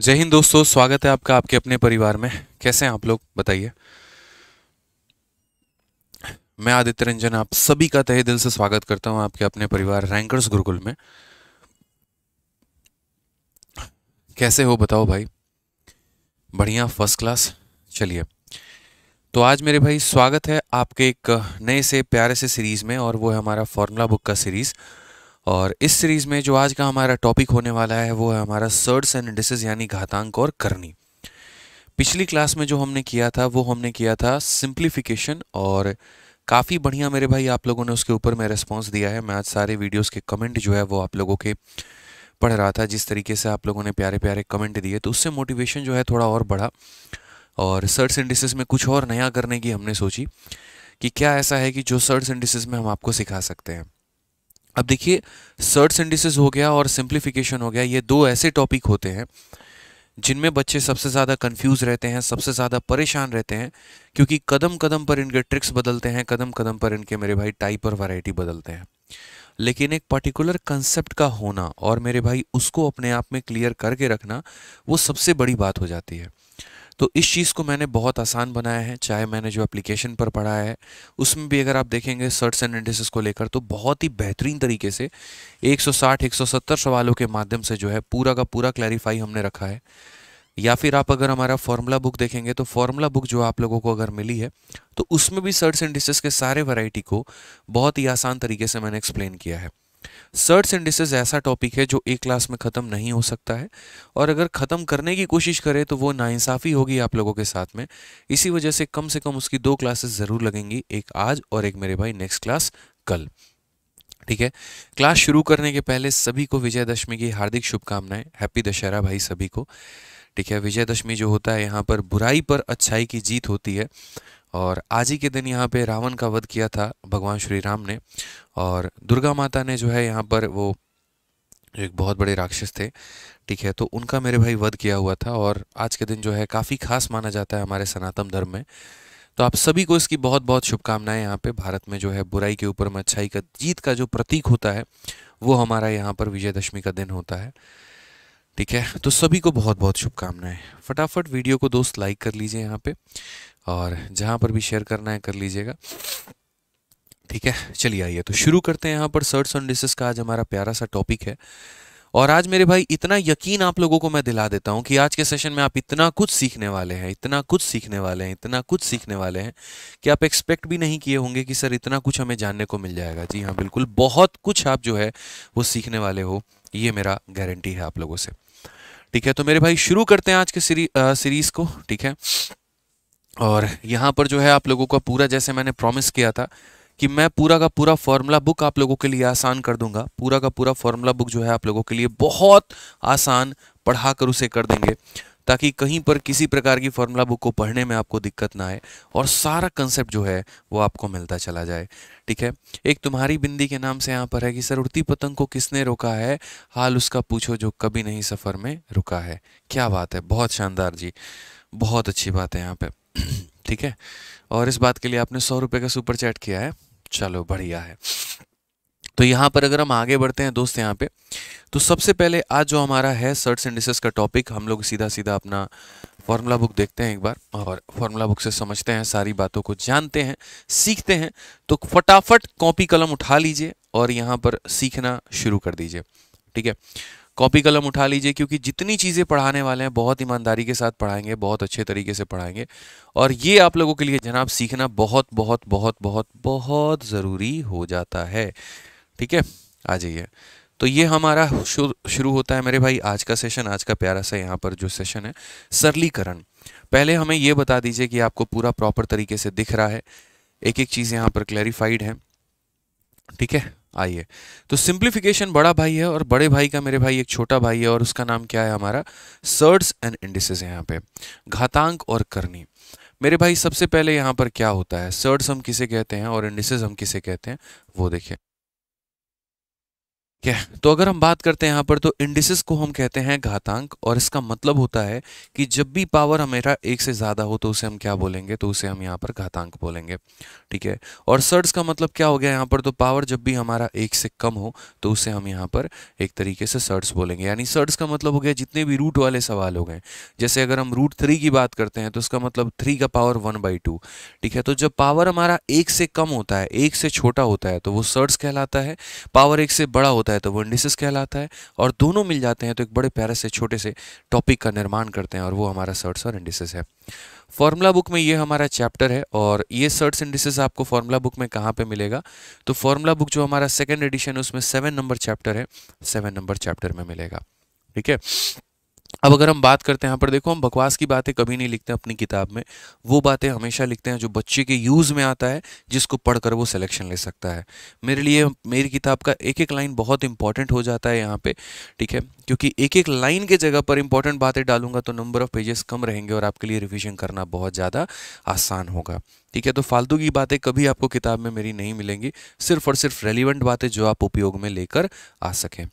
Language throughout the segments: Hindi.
जय हिंद दोस्तों स्वागत है आपका आपके अपने परिवार में कैसे हैं आप लोग बताइए मैं आदित्य रंजन आप सभी का तहे दिल से स्वागत करता हूं आपके अपने परिवार रैंकर्स गुरुकुल में कैसे हो बताओ भाई बढ़िया फर्स्ट क्लास चलिए तो आज मेरे भाई स्वागत है आपके एक नए से प्यारे से सीरीज़ में और वो है हमारा फॉर्मूला बुक का सीरीज़ और इस सीरीज़ में जो आज का हमारा टॉपिक होने वाला है वो है हमारा सर्ड्स एंड डिसेज यानी घातांक और करनी पिछली क्लास में जो हमने किया था वो हमने किया था सिंप्लीफिकेशन और काफ़ी बढ़िया मेरे भाई आप लोगों ने उसके ऊपर मैं रिस्पॉन्स दिया है मैं आज सारे वीडियोस के कमेंट जो है वो आप लोगों के पढ़ रहा था जिस तरीके से आप लोगों ने प्यारे प्यारे कमेंट दिए तो उससे मोटिवेशन जो है थोड़ा और बढ़ा और सर्च इंडिसेस में कुछ और नया करने की हमने सोची कि क्या ऐसा है कि जो सर्च इंडिसेस में हम आपको सिखा सकते हैं अब देखिए सर्ट इंडिसेस हो गया और सिंप्लीफिकेशन हो गया ये दो ऐसे टॉपिक होते हैं जिनमें बच्चे सबसे ज़्यादा कंफ्यूज रहते हैं सबसे ज़्यादा परेशान रहते हैं क्योंकि कदम कदम पर इनके ट्रिक्स बदलते हैं कदम कदम पर इनके मेरे भाई टाइप और वैरायटी बदलते हैं लेकिन एक पर्टिकुलर कंसेप्ट का होना और मेरे भाई उसको अपने आप में क्लियर करके रखना वो सबसे बड़ी बात हो जाती है तो इस चीज़ को मैंने बहुत आसान बनाया है चाहे मैंने जो एप्लीकेशन पर पढ़ाया है उसमें भी अगर आप देखेंगे सर्च एंड एंडिस को लेकर तो बहुत ही बेहतरीन तरीके से 160 170 सवालों के माध्यम से जो है पूरा का पूरा क्लैरिफाई हमने रखा है या फिर आप अगर हमारा फार्मूला बुक देखेंगे तो फार्मूला बुक जो आप लोगों को अगर मिली है तो उसमें भी सर्च एंडिस के सारे वैरायटी को बहुत ही आसान तरीके से मैंने एक्सप्लेन किया है सर्च इंडिसेस ऐसा टॉपिक है जो एक क्लास में ख़त्म नहीं हो सकता है और अगर ख़त्म करने की कोशिश करें तो वो नाइंसाफ़ी होगी आप लोगों के साथ में इसी वजह से कम से कम उसकी दो क्लासेस ज़रूर लगेंगी एक आज और एक मेरे भाई नेक्स्ट क्लास कल ठीक है क्लास शुरू करने के पहले सभी को विजयदशमी की हार्दिक शुभकामनाएं हैप्पी दशहरा भाई सभी को ठीक है विजयदशमी जो होता है यहाँ पर बुराई पर अच्छाई की जीत होती है और आज ही के दिन यहाँ पे रावण का वध किया था भगवान श्री राम ने और दुर्गा माता ने जो है यहाँ पर वो एक बहुत बड़े राक्षस थे ठीक है तो उनका मेरे भाई वध किया हुआ था और आज के दिन जो है काफ़ी खास माना जाता है हमारे सनातन धर्म में तो आप सभी को इसकी बहुत बहुत शुभकामनाएं यहाँ पे भारत में जो है बुराई के ऊपर में अच्छाई का जीत का जो प्रतीक होता है वो हमारा यहाँ पर विजयदशमी का दिन होता है ठीक है तो सभी को बहुत बहुत शुभकामनाएं फटाफट वीडियो को दोस्त लाइक कर लीजिए यहाँ पे और जहाँ पर भी शेयर करना है कर लीजिएगा ठीक है चलिए आइए तो शुरू करते हैं यहाँ पर सर्ट्स ऑन डिसेस का आज हमारा प्यारा सा टॉपिक है और आज मेरे भाई इतना यकीन आप लोगों को मैं दिला देता हूँ कि आज के सेशन में आप इतना कुछ सीखने वाले हैं इतना कुछ सीखने वाले हैं इतना कुछ सीखने वाले हैं कि आप एक्सपेक्ट भी नहीं किए होंगे कि सर इतना कुछ हमें जानने को मिल जाएगा जी हाँ बिल्कुल बहुत कुछ आप जो है वो सीखने वाले हो ये मेरा गारंटी है आप लोगों से ठीक है तो मेरे भाई शुरू करते हैं आज के सीरीज को ठीक है और यहाँ पर जो है आप लोगों का पूरा जैसे मैंने प्रॉमिस किया था कि मैं पूरा का पूरा फॉर्मूला बुक आप लोगों के लिए आसान कर दूंगा पूरा का पूरा फॉर्मूला बुक जो है आप लोगों के लिए बहुत आसान पढ़ा कर उसे कर देंगे ताकि कहीं पर किसी प्रकार की फार्मूला बुक को पढ़ने में आपको दिक्कत ना आए और सारा कंसेप्ट जो है वो आपको मिलता चला जाए ठीक है एक तुम्हारी बिंदी के नाम से यहाँ पर है कि सर उड़ती पतंग को किसने रोका है हाल उसका पूछो जो कभी नहीं सफ़र में रुका है क्या बात है बहुत शानदार जी बहुत अच्छी बात है यहाँ पर ठीक है और इस बात के लिए आपने सौ रुपये का सुपर चैट किया है चलो बढ़िया है तो यहाँ पर अगर हम आगे बढ़ते हैं दोस्त यहाँ पे तो सबसे पहले आज जो हमारा है सर्च इंडिसेस का टॉपिक हम लोग सीधा सीधा अपना फॉर्मूला बुक देखते हैं एक बार और फॉर्मूला बुक से समझते हैं सारी बातों को जानते हैं सीखते हैं तो फटाफट कॉपी कलम उठा लीजिए और यहाँ पर सीखना शुरू कर दीजिए ठीक है कॉपी कलम उठा लीजिए क्योंकि जितनी चीज़ें पढ़ाने वाले हैं बहुत ईमानदारी के साथ पढ़ाएंगे बहुत अच्छे तरीके से पढ़ाएंगे और ये आप लोगों के लिए जनाब सीखना बहुत बहुत बहुत बहुत बहुत ज़रूरी हो जाता है ठीक है आ जाइए तो ये हमारा शुरू होता है मेरे भाई आज का सेशन आज का प्यारा सा यहाँ पर जो सेशन है सरलीकरण पहले हमें ये बता दीजिए कि आपको पूरा प्रॉपर तरीके से दिख रहा है एक एक चीज़ यहाँ पर क्लैरिफाइड है ठीक है आइए तो सिंप्लीफिकेशन बड़ा भाई है और बड़े भाई का मेरे भाई एक छोटा भाई है और उसका नाम क्या है हमारा सर्ड्स एंड इंडिसेस है यहाँ पे घातांक और करनी मेरे भाई सबसे पहले यहाँ पर क्या होता है सर्ड्स हम किसे कहते हैं और इंडिसेस हम किसे कहते हैं वो देखें क्या तो अगर हम बात करते हैं यहाँ पर तो इंडिसेस को हम कहते हैं घातांक और इसका मतलब होता है कि जब भी पावर हमेशा एक से ज़्यादा हो तो उसे हम क्या बोलेंगे तो उसे हम यहाँ पर घातांक बोलेंगे ठीक है और सर्ड्स का मतलब क्या हो गया यहाँ पर तो पावर जब भी हमारा एक से कम हो तो उसे हम यहाँ पर एक तरीके से सर्ड्स बोलेंगे यानी सर्ड्स का मतलब हो गया जितने भी रूट वाले सवाल हो गए जैसे अगर हम रूट थ्री की बात करते हैं तो उसका मतलब थ्री का पावर वन बाई टू ठीक है तो जब पावर हमारा एक से कम होता है एक से छोटा होता है तो वो सर्ड्स कहलाता है पावर एक से बड़ा होता है होता है तो वंडिसिस कहलाता है और दोनों मिल जाते हैं तो एक बड़े प्यारे से छोटे से टॉपिक का निर्माण करते हैं और वो हमारा सर्ट्स और इंडिसेस है फॉर्मूला बुक में ये हमारा चैप्टर है और ये सर्ट्स इंडिसेस आपको फॉर्मूला बुक में कहाँ पे मिलेगा तो फॉर्मूला बुक जो हमारा सेकेंड एडिशन है उसमें सेवन नंबर चैप्टर है सेवन नंबर चैप्टर में मिलेगा ठीक है अब अगर हम बात करते हैं यहाँ पर देखो हम बकवास की बातें कभी नहीं लिखते अपनी किताब में वो बातें हमेशा लिखते हैं जो बच्चे के यूज़ में आता है जिसको पढ़कर वो सिलेक्शन ले सकता है मेरे लिए मेरी किताब का एक एक लाइन बहुत इंपॉर्टेंट हो जाता है यहाँ पे ठीक है क्योंकि एक एक लाइन के जगह पर इंपॉर्टेंट बातें डालूंगा तो नंबर ऑफ पेजेस कम रहेंगे और आपके लिए रिविजन करना बहुत ज़्यादा आसान होगा ठीक है तो फालतू की बातें कभी आपको किताब में मेरी नहीं मिलेंगी सिर्फ और सिर्फ रेलिवेंट बातें जो आप उपयोग में लेकर आ सकें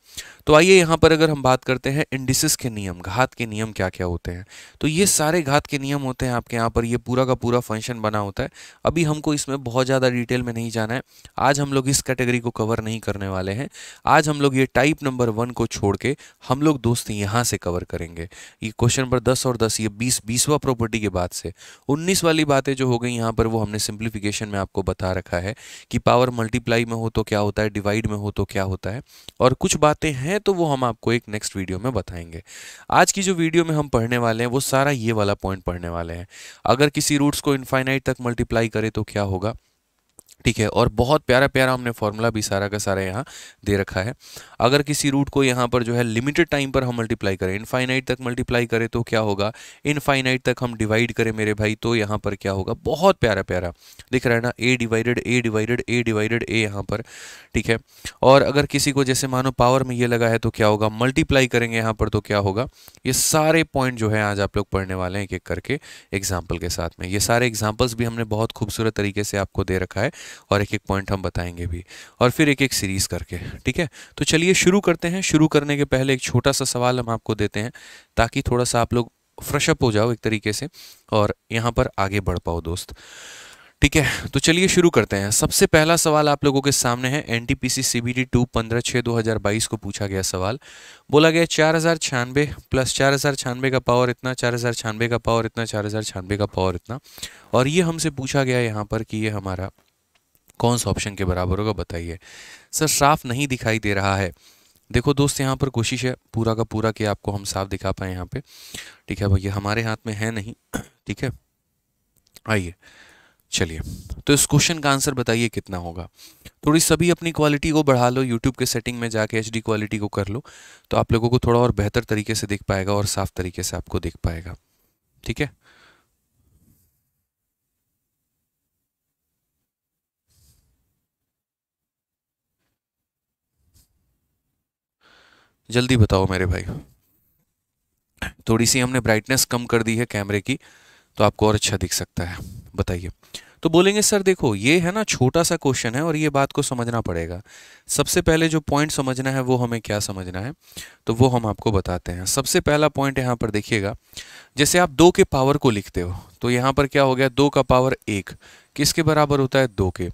तो आइए यहाँ पर अगर हम बात करते हैं इंडिसिस के नियम घात के नियम क्या क्या होते हैं तो ये सारे घात के नियम होते हैं आपके यहाँ पर ये पूरा का पूरा फंक्शन बना होता है अभी हमको इसमें बहुत ज़्यादा डिटेल में नहीं जाना है आज हम लोग इस कैटेगरी को कवर नहीं करने वाले हैं आज हम लोग ये टाइप नंबर वन को छोड़ के हम लोग दोस्त यहाँ से कवर करेंगे ये क्वेश्चन नंबर दस और दस ये बीस बीसवा प्रॉपर्टी के बाद से उन्नीस वाली बातें जो हो गई यहाँ पर वो हमने सिंप्लीफिकेशन में आपको बता रखा है कि पावर मल्टीप्लाई में हो तो क्या होता है डिवाइड में हो तो क्या होता है और कुछ बातें हैं तो वो हम आपको एक नेक्स्ट वीडियो में बताएंगे आज की जो वीडियो में हम पढ़ने वाले हैं वो सारा ये वाला पॉइंट पढ़ने वाले हैं अगर किसी रूट्स को इनफाइनाइट तक मल्टीप्लाई करें तो क्या होगा ठीक है और बहुत प्यारा प्यारा हमने फॉर्मूला भी सारा का सारा यहाँ दे रखा है अगर किसी रूट को यहाँ पर जो है लिमिटेड टाइम पर हम मल्टीप्लाई करें इनफाइनाइट तक मल्टीप्लाई करें तो क्या होगा इनफाइनाइट तक हम डिवाइड करें मेरे भाई तो यहाँ पर क्या होगा बहुत प्यारा प्यारा दिख रहा है ना a divided a divided a divided a यहाँ पर ठीक है और अगर किसी को जैसे मानो पावर में ये लगा है तो क्या होगा मल्टीप्लाई करेंगे यहाँ पर तो क्या होगा ये सारे पॉइंट जो है आज आप लोग पढ़ने वाले हैं एक एक करके एग्जाम्पल के साथ में ये सारे एग्जाम्पल्स भी हमने बहुत खूबसूरत तरीके से आपको दे रखा है और एक एक पॉइंट हम बताएंगे भी और फिर एक एक सीरीज़ करके ठीक है तो चलिए शुरू करते हैं शुरू करने के पहले एक छोटा सा सवाल हम आपको देते हैं ताकि थोड़ा सा आप लोग फ्रेशअप हो जाओ एक तरीके से और यहाँ पर आगे बढ़ पाओ दोस्त ठीक है तो चलिए शुरू करते हैं सबसे पहला सवाल आप लोगों के सामने है N T P C C B D T पंद्रह छः दो हज़ार बाईस को पूछा गया सवाल बोला गया चार हज़ार छियानवे प्लस चार हज़ार छियानवे का पावर इतना चार हज़ार छियानवे का पावर इतना चार हज़ार छियानवे का पावर इतना और ये हमसे पूछा गया यहाँ पर कि ये हमारा कौन सा ऑप्शन के बराबर होगा बताइए सर साफ नहीं दिखाई दे रहा है देखो दोस्त यहाँ पर कोशिश है पूरा का पूरा कि आपको हम साफ दिखा पाए यहाँ पे ठीक है भैया हमारे हाथ में है नहीं ठीक है आइए चलिए तो इस क्वेश्चन का आंसर बताइए कितना होगा थोड़ी सभी अपनी क्वालिटी को बढ़ा लो यूट्यूब के सेटिंग में जाके एच क्वालिटी को कर लो तो आप लोगों को थोड़ा और बेहतर तरीके से दिख पाएगा और साफ तरीके से आपको दिख पाएगा ठीक है जल्दी बताओ मेरे भाई थोड़ी सी हमने ब्राइटनेस कम कर दी है कैमरे की तो आपको और अच्छा दिख सकता है बताइए तो बोलेंगे सर देखो ये है ना छोटा सा क्वेश्चन है और ये बात को समझना पड़ेगा सबसे पहले जो पॉइंट समझना है वो हमें क्या समझना है तो वो हम आपको बताते हैं सबसे पहला पॉइंट यहाँ पर देखिएगा जैसे आप दो के पावर को लिखते हो तो यहाँ पर क्या हो गया दो का पावर एक किसके बराबर होता है दो के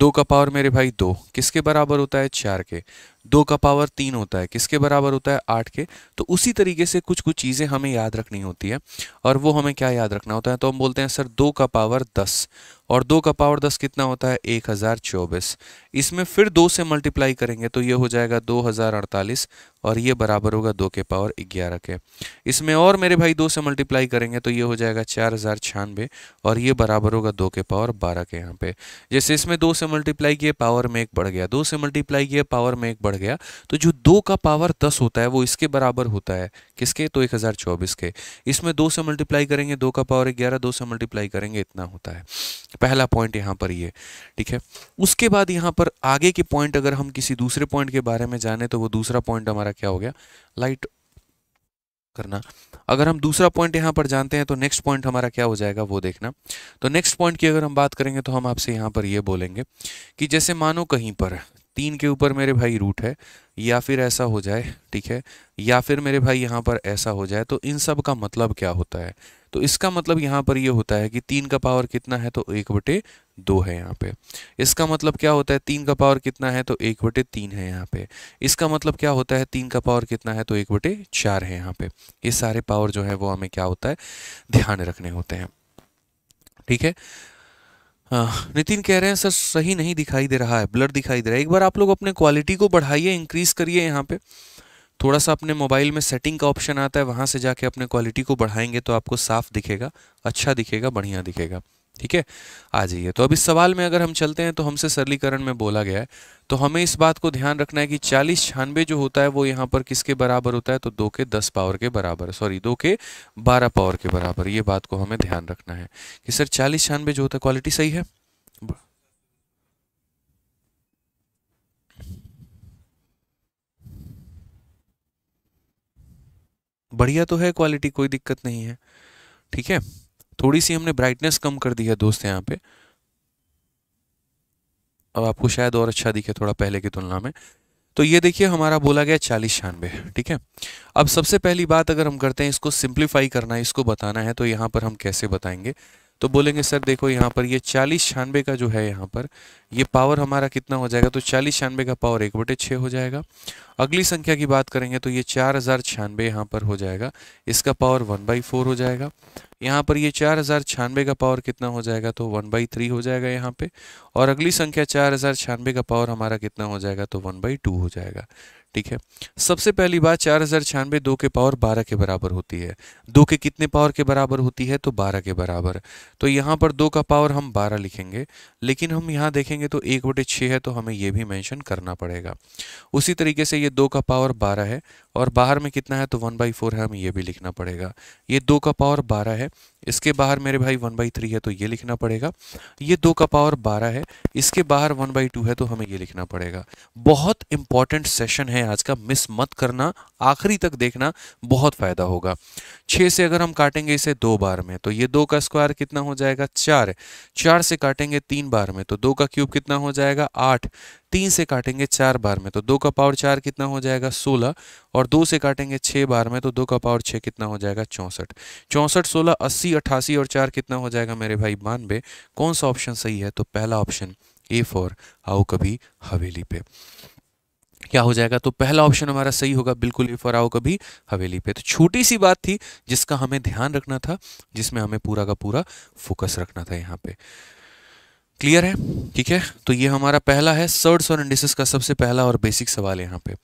दो का पावर मेरे भाई दो किसके बराबर होता है चार के दो का पावर तीन होता है किसके बराबर होता है आठ के तो उसी तरीके से कुछ कुछ चीज़ें हमें याद रखनी होती है और वो हमें क्या याद रखना होता है तो हम बोलते हैं सर दो का पावर दस और दो का पावर दस कितना होता है एक हज़ार चौबीस इसमें फिर दो से मल्टीप्लाई करेंगे तो ये हो जाएगा दो हज़ार अड़तालीस और ये बराबर होगा दो के पावर ग्यारह के इसमें और मेरे भाई दो से मल्टीप्लाई करेंगे तो ये हो जाएगा चार हज़ार छियानवे और ये बराबर होगा दो के पावर बारह के यहाँ पे जैसे इसमें दो से मल्टीप्लाई किए पावर में एक बढ़ गया दो से मल्टीप्लाई किए पावर में एक बढ़ गया तो जो दो का पावर दस होता है वो इसके बराबर होता है किसके तो एक हज़ार चौबीस के इसमें दो से मल्टीप्लाई करेंगे दो का पावर ग्यारह दो से मल्टीप्लाई करेंगे इतना होता है पहला पॉइंट यहाँ पर ये ठीक है उसके बाद यहाँ पर आगे के पॉइंट अगर हम किसी दूसरे पॉइंट के बारे में जाने तो वो दूसरा पॉइंट हमारा क्या हो गया लाइट करना अगर हम दूसरा पॉइंट यहाँ पर जानते हैं तो नेक्स्ट पॉइंट हमारा क्या हो जाएगा वो देखना तो नेक्स्ट पॉइंट की अगर हम बात करेंगे तो हम आपसे यहाँ पर ये यह बोलेंगे कि जैसे मानो कहीं पर तीन के ऊपर मेरे भाई रूट है या फिर ऐसा हो जाए ठीक है या फिर मेरे भाई यहाँ पर ऐसा हो जाए तो इन सब का मतलब क्या होता है तो इसका मतलब यहाँ पर ये यह होता है कि तीन का पावर कितना है तो एक बटे दो है यहाँ पे इसका मतलब क्या होता है तीन का पावर कितना है तो एक बटे तीन है यहाँ पे इसका मतलब क्या होता है तीन का पावर कितना है तो एक बटे चार है यहाँ पे ये सारे पावर जो है वो हमें क्या होता है ध्यान रखने होते हैं ठीक है नितिन कह रहे हैं सर सही नहीं दिखाई दे रहा है ब्लड दिखाई दे रहा है एक बार आप लोग अपने क्वालिटी को बढ़ाइए इंक्रीज करिए यहाँ पे थोड़ा सा अपने मोबाइल में सेटिंग का ऑप्शन आता है वहाँ से जाके अपने क्वालिटी को बढ़ाएंगे तो आपको साफ दिखेगा अच्छा दिखेगा बढ़िया दिखेगा ठीक है आ जाइए तो अब इस सवाल में अगर हम चलते हैं तो हमसे सरलीकरण में बोला गया है तो हमें इस बात को ध्यान रखना है कि चालीस छानबे जो होता है वो यहाँ पर किसके बराबर होता है तो दो के दस पावर के बराबर सॉरी दो के बारह पावर के बराबर ये बात को हमें ध्यान रखना है कि सर चालीस छानबे जो होता है क्वालिटी सही है बढ़िया तो है क्वालिटी कोई दिक्कत नहीं है ठीक है थोड़ी सी हमने ब्राइटनेस कम कर दी है दोस्त यहाँ पे अब आपको शायद और अच्छा दिखे थोड़ा पहले की तुलना में तो ये देखिए हमारा बोला गया चालीस छियानवे ठीक है अब सबसे पहली बात अगर हम करते हैं इसको सिंप्लीफाई करना है इसको बताना है तो यहाँ पर हम कैसे बताएंगे तो बोलेंगे सर देखो यहाँ पर ये चालीस छियानवे का जो है यहाँ पर ये पावर हमारा कितना हो जाएगा तो चालीस छियानवे का पावर एक बटे छः हो जाएगा अगली संख्या की बात करेंगे तो ये चार हज़ार छानबे यहाँ पर हो जाएगा इसका पावर वन बाई फोर हो जाएगा यहाँ पर ये चार हज़ार छियानवे का पावर कितना हो जाएगा तो वन बाई थ्री हो जाएगा यहाँ पर और अगली संख्या चार हज़ार छियानवे का पावर हमारा कितना हो जाएगा तो वन बाई टू हो जाएगा ठीक है सबसे पहली बात चार हज़ार छियानवे दो के पावर बारह के बराबर होती है दो के कितने पावर के बराबर होती है तो बारह के बराबर तो यहाँ पर दो का पावर हम बारह लिखेंगे लेकिन हम यहाँ देखेंगे तो एक बटे छः है तो हमें ये भी मैंशन करना पड़ेगा उसी तरीके से ये दो का पावर बारह है और बाहर में कितना है तो वन बाई फोर है हमें ये भी लिखना पड़ेगा ये दो का पावर बारह है इसके बाहर मेरे भाई वन बाई थ्री है तो ये लिखना पड़ेगा ये दो का पावर बारह है इसके बाहर वन बाई टू है तो हमें ये लिखना पड़ेगा बहुत इंपॉर्टेंट सेशन है आज का मिस मत करना आखिरी तक देखना बहुत फ़ायदा होगा छः से अगर हम काटेंगे इसे दो बार में तो ये दो का स्क्वायर कितना हो जाएगा चार चार से काटेंगे तीन बार में तो दो का क्यूब कितना हो जाएगा आठ तीन से काटेंगे चार बार में तो दो का पावर चार कितना हो जाएगा सोलह और दो से काटेंगे छः बार में तो दो का पावर छः कितना हो जाएगा चौंसठ चौंसठ सोलह अस्सी अट्ठासी और चार कितना हो जाएगा मेरे भाई बानवे कौन सा ऑप्शन सही है तो पहला ऑप्शन ए फॉर आओ कभी हवेली पे क्या हो जाएगा तो पहला ऑप्शन हमारा सही होगा बिल्कुल ए फॉर आओ कभी हवेली पे तो छोटी सी बात थी जिसका हमें ध्यान रखना था जिसमें हमें पूरा का पूरा फोकस रखना था यहाँ पे क्लियर है ठीक है तो ये हमारा पहला है सर्ड्स और इंडिसेस का सबसे पहला और बेसिक सवाल यहाँ पे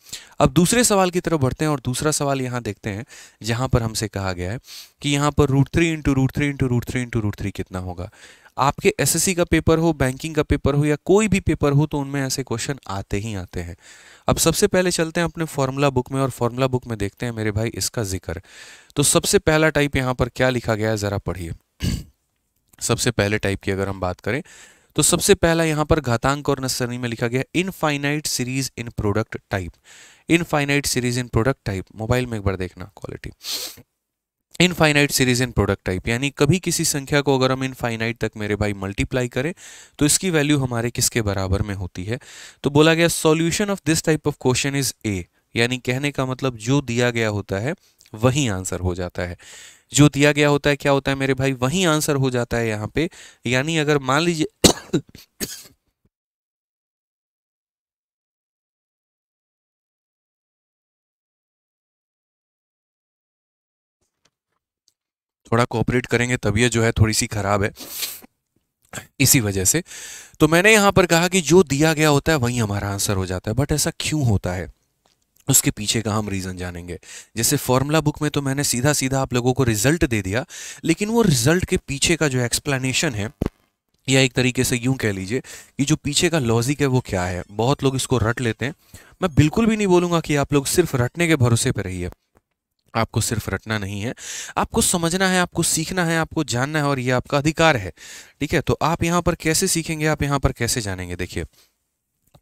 अब दूसरे सवाल की तरफ बढ़ते हैं और दूसरा सवाल यहाँ देखते हैं जहाँ पर हमसे कहा गया है कि यहाँ पर root three into root three into root three into root three कितना होगा आपके एसएससी का पेपर हो बैंकिंग का पेपर हो या कोई भी पेपर हो तो उनमें ऐसे क्वेश्चन आते ही आते हैं अब सबसे पहले चलते हैं अपने फॉर्मूला बुक में और फॉर्मूला बुक में देखते हैं मेरे भाई इसका जिक्र तो सबसे पहला टाइप यहाँ पर क्या लिखा गया है ज़रा पढ़िए सबसे पहले टाइप की अगर हम बात करें तो सबसे पहला यहां पर घातांक और नसरनी में लिखा गया infinite series in product type infinite series in product type mobile में एक बार देखना quality infinite series in product type यानी कभी किसी संख्या को अगर हम इनफाइनाइट तक मेरे भाई मल्टीप्लाई करें तो इसकी वैल्यू हमारे किसके बराबर में होती है तो बोला गया solution of this type of question is a यानी कहने का मतलब जो दिया गया होता है वही आंसर हो जाता है जो दिया गया होता है क्या होता है मेरे भाई वही आंसर हो जाता है यहाँ पे यानी अगर मान लीजिए थोड़ा कोऑपरेट करेंगे तबीयत जो है थोड़ी सी ख़राब है इसी वजह से तो मैंने यहां पर कहा कि जो दिया गया होता है वही हमारा आंसर हो जाता है बट ऐसा क्यों होता है उसके पीछे का हम रीज़न जानेंगे जैसे फॉर्मूला बुक में तो मैंने सीधा सीधा आप लोगों को रिजल्ट दे दिया लेकिन वो रिजल्ट के पीछे का जो एक्सप्लेनेशन है या एक तरीके से यूं कह लीजिए कि जो पीछे का लॉजिक है वो क्या है बहुत लोग इसको रट लेते हैं मैं बिल्कुल भी नहीं बोलूंगा कि आप लोग सिर्फ रटने के भरोसे पर रहिए आपको सिर्फ रटना नहीं है आपको समझना है आपको सीखना है आपको जानना है और ये आपका अधिकार है ठीक है तो आप यहाँ पर कैसे सीखेंगे आप यहाँ पर कैसे जानेंगे देखिए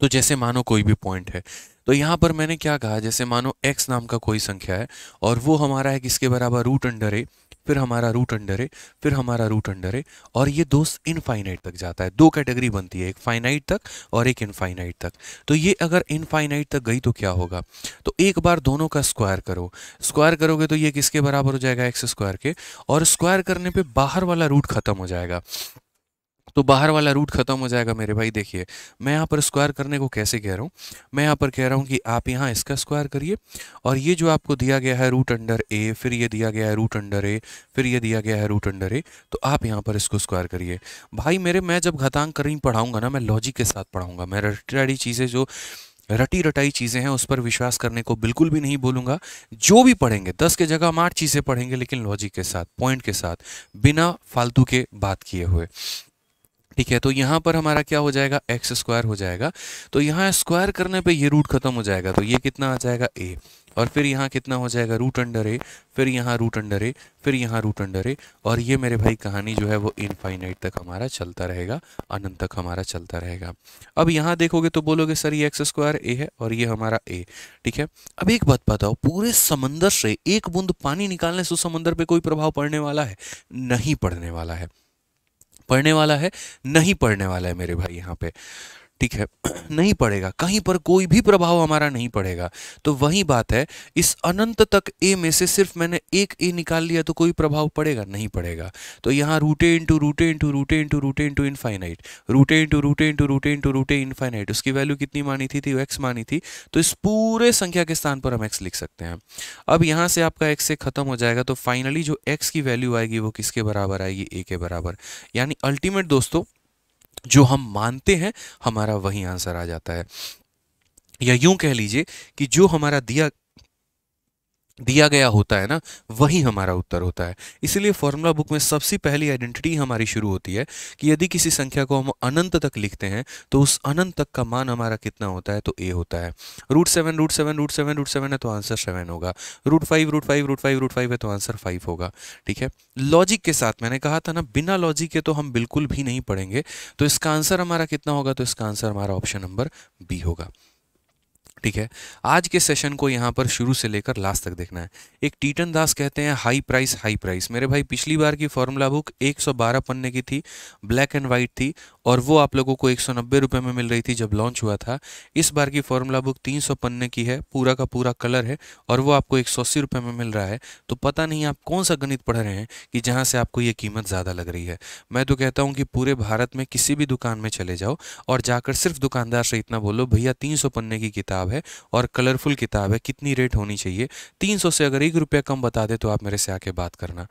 तो जैसे मानो कोई भी पॉइंट है तो यहाँ पर मैंने क्या कहा जैसे मानो एक्स नाम का कोई संख्या है और वो हमारा है किसके बराबर रूट अंडर ए फिर हमारा रूट अंडर है फिर हमारा रूट अंडर है और ये दोस्त इनफाइनाइट तक जाता है दो कैटेगरी बनती है एक फाइनाइट तक और एक इनफाइनाइट तक तो ये अगर इनफाइनाइट तक गई तो क्या होगा तो एक बार दोनों का स्क्वायर करो स्क्वायर करोगे तो ये किसके बराबर हो जाएगा एक्स स्क्वायर के और स्क्वायर करने पर बाहर वाला रूट खत्म हो जाएगा तो बाहर वाला रूट ख़त्म हो जाएगा मेरे भाई देखिए मैं यहाँ पर स्क्वायर करने को कैसे कह रहा हूँ मैं यहाँ पर कह रहा हूँ कि आप यहाँ इसका स्क्वायर करिए और ये जो आपको दिया गया है रूट अंडर ए फिर ये दिया गया है रूट अंडर ए फिर ये दिया गया है रूट अंडर ए तो आप यहाँ पर इसको स्क्वायर करिए भाई मेरे मैं जब कर ही पढ़ाऊँगा ना मैं लॉजिक के साथ पढ़ाऊँगा मैं रटी चीज़ें जो रटी रटाई चीज़ें हैं उस पर विश्वास करने को बिल्कुल भी नहीं बोलूंगा जो भी पढ़ेंगे दस के जगह हम आठ चीज़ें पढ़ेंगे लेकिन लॉजिक के साथ पॉइंट के साथ बिना फालतू के बात किए हुए ठीक है तो यहाँ पर हमारा क्या हो जाएगा एक्स स्क्वायर हो जाएगा तो यहाँ स्क्वायर करने पे ये रूट खत्म हो जाएगा तो ये कितना आ जाएगा ए और फिर यहाँ कितना हो जाएगा रूट अंडर ए फिर यहाँ रूट अंडर ए फिर यहाँ रूट अंडर ए और ये मेरे भाई कहानी जो है वो इनफाइनाइट तक हमारा चलता रहेगा अनंत तक हमारा चलता रहेगा अब यहाँ देखोगे तो बोलोगे सर ये एक्स स्क्वायर ए है और ये हमारा ए ठीक है अब एक बात बताओ पूरे समंदर से एक बूंद पानी निकालने से समंदर पर कोई प्रभाव पड़ने वाला है नहीं पड़ने वाला है पढ़ने वाला है नहीं पढ़ने वाला है मेरे भाई यहाँ पे ठीक है नहीं पड़ेगा कहीं पर कोई भी प्रभाव हमारा नहीं पड़ेगा तो वही बात है इस अनंत तक ए में से सिर्फ मैंने एक ए निकाल लिया तो कोई प्रभाव पड़ेगा नहीं पड़ेगा तो यहाँ root into root into root into root into infinite root into root into root into root infinite उसकी वैल्यू कितनी मानी थी थी एक्स मानी थी तो इस पूरे संख्या के स्थान पर हम एक्स लिख सकते हैं अब यहाँ से आपका एक्स से खत्म हो जाएगा तो फाइनली जो एक्स की वैल्यू आएगी वो किसके बराबर आएगी ए के बराबर यानी अल्टीमेट दोस्तों जो हम मानते हैं हमारा वही आंसर आ जाता है या यूं कह लीजिए कि जो हमारा दिया दिया गया होता है ना वही हमारा उत्तर होता है इसलिए फॉर्मूला बुक में सबसे पहली आइडेंटिटी हमारी शुरू होती है कि यदि किसी संख्या को हम अनंत तक लिखते हैं तो उस अनंत तक का मान हमारा कितना होता है तो ए होता है root seven root seven root seven root seven है तो आंसर सेवन होगा root five root five root five root five है तो आंसर फाइव होगा ठीक है लॉजिक के साथ मैंने कहा था ना बिना लॉजिक के तो हम बिल्कुल भी नहीं पढ़ेंगे तो इसका आंसर हमारा कितना होगा तो इसका आंसर हमारा ऑप्शन नंबर बी होगा ठीक है आज के सेशन को यहाँ पर शुरू से लेकर लास्ट तक देखना है एक टीटन दास कहते हैं हाई प्राइस हाई प्राइस मेरे भाई पिछली बार की फॉर्मूला बुक 112 पन्ने की थी ब्लैक एंड वाइट थी और वो आप लोगों को एक सौ में मिल रही थी जब लॉन्च हुआ था इस बार की फॉर्मूला बुक तीन सौ पन्ने की है पूरा का पूरा कलर है और वो आपको एक सौ रुपये में मिल रहा है तो पता नहीं आप कौन सा गणित पढ़ रहे हैं कि जहाँ से आपको ये कीमत ज़्यादा लग रही है मैं तो कहता हूँ कि पूरे भारत में किसी भी दुकान में चले जाओ और जाकर सिर्फ दुकानदार से इतना बोलो भैया तीन सौ पन्ने की किताब है और कलरफुल किताब है कितनी रेट होनी चाहिए तीन सौ से अगर एक रुपया कम बता दे तो आप मेरे से आके बात करना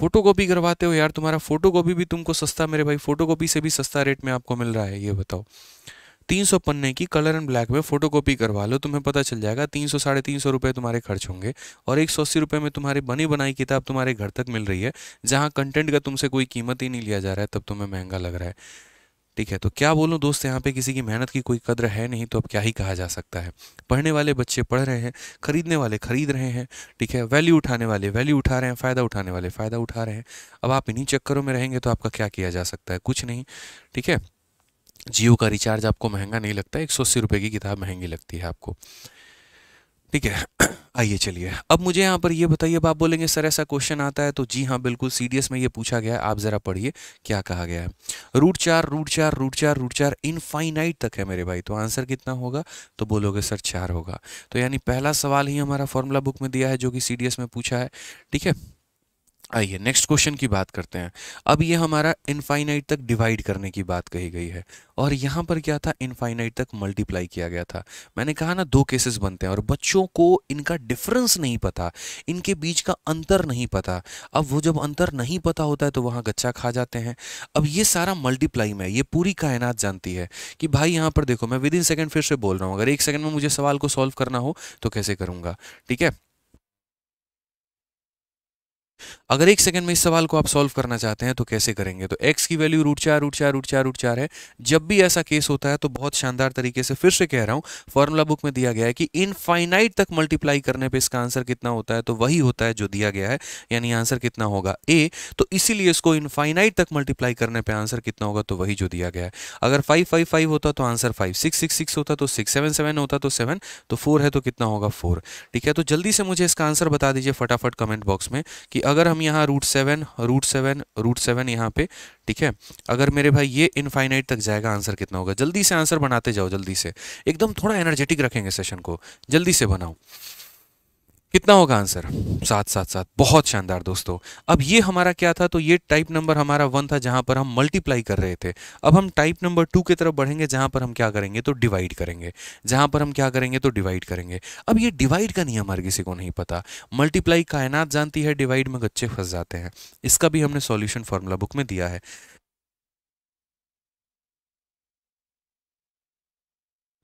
फोटो करवाते हो यार तुम्हारा फोटो भी तुमको सस्ता मेरे भाई फोटो से भी सस्ता रेट रेट में आपको मिल रहा है ये बताओ तीन सौ पन्ने की कलर एंड ब्लैक में फोटोकॉपी करवा लो तुम्हें पता चल जाएगा तीन सौ साढ़े तीन सौ रुपये तुम्हारे खर्च होंगे और एक सौ अस्सी रुपये में तुम्हारी बनी बनाई किताब तुम्हारे घर तक मिल रही है जहाँ कंटेंट का तुमसे कोई कीमत ही नहीं लिया जा रहा है तब तुम्हें महंगा लग रहा है ठीक है तो क्या बोलूँ दोस्त यहाँ पे किसी की मेहनत की कोई कदर है नहीं तो अब क्या ही कहा जा सकता है पढ़ने वाले बच्चे पढ़ रहे हैं खरीदने वाले खरीद रहे हैं ठीक है वैल्यू उठाने वाले वैल्यू उठा रहे हैं फ़ायदा उठाने वाले फ़ायदा उठा रहे हैं अब आप इन्हीं चक्करों में रहेंगे तो आपका क्या किया जा सकता है कुछ नहीं ठीक है जियो का रिचार्ज आपको महंगा नहीं लगता है एक सौ अस्सी रुपये की किताब महंगी लगती है आपको ठीक है आइए चलिए अब मुझे यहाँ पर ये बताइए आप बोलेंगे सर ऐसा क्वेश्चन आता है तो जी हाँ बिल्कुल सीडीएस में ये पूछा गया है आप ज़रा पढ़िए क्या कहा गया है रूट चार रूट चार रूट चार रूट चार इनफाइनाइट तक है मेरे भाई तो आंसर कितना होगा तो बोलोगे सर चार होगा तो यानी पहला सवाल ही हमारा फॉर्मूला बुक में दिया है जो कि सी में पूछा है ठीक है आइए नेक्स्ट क्वेश्चन की बात करते हैं अब ये हमारा इनफाइनाइट तक डिवाइड करने की बात कही गई है और यहाँ पर क्या था इनफाइनाइट तक मल्टीप्लाई किया गया था मैंने कहा ना दो केसेस बनते हैं और बच्चों को इनका डिफरेंस नहीं पता इनके बीच का अंतर नहीं पता अब वो जब अंतर नहीं पता होता है तो वहाँ गच्चा खा जाते हैं अब ये सारा मल्टीप्लाई में ये पूरी कायनात जानती है कि भाई यहाँ पर देखो मैं विद इन सेकेंड फिर से बोल रहा हूँ अगर एक सेकेंड में मुझे सवाल को सॉल्व करना हो तो कैसे करूँगा ठीक है अगर एक सेकंड में इस सवाल को आप सॉल्व करना चाहते हैं तो कैसे करेंगे तो एक्स की वैल्यू रूट चार रूट चार रूट चार रूट चार है जब भी ऐसा केस होता है तो बहुत शानदार तरीके से फिर से कह रहा हूँ फॉर्मूला बुक में दिया गया है कि इनफाइनाइट तक मल्टीप्लाई करने पे इसका आंसर कितना होता है तो वही होता है जो दिया गया है यानी आंसर कितना होगा ए तो इसीलिए इसको इनफाइनाइट तक मल्टीप्लाई करने पर आंसर कितना होगा तो वही जो दिया गया है अगर फाइव फाइव फाइव होता तो answer five six six six होता तो सिक्स सेवन सेवन होता तो सेवन तो फोर है तो कितना होगा फोर ठीक है तो जल्दी से मुझे इसका आंसर बता दीजिए फटाफट कमेंट बॉक्स में कि अगर हम यहाँ root seven root seven root seven यहाँ पे ठीक है अगर मेरे भाई ये इनफाइनाइट तक जाएगा आंसर कितना होगा जल्दी से आंसर बनाते जाओ जल्दी से एकदम थोड़ा एनर्जेटिक रखेंगे सेशन को जल्दी से बनाओ कितना होगा आंसर सात सात सात बहुत शानदार दोस्तों अब ये हमारा क्या था तो ये टाइप नंबर हमारा वन था जहां पर हम मल्टीप्लाई कर रहे थे अब हम टाइप नंबर टू की तरफ बढ़ेंगे जहां पर हम क्या करेंगे तो डिवाइड करेंगे जहां पर हम क्या करेंगे तो डिवाइड करेंगे अब ये डिवाइड का नियम हमारे किसी को नहीं पता मल्टीप्लाई कायनात जानती है डिवाइड में गच्चे फंस जाते हैं इसका भी हमने सोल्यूशन फार्मूला बुक में दिया है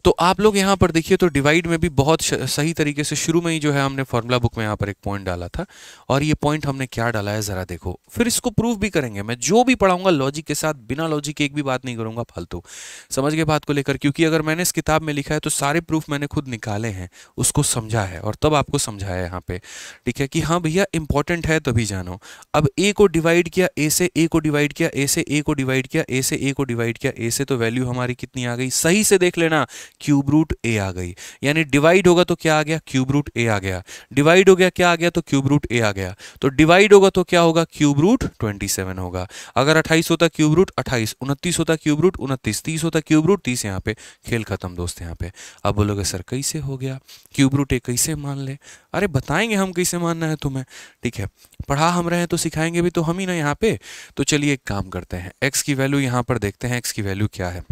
तो आप लोग यहाँ पर देखिए तो डिवाइड में भी बहुत सही तरीके से शुरू में ही जो है हमने फॉर्मूला बुक में यहाँ पर एक पॉइंट डाला था और ये पॉइंट हमने क्या डाला है ज़रा देखो फिर इसको प्रूव भी करेंगे मैं जो भी पढ़ाऊंगा लॉजिक के साथ बिना लॉजिक के एक भी बात नहीं करूंगा फालतू समझ गए बात को लेकर क्योंकि अगर मैंने इस किताब में लिखा है तो सारे प्रूफ मैंने खुद निकाले हैं उसको समझा है और तब आपको समझाया यहाँ पे ठीक है कि हाँ भैया इंपॉर्टेंट है तभी जानो अब ए को डिवाइड किया ए से ए को डिवाइड किया ए से ए को डिवाइड किया ए से ए को डिवाइड किया ए से तो वैल्यू हमारी कितनी आ गई सही से देख लेना क्यूब रूट ए आ गई यानी डिवाइड होगा तो क्या आ गया क्यूब रूट ए आ गया डिवाइड हो गया क्या आ गया तो क्यूब रूट ए आ गया तो डिवाइड होगा तो क्या होगा क्यूब रूट ट्वेंटी सेवन होगा अगर अट्ठाईस होता क्यूब रूट अट्ठाईस उनतीस होता क्यूब रूट उनतीस तीस होता क्यूब रूट तीस यहाँ पे खेल खत्म दोस्त यहाँ पे अब बोलोगे सर कैसे हो गया क्यूब रूट ए कैसे मान ले अरे बताएंगे हम कैसे मानना है तुम्हें ठीक है पढ़ा हम रहे हैं तो सिखाएंगे भी तो हम ही ना यहाँ पे तो चलिए एक काम करते हैं एक्स की वैल्यू यहाँ पर देखते हैं एक्स की वैल्यू क्या है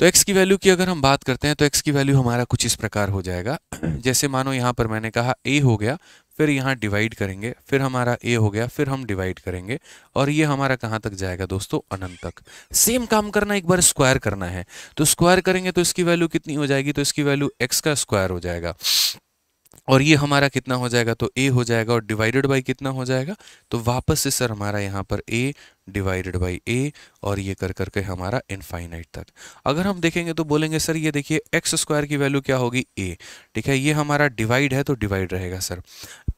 तो x की वैल्यू की अगर हम बात करते हैं तो x की वैल्यू हमारा कुछ इस प्रकार हो जाएगा जैसे मानो यहाँ पर मैंने कहा a हो गया फिर यहाँ डिवाइड करेंगे फिर हमारा ए हो गया फिर हम डिवाइड करेंगे और ये हमारा कहाँ तक जाएगा दोस्तों अनंत तक सेम काम करना एक बार स्क्वायर करना है तो स्क्वायर करेंगे तो इसकी वैल्यू कितनी हो जाएगी तो इसकी वैल्यू एक्स का स्क्वायर हो जाएगा और ये हमारा कितना हो जाएगा तो ए हो जाएगा और डिवाइडेड बाई कितना हो जाएगा तो वापस से सर हमारा यहाँ पर ए डिवाइडेड बाई ए और ये कर करके हमारा इनफाइनाइट तक अगर हम देखेंगे तो बोलेंगे सर ये देखिए एक्स स्क्वायर की वैल्यू क्या होगी ए ठीक है ये हमारा डिवाइड है तो डिवाइड रहेगा सर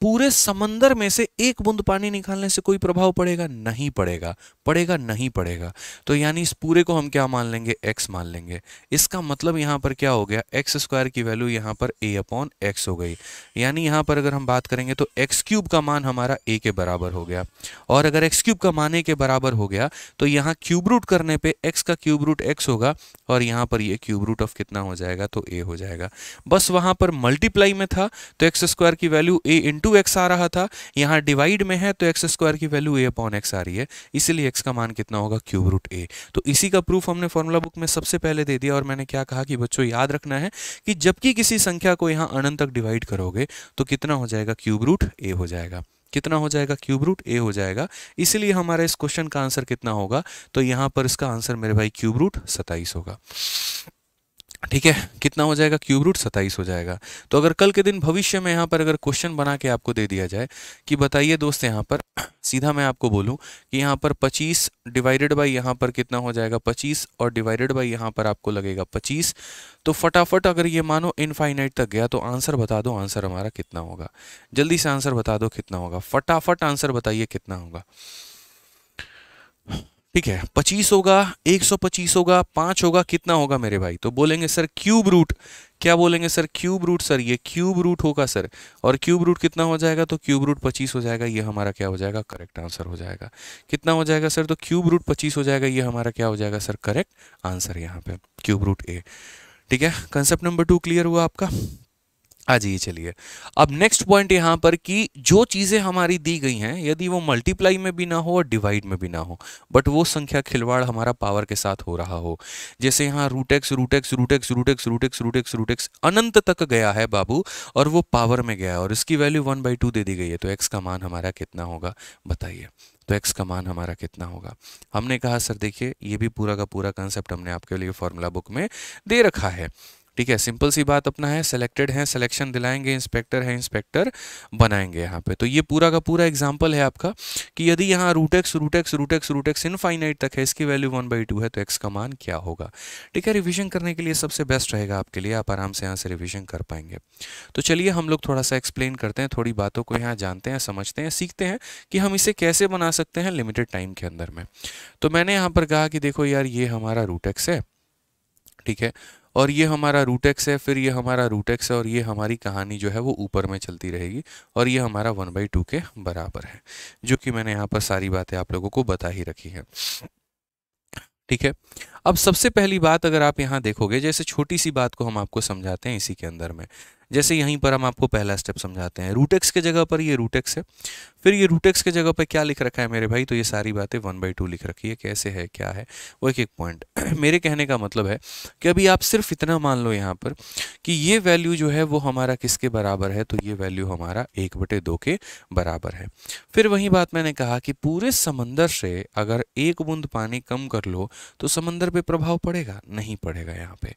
पूरे समंदर में से एक बूंद पानी निकालने से कोई प्रभाव पड़ेगा नहीं पड़ेगा पड़ेगा नहीं पड़ेगा तो यानी इस पूरे को हम क्या मान लेंगे एक्स मान लेंगे इसका मतलब यहाँ पर क्या हो गया एक्स स्क्वायर की वैल्यू यहाँ पर ए अपॉन एक्स हो गई यानी यहाँ पर अगर हम बात करेंगे तो एक्स क्यूब का मान हमारा ए के बराबर हो गया और अगर एक्स क्यूब का मान ए के बराबर हो गया तो यहाँ क्यूब रूट करने पर एक्स का क्यूब रूट एक्स होगा और यहाँ पर ये क्यूब रूट ऑफ कितना हो जाएगा तो ए हो जाएगा बस वहाँ पर मल्टीप्लाई में था तो एक्स स्क्वायर की value A into two X आ रहा था यहाँ डिवाइड में है तो एक्स स्क्वायर की वैल्यू ए अपॉन एक्स आ रही है इसीलिए एक्स का मान कितना होगा क्यूब रूट ए तो इसी का प्रूफ हमने फॉर्मूला बुक में सबसे पहले दे दिया और मैंने क्या कहा कि बच्चों याद रखना है कि जबकि किसी संख्या को यहाँ अनंत तक डिवाइड करोगे तो कितना हो जाएगा क्यूब रूट ए हो जाएगा कितना हो जाएगा क्यूब रूट ए हो जाएगा इसीलिए हमारे इस क्वेश्चन का आंसर कितना होगा तो यहाँ पर इसका आंसर मेरे भाई क्यूब रूट सताइस होगा ठीक है कितना हो जाएगा क्यूब रूट सत्ताईस हो जाएगा तो अगर कल के दिन भविष्य में यहाँ पर अगर क्वेश्चन बना के आपको दे दिया जाए कि बताइए दोस्त यहाँ पर सीधा मैं आपको बोलूँ कि यहाँ पर पच्चीस डिवाइडेड बाई यहाँ पर कितना हो जाएगा पच्चीस और डिवाइडेड बाई यहाँ पर आपको लगेगा पच्चीस तो फटाफट अगर ये मानो इनफाइनाइट तक गया तो आंसर बता दो आंसर हमारा कितना होगा जल्दी से आंसर बता दो कितना होगा फटाफट आंसर बताइए कितना होगा ठीक है पच्चीस होगा एक सौ पच्चीस होगा पाँच होगा कितना होगा मेरे भाई तो बोलेंगे सर क्यूब रूट क्या बोलेंगे सर क्यूब रूट सर ये क्यूब रूट होगा सर और क्यूब रूट कितना हो जाएगा तो क्यूब रूट पच्चीस हो जाएगा ये हमारा क्या हो जाएगा करेक्ट आंसर हो जाएगा कितना हो जाएगा सर तो क्यूब रूट पच्चीस हो जाएगा ये हमारा क्या हो जाएगा सर करेक्ट आंसर यहाँ पे क्यूब रूट ए ठीक है कंसेप्ट नंबर टू क्लियर हुआ आपका आ हाँ जाइए चलिए अब नेक्स्ट पॉइंट यहाँ पर कि जो चीज़ें हमारी दी गई हैं यदि वो मल्टीप्लाई में भी ना हो और डिवाइड में भी ना हो बट वो संख्या खिलवाड़ हमारा पावर के साथ हो रहा हो जैसे यहाँ root x root x root x root x root x root x root x अनंत तक गया है बाबू और वो पावर में गया और इसकी वैल्यू वन बाई टू दे दी गई है तो एक्स का मान हमारा कितना होगा बताइए तो एक्स का मान हमारा कितना होगा हमने कहा सर देखिए ये भी पूरा का पूरा कंसेप्ट हमने आपके लिए फॉर्मूला बुक में दे रखा है ठीक है सिंपल सी बात अपना है सिलेक्टेड है सिलेक्शन दिलाएंगे इंस्पेक्टर है इंस्पेक्टर बनाएंगे यहाँ पे तो ये पूरा का पूरा एग्जाम्पल है आपका कि यदि यहाँ root x root x root x root x infinite तक है इसकी वैल्यू वन बाई टू है तो एक्स का मान क्या होगा ठीक है रिविजन करने के लिए सबसे बेस्ट रहेगा आपके लिए आप आराम से यहाँ से रिविजन कर पाएंगे तो चलिए हम लोग थोड़ा सा एक्सप्लेन करते हैं थोड़ी बातों को यहाँ जानते हैं समझते हैं सीखते हैं कि हम इसे कैसे बना सकते हैं लिमिटेड टाइम के अंदर में तो मैंने यहाँ पर कहा कि देखो यार ये हमारा रूटेक्स है ठीक है और ये हमारा रूटेक्स है फिर ये हमारा रूटेक्स है और ये हमारी कहानी जो है वो ऊपर में चलती रहेगी और ये हमारा वन बाई टू के बराबर है जो कि मैंने यहाँ पर सारी बातें आप लोगों को बता ही रखी है ठीक है अब सबसे पहली बात अगर आप यहाँ देखोगे जैसे छोटी सी बात को हम आपको समझाते हैं इसी के अंदर में जैसे यहीं पर हम आपको पहला स्टेप समझाते हैं रूटेक्स के जगह पर ये रूटेक्स है फिर ये रूटेक्स के जगह पर क्या लिख रखा है मेरे भाई तो ये सारी बातें वन बाई टू लिख रखी है कैसे है क्या है वो एक एक पॉइंट मेरे कहने का मतलब है कि अभी आप सिर्फ इतना मान लो यहाँ पर कि ये वैल्यू जो है वो हमारा किसके बराबर है तो ये वैल्यू हमारा एक बटे दो के बराबर है फिर वही बात मैंने कहा कि पूरे समंदर से अगर एक बूंद पानी कम कर लो तो समंदर पर प्रभाव पड़ेगा नहीं पड़ेगा यहाँ पे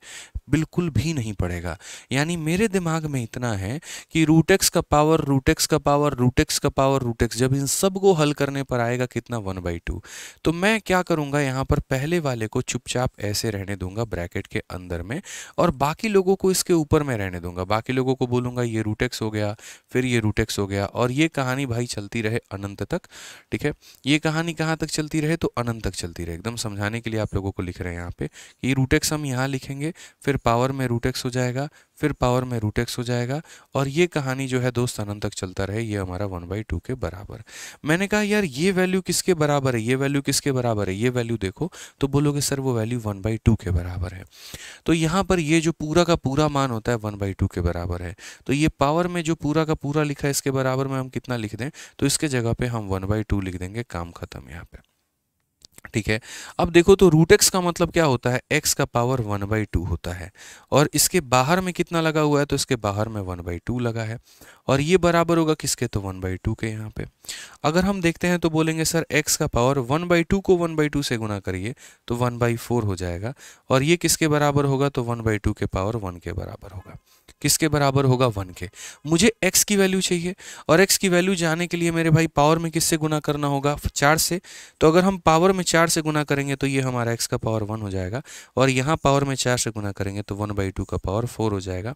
बिल्कुल भी नहीं पड़ेगा यानी मेरे दिमाग दिमाग में इतना है कि रूटेक्स का पावर रूटेक्स का पावर रूटेक्स का पावर रूटेक्स जब इन सब को हल करने पर आएगा कितना वन बाई टू तो मैं क्या करूंगा यहाँ पर पहले वाले को चुपचाप ऐसे रहने दूंगा ब्रैकेट के अंदर में और बाकी लोगों को इसके ऊपर में रहने दूंगा बाकी लोगों को बोलूंगा ये रूटेक्स हो गया फिर ये रूटेक्स हो गया और ये कहानी भाई चलती रहे अनंत तक ठीक है ये कहानी कहाँ तक चलती रहे तो अनंत तक चलती रहे एकदम समझाने के लिए आप लोगों को लिख रहे हैं यहाँ पे कि रूटेक्स हम यहाँ लिखेंगे फिर पावर में रूटेक्स हो जाएगा फिर पावर में रूट एक्स हो जाएगा और ये कहानी जो है दोस्त अनंत तक चलता रहे ये हमारा वन बाई टू के बराबर मैंने कहा यार ये वैल्यू किसके बराबर है ये वैल्यू किसके बराबर है ये वैल्यू देखो तो बोलोगे सर वो वैल्यू वन बाई टू के बराबर है तो यहाँ पर ये जो पूरा का पूरा मान होता है वन बाई टू के बराबर है तो ये पावर में जो पूरा का पूरा लिखा है इसके बराबर में हम कितना लिख दें तो इसके जगह पर हम वन बाई टू लिख देंगे काम खत्म यहाँ पर ठीक है अब देखो तो रूट एक्स का मतलब क्या होता है एक्स का पावर वन बाई टू होता है और इसके बाहर में कितना लगा हुआ है तो इसके बाहर में वन बाई टू लगा है और ये बराबर होगा किसके तो वन बाई टू के यहाँ पे अगर हम देखते हैं तो बोलेंगे सर एक्स का पावर वन बाई टू को वन बाई टू से गुना करिए तो वन बाई फोर हो जाएगा और ये किसके बराबर होगा तो वन बाई टू के पावर वन के बराबर होगा किसके बराबर होगा वन के मुझे एक्स की वैल्यू चाहिए और एक्स की वैल्यू जाने के लिए मेरे भाई पावर में किससे गुना करना होगा चार से तो अगर हम पावर में चार से गुना करेंगे तो ये हमारा एक्स का पावर वन हो जाएगा और यहाँ पावर में चार से गुना करेंगे तो वन बाई टू का पावर फोर हो जाएगा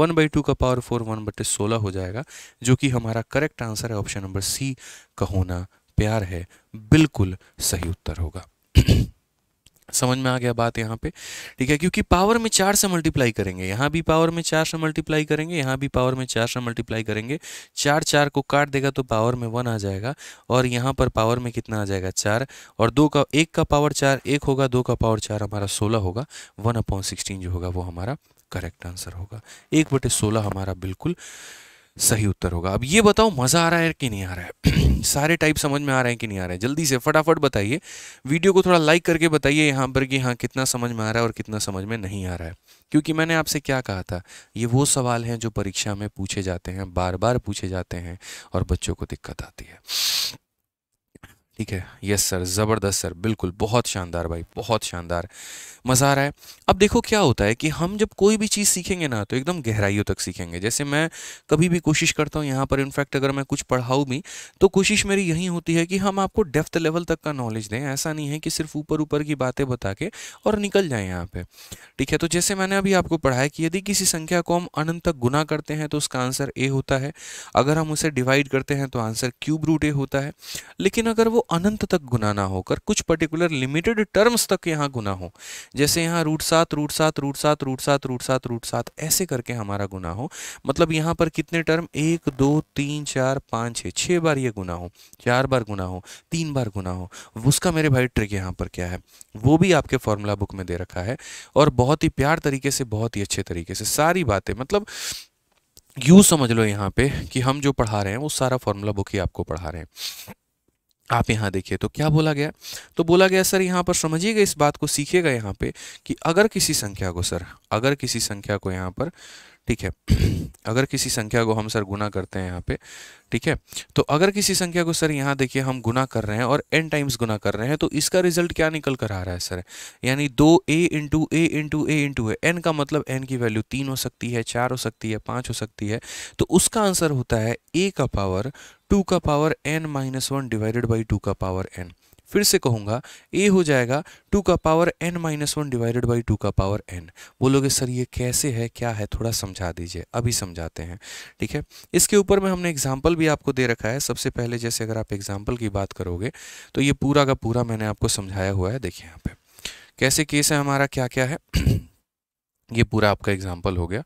वन बाई टू का पावर फोर वन बटे सोलह हो जाएगा जो कि हमारा करेक्ट आंसर है ऑप्शन नंबर सी का होना प्यार है बिल्कुल सही उत्तर होगा समझ में आ गया बात यहाँ पे ठीक है क्योंकि पावर में चार से मल्टीप्लाई करेंगे यहाँ भी पावर में चार से मल्टीप्लाई करेंगे यहाँ भी पावर में चार से मल्टीप्लाई करेंगे चार चार को काट देगा तो पावर में वन आ जाएगा और यहाँ पर पावर में कितना आ जाएगा चार और दो का एक का पावर चार एक होगा दो का पावर चार हमारा सोलह होगा वन अपॉइंट सिक्सटीन जो होगा वो हमारा करेक्ट आंसर होगा एक बटे सोलह हमारा बिल्कुल सही उत्तर होगा अब ये बताओ मज़ा आ रहा है कि नहीं आ रहा है सारे टाइप समझ में आ रहे हैं कि नहीं आ रहे हैं जल्दी से फटाफट बताइए वीडियो को थोड़ा लाइक करके बताइए यहाँ पर कि हाँ कितना समझ में आ रहा है और कितना समझ में नहीं आ रहा है क्योंकि मैंने आपसे क्या कहा था ये वो सवाल हैं जो परीक्षा में पूछे जाते हैं बार बार पूछे जाते हैं और बच्चों को दिक्कत आती है ठीक है यस सर ज़बरदस्त सर बिल्कुल बहुत शानदार भाई बहुत शानदार मज़ा आ रहा है अब देखो क्या होता है कि हम जब कोई भी चीज़ सीखेंगे ना तो एकदम गहराइयों तक सीखेंगे जैसे मैं कभी भी कोशिश करता हूँ यहाँ पर इनफैक्ट अगर मैं कुछ पढ़ाऊँ भी तो कोशिश मेरी यही होती है कि हम आपको डेफ्थ लेवल तक का नॉलेज दें ऐसा नहीं है कि सिर्फ ऊपर ऊपर की बातें बता के और निकल जाएँ यहाँ पर ठीक है तो जैसे मैंने अभी आपको पढ़ाया कि यदि किसी संख्या को हम अनंत तक गुना करते हैं तो उसका आंसर ए होता है अगर हम उसे डिवाइड करते हैं तो आंसर क्यूब रूट ए होता है लेकिन अगर वो अनंत तक गुना ना होकर कुछ पर्टिकुलर लिमिटेड टर्म्स तक यहाँ गुना हो जैसे यहाँ रूट सात रूट सात रूट सात रूट सात रूट सात रूट सात ऐसे करके हमारा गुना हो मतलब यहाँ पर कितने टर्म एक दो तीन चार पाँच छः छः बार ये गुना हो चार बार गुना हो तीन बार गुना हो उसका मेरे भाई ट्रिक यहाँ पर क्या है वो भी आपके फॉर्मूला बुक में दे रखा है और बहुत ही प्यार तरीके से बहुत ही अच्छे तरीके से सारी बातें मतलब यूँ समझ लो यहाँ पे कि हम जो पढ़ा रहे हैं वो सारा फॉर्मूला बुक ही आपको पढ़ा रहे हैं आप यहाँ देखिए तो क्या बोला गया तो बोला गया सर यहाँ पर समझिएगा इस बात को सीखिएगा यहाँ पे कि अगर किसी संख्या को सर अगर किसी संख्या को यहाँ पर ठीक है अगर किसी संख्या को हम सर गुना करते हैं यहाँ पे ठीक है तो अगर किसी संख्या को सर यहाँ देखिए हम गुना कर रहे हैं और एन टाइम्स गुना कर रहे हैं तो इसका रिजल्ट क्या निकल कर आ रहा है सर यानी दो A into A into A into है एन का मतलब एन की वैल्यू तीन हो सकती है चार हो सकती है पाँच हो सकती है तो उसका आंसर होता है ए का पावर टू का power N minus one divided by two का पावर एन फिर से कहूँगा ए हो जाएगा टू का power N minus one divided by two का पावर एन बोलोगे सर ये कैसे है क्या है थोड़ा समझा दीजिए अभी समझाते हैं ठीक है इसके ऊपर में हमने एग्जाम्पल भी आपको दे रखा है सबसे पहले जैसे अगर आप एग्जाम्पल की बात करोगे तो ये पूरा का पूरा मैंने आपको समझाया हुआ है देखिए यहाँ पे कैसे केस है हमारा क्या क्या है ये पूरा आपका एग्जाम्पल हो गया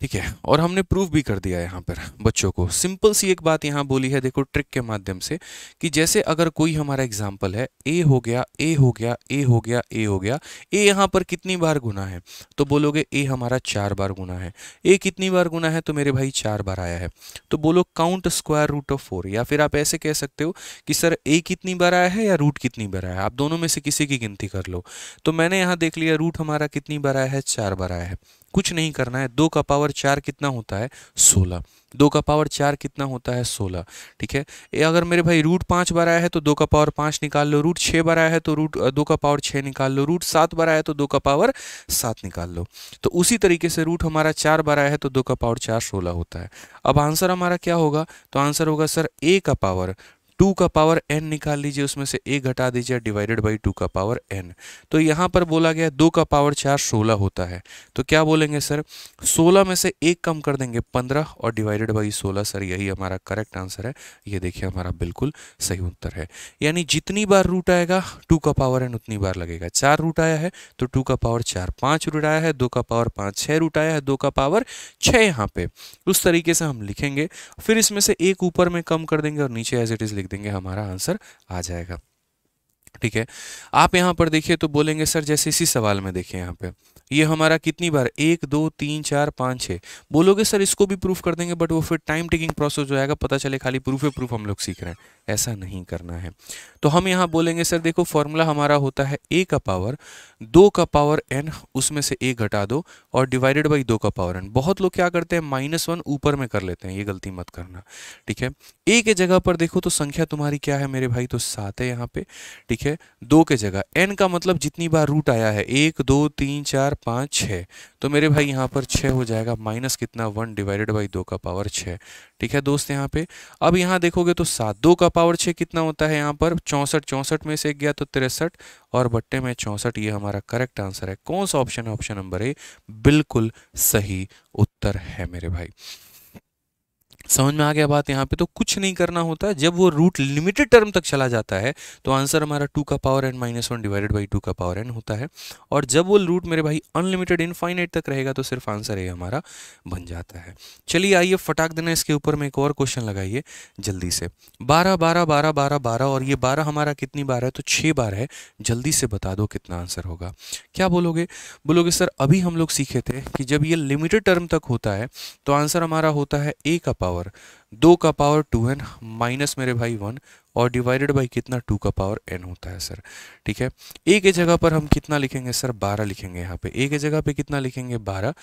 ठीक है और हमने प्रूव भी कर दिया यहाँ पर बच्चों को सिंपल सी एक बात यहाँ बोली है देखो ट्रिक के माध्यम से कि जैसे अगर कोई हमारा एग्जाम्पल है ए हो गया ए हो गया ए हो गया ए हो गया ए यहाँ पर कितनी बार गुना है तो बोलोगे ए हमारा चार बार गुना है ए कितनी बार गुना है तो मेरे भाई चार बार आया है तो बोलो count square root of four या फिर आप ऐसे कह सकते हो कि सर ए कितनी बार आया है या रूट कितनी बार आया है आप दोनों में से किसी की गिनती कर लो तो मैंने यहाँ देख लिया रूट हमारा कितनी बार आया है चार बार आया है कुछ नहीं करना है दो का पावर चार कितना होता है सोलह दो का पावर चार कितना होता है सोलह ठीक है ए अगर मेरे भाई रूट पाँच बार आया है तो दो का पावर पाँच निकाल लो रूट छः बार आया है तो रूट दो का पावर छः निकाल लो रूट सात बार आया है तो दो का पावर सात निकाल लो तो उसी तरीके से रूट हमारा चार बार आया है तो दो का पावर चार सोलह होता है अब आंसर हमारा क्या होगा तो आंसर होगा सर ए का पावर टू का पावर एन निकाल लीजिए उसमें से एक घटा दीजिए डिवाइडेड बाई टू का पावर एन तो यहाँ पर बोला गया दो का पावर चार सोलह होता है तो क्या बोलेंगे सर सोलह में से एक कम कर देंगे पंद्रह और डिवाइडेड बाई सोलह सर यही हमारा करेक्ट आंसर है ये देखिए हमारा बिल्कुल सही उत्तर है यानी जितनी बार रूट आएगा टू का पावर एन उतनी बार लगेगा चार रूट आया है तो टू का पावर चार पाँच रूट आया है दो का पावर पाँच छः रूट आया है दो का पावर छः यहाँ पे उस तरीके से हम लिखेंगे फिर इसमें से एक ऊपर में कम कर देंगे और नीचे एज इट इज़ लिख देंगे हमारा आंसर आ जाएगा ठीक है आप यहाँ पर देखिए तो बोलेंगे सर जैसे इसी सवाल में देखिए यहाँ पे ये हमारा कितनी बार एक दो तीन चार पाँच छः बोलोगे सर इसको भी प्रूफ कर देंगे बट वो फिर टाइम टेकिंग प्रोसेस जो आएगा पता चले खाली प्रूफ है प्रूफ हम लोग सीख रहे हैं ऐसा नहीं करना है तो हम यहाँ बोलेंगे सर देखो फॉर्मूला हमारा होता है ए का पावर दो का पावर एन उसमें से ए घटा दो और डिवाइडेड बाई दो का पावर एन बहुत लोग क्या करते हैं माइनस वन ऊपर में कर लेते हैं ये गलती मत करना ठीक है ए के जगह पर देखो तो संख्या तुम्हारी क्या है मेरे भाई तो सात है यहाँ पे ठीक है दो के जगह एन का मतलब जितनी बार रूट आया है एक दो तीन चार पाँच छः तो मेरे भाई यहाँ पर छः हो जाएगा माइनस कितना वन डिवाइडेड बाई दो का पावर छः ठीक है दोस्त यहाँ पे अब यहाँ देखोगे तो सात दो का पावर छः कितना होता है यहाँ पर चौंसठ चौंसठ में से गया तो तिरसठ और बट्टे में चौंसठ ये हमारा करेक्ट आंसर है कौन सा ऑप्शन है ऑप्शन नंबर ए बिल्कुल सही उत्तर है मेरे भाई समझ में आ गया बात यहाँ पे तो कुछ नहीं करना होता है जब वो रूट लिमिटेड टर्म तक चला जाता है तो आंसर हमारा टू का power N minus one divided by two का पावर एन होता है और जब वो रूट मेरे भाई अनलिमिटेड इनफाइनाइट तक रहेगा तो सिर्फ आंसर ये हमारा बन जाता है चलिए आइए फटाक देना इसके ऊपर में एक और क्वेश्चन लगाइए जल्दी से बारह बारह बारह बारह बारह और ये बारह हमारा कितनी बार है तो छः बार है जल्दी से बता दो कितना आंसर होगा क्या बोलोगे बोलोगे सर अभी हम लोग सीखे थे कि जब ये लिमिटेड टर्म तक होता है तो आंसर हमारा होता है ए का पावर पावर दो का पावर टू एन माइनस मेरे भाई वन और डिवाइडेड बाई कितना टू का पावर एन होता है सर ठीक है ए के जगह पर हम कितना लिखेंगे सर बारह लिखेंगे यहाँ पे ए के जगह पे कितना लिखेंगे बारह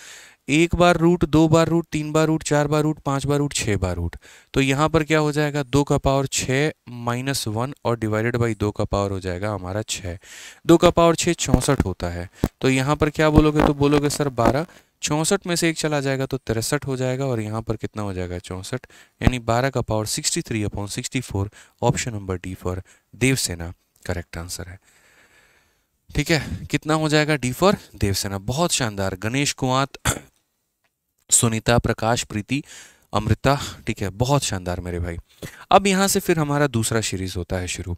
एक बार रूट दो बार रूट तीन बार रूट चार बार रूट पांच बार रूट छः बार रूट तो यहाँ पर क्या हो जाएगा दो का पावर छः माइनस वन और डिवाइडेड बाई दो का पावर हो जाएगा हमारा छः दो का पावर छः चौंसठ होता है तो यहाँ पर क्या बोलोगे तो बोलोगे सर बारह चौंसठ में से एक चला जाएगा तो तिरसठ हो जाएगा और यहाँ पर कितना हो जाएगा चौंसठ यानी बारह का power sixty three upon sixty four option number D for Devasena correct answer है ठीक है कितना हो जाएगा डी फॉर देवसेना बहुत शानदार गणेश कुमार सुनीता प्रकाश प्रीति अमृता ठीक है बहुत शानदार मेरे भाई अब यहाँ से फिर हमारा दूसरा सीरीज़ होता है शुरू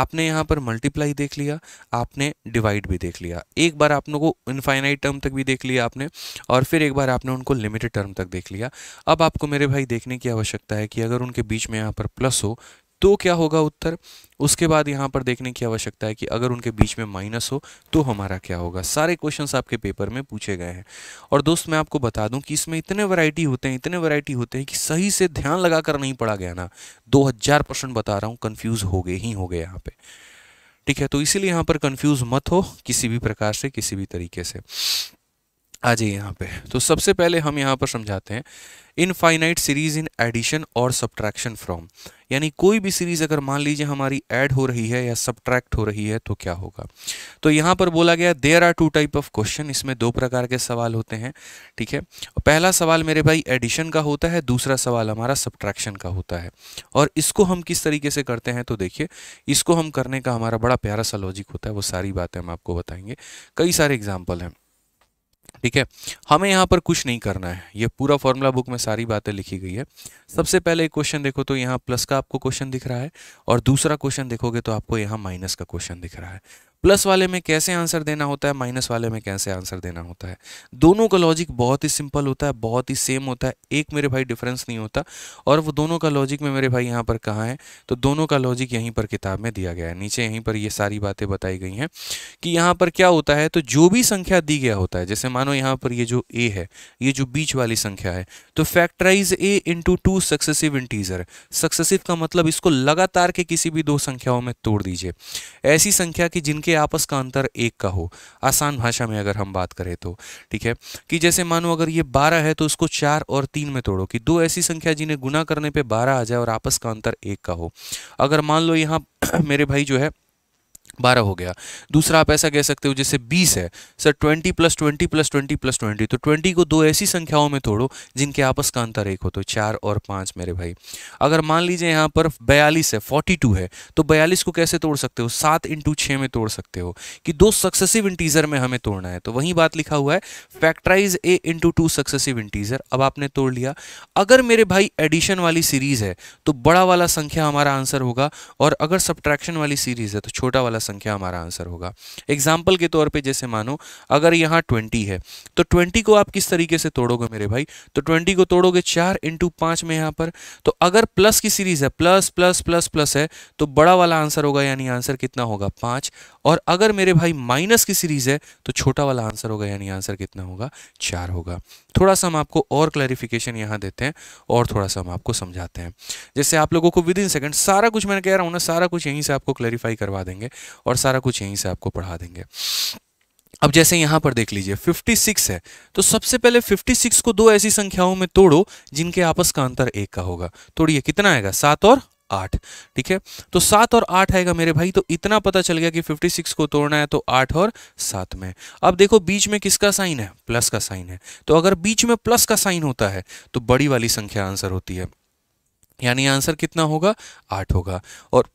आपने यहाँ पर मल्टीप्लाई देख लिया आपने डिवाइड भी देख लिया एक बार आप लोगों को इनफाइनाइट टर्म तक भी देख लिया आपने और फिर एक बार आपने उनको लिमिटेड टर्म तक देख लिया अब आपको मेरे भाई देखने की आवश्यकता है कि अगर उनके बीच में यहाँ पर प्लस हो तो क्या होगा उत्तर उसके बाद यहाँ पर देखने की आवश्यकता है कि अगर उनके बीच में माइनस हो तो हमारा क्या होगा सारे क्वेश्चन आपके पेपर में पूछे गए हैं और दोस्त मैं आपको बता दूं कि इसमें इतने वैरायटी होते हैं इतने वैरायटी होते हैं कि सही से ध्यान लगाकर नहीं पढ़ा गया ना दो परसेंट बता रहा हूँ कन्फ्यूज़ हो गए ही हो गए यहाँ पे ठीक है तो इसीलिए यहाँ पर कन्फ्यूज़ मत हो किसी भी प्रकार से किसी भी तरीके से आ हाँ जाइए यहाँ पे तो सबसे पहले हम यहाँ पर समझाते हैं इनफाइनाइट सीरीज इन एडिशन और सब्ट्रैक्शन फ्रॉम यानी कोई भी सीरीज अगर मान लीजिए हमारी ऐड हो रही है या सब्ट्रैक्ट हो रही है तो क्या होगा तो यहाँ पर बोला गया there are two type of question इसमें दो प्रकार के सवाल होते हैं ठीक है पहला सवाल मेरे भाई एडिशन का होता है दूसरा सवाल हमारा सब्ट्रैक्शन का होता है और इसको हम किस तरीके से करते हैं तो देखिए इसको हम करने का हमारा बड़ा प्यारा सा लॉजिक होता है वो सारी बातें हम आपको बताएंगे कई सारे एग्जाम्पल हैं ठीक है हमें यहाँ पर कुछ नहीं करना है ये पूरा फॉर्मूला बुक में सारी बातें लिखी गई है सबसे पहले एक क्वेश्चन देखो तो यहाँ प्लस का आपको क्वेश्चन दिख रहा है और दूसरा क्वेश्चन देखोगे तो आपको यहाँ माइनस का क्वेश्चन दिख रहा है प्लस वाले में कैसे आंसर देना होता है माइनस वाले में कैसे आंसर देना होता है दोनों का लॉजिक बहुत ही सिंपल होता है बहुत ही सेम होता है एक मेरे भाई डिफरेंस नहीं होता और वो दोनों का लॉजिक में मेरे भाई यहाँ पर कहाँ है तो दोनों का लॉजिक यहीं पर किताब में दिया गया है नीचे यहीं पर ये सारी बातें बताई गई हैं कि यहाँ पर क्या होता है तो जो भी संख्या दी गया होता है जैसे मानो यहाँ पर ये जो ए है ये जो बीच वाली संख्या है तो factorise A into two successive integer successive का मतलब इसको लगातार के किसी भी दो संख्याओं में तोड़ दीजिए ऐसी संख्या की जिनके के आपस का अंतर एक का हो आसान भाषा में अगर हम बात करें तो ठीक है कि जैसे मानो अगर ये बारह है तो उसको चार और तीन में तोड़ो कि दो ऐसी संख्या जिन्हें गुना करने पर बारह आ जाए और आपस का अंतर एक का हो अगर मान लो यहाँ मेरे भाई जो है बारह हो गया दूसरा आप ऐसा कह सकते हो जैसे बीस है sir twenty plus twenty plus twenty plus twenty तो ट्वेंटी को दो ऐसी संख्याओं में तोड़ो जिनके आपस का अंतर एक हो तो चार और पाँच मेरे भाई अगर मान लीजिए यहाँ पर बयालीस है फोर्टी टू है तो बयालीस को कैसे तोड़ सकते हो सात इंटू छः में तोड़ सकते हो कि दो सक्सेसिव इंटीज़र में हमें तोड़ना है तो वही बात लिखा हुआ है factorise A into two successive integer अब आपने तोड़ लिया अगर मेरे भाई एडिशन वाली सीरीज़ है तो बड़ा वाला संख्या हमारा आंसर होगा और अगर सब्ट्रैक्शन वाली सीरीज़ है तो छोटा वाला वाला संख्या हमारा आंसर होगा एग्जाम्पल के तौर पर जैसे मानो अगर यहाँ ट्वेंटी है तो ट्वेंटी को आप किस तरीके से तोड़ोगे मेरे भाई तो ट्वेंटी को तोड़ोगे चार इंटू पाँच में यहाँ पर तो अगर प्लस की सीरीज है प्लस प्लस प्लस प्लस है तो बड़ा वाला आंसर होगा यानी आंसर कितना होगा पाँच और अगर मेरे भाई माइनस की सीरीज है तो छोटा वाला आंसर होगा यानी आंसर कितना होगा चार होगा थोड़ा सा हम आपको और क्लैरिफिकेशन यहाँ देते हैं और थोड़ा सा हम आपको समझाते हैं जैसे आप लोगों को विद इन सेकेंड सारा कुछ मैंने कह रहा हूँ ना सारा कुछ यहीं से आपको क्लैरिफाई करवा देंगे और सारा कुछ यहीं से आपको पढ़ा देंगे अब जैसे यहां पर देख लीजिए 56 है तो सबसे पहले 56 को दो ऐसी संख्याओं में तोड़ो जिनके आपस का अंतर एक का होगा तोड़िए कितना आएगा सात और आठ ठीक है तो सात और आठ आएगा मेरे भाई तो इतना पता चल गया कि 56 को तोड़ना है तो आठ और सात में अब देखो बीच में किसका साइन है प्लस का साइन है तो अगर बीच में प्लस का साइन होता है तो बड़ी वाली संख्या आंसर होती है यानी आंसर कितना होगा आठ होगा और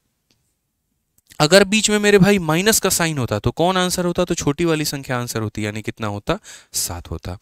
अगर बीच में मेरे भाई माइनस का साइन होता तो कौन आंसर होता तो छोटी वाली संख्या आंसर होती यानी कितना होता सात होता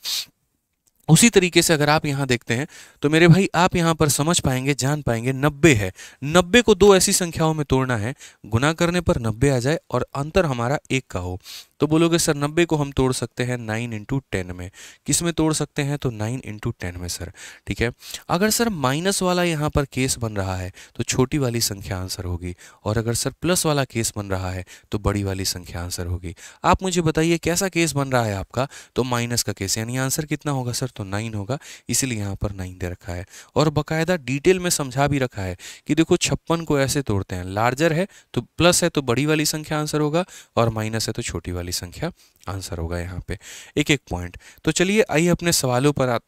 उसी तरीके से अगर आप यहां देखते हैं तो मेरे भाई आप यहाँ पर समझ पाएंगे जान पाएंगे नब्बे है नब्बे को दो ऐसी संख्याओं में तोड़ना है गुना करने पर नब्बे आ जाए और अंतर हमारा एक का हो तो बोलोगे सर नब्बे को हम तोड़ सकते हैं नाइन इंटू टेन में किस में तोड़ सकते हैं तो नाइन इंटू टेन में सर ठीक है अगर सर माइनस वाला यहाँ पर केस बन रहा है तो छोटी वाली संख्या आंसर होगी और अगर सर प्लस वाला केस बन रहा है तो बड़ी वाली संख्या आंसर होगी आप मुझे बताइए कैसा केस बन रहा है आपका तो माइनस का केस यानी आंसर कितना होगा सर तो नाइन होगा इसीलिए यहाँ पर नाइन दे रखा है और बाकायदा डिटेल में समझा भी रखा है कि देखो छप्पन को ऐसे तोड़ते हैं लार्जर है तो प्लस है तो बड़ी वाली संख्या आंसर होगा और माइनस है तो छोटी वाली संख्या आंसर होगा यहाँ पे एक एक पॉइंट तो चलिए आइए अपने सवालों पर आ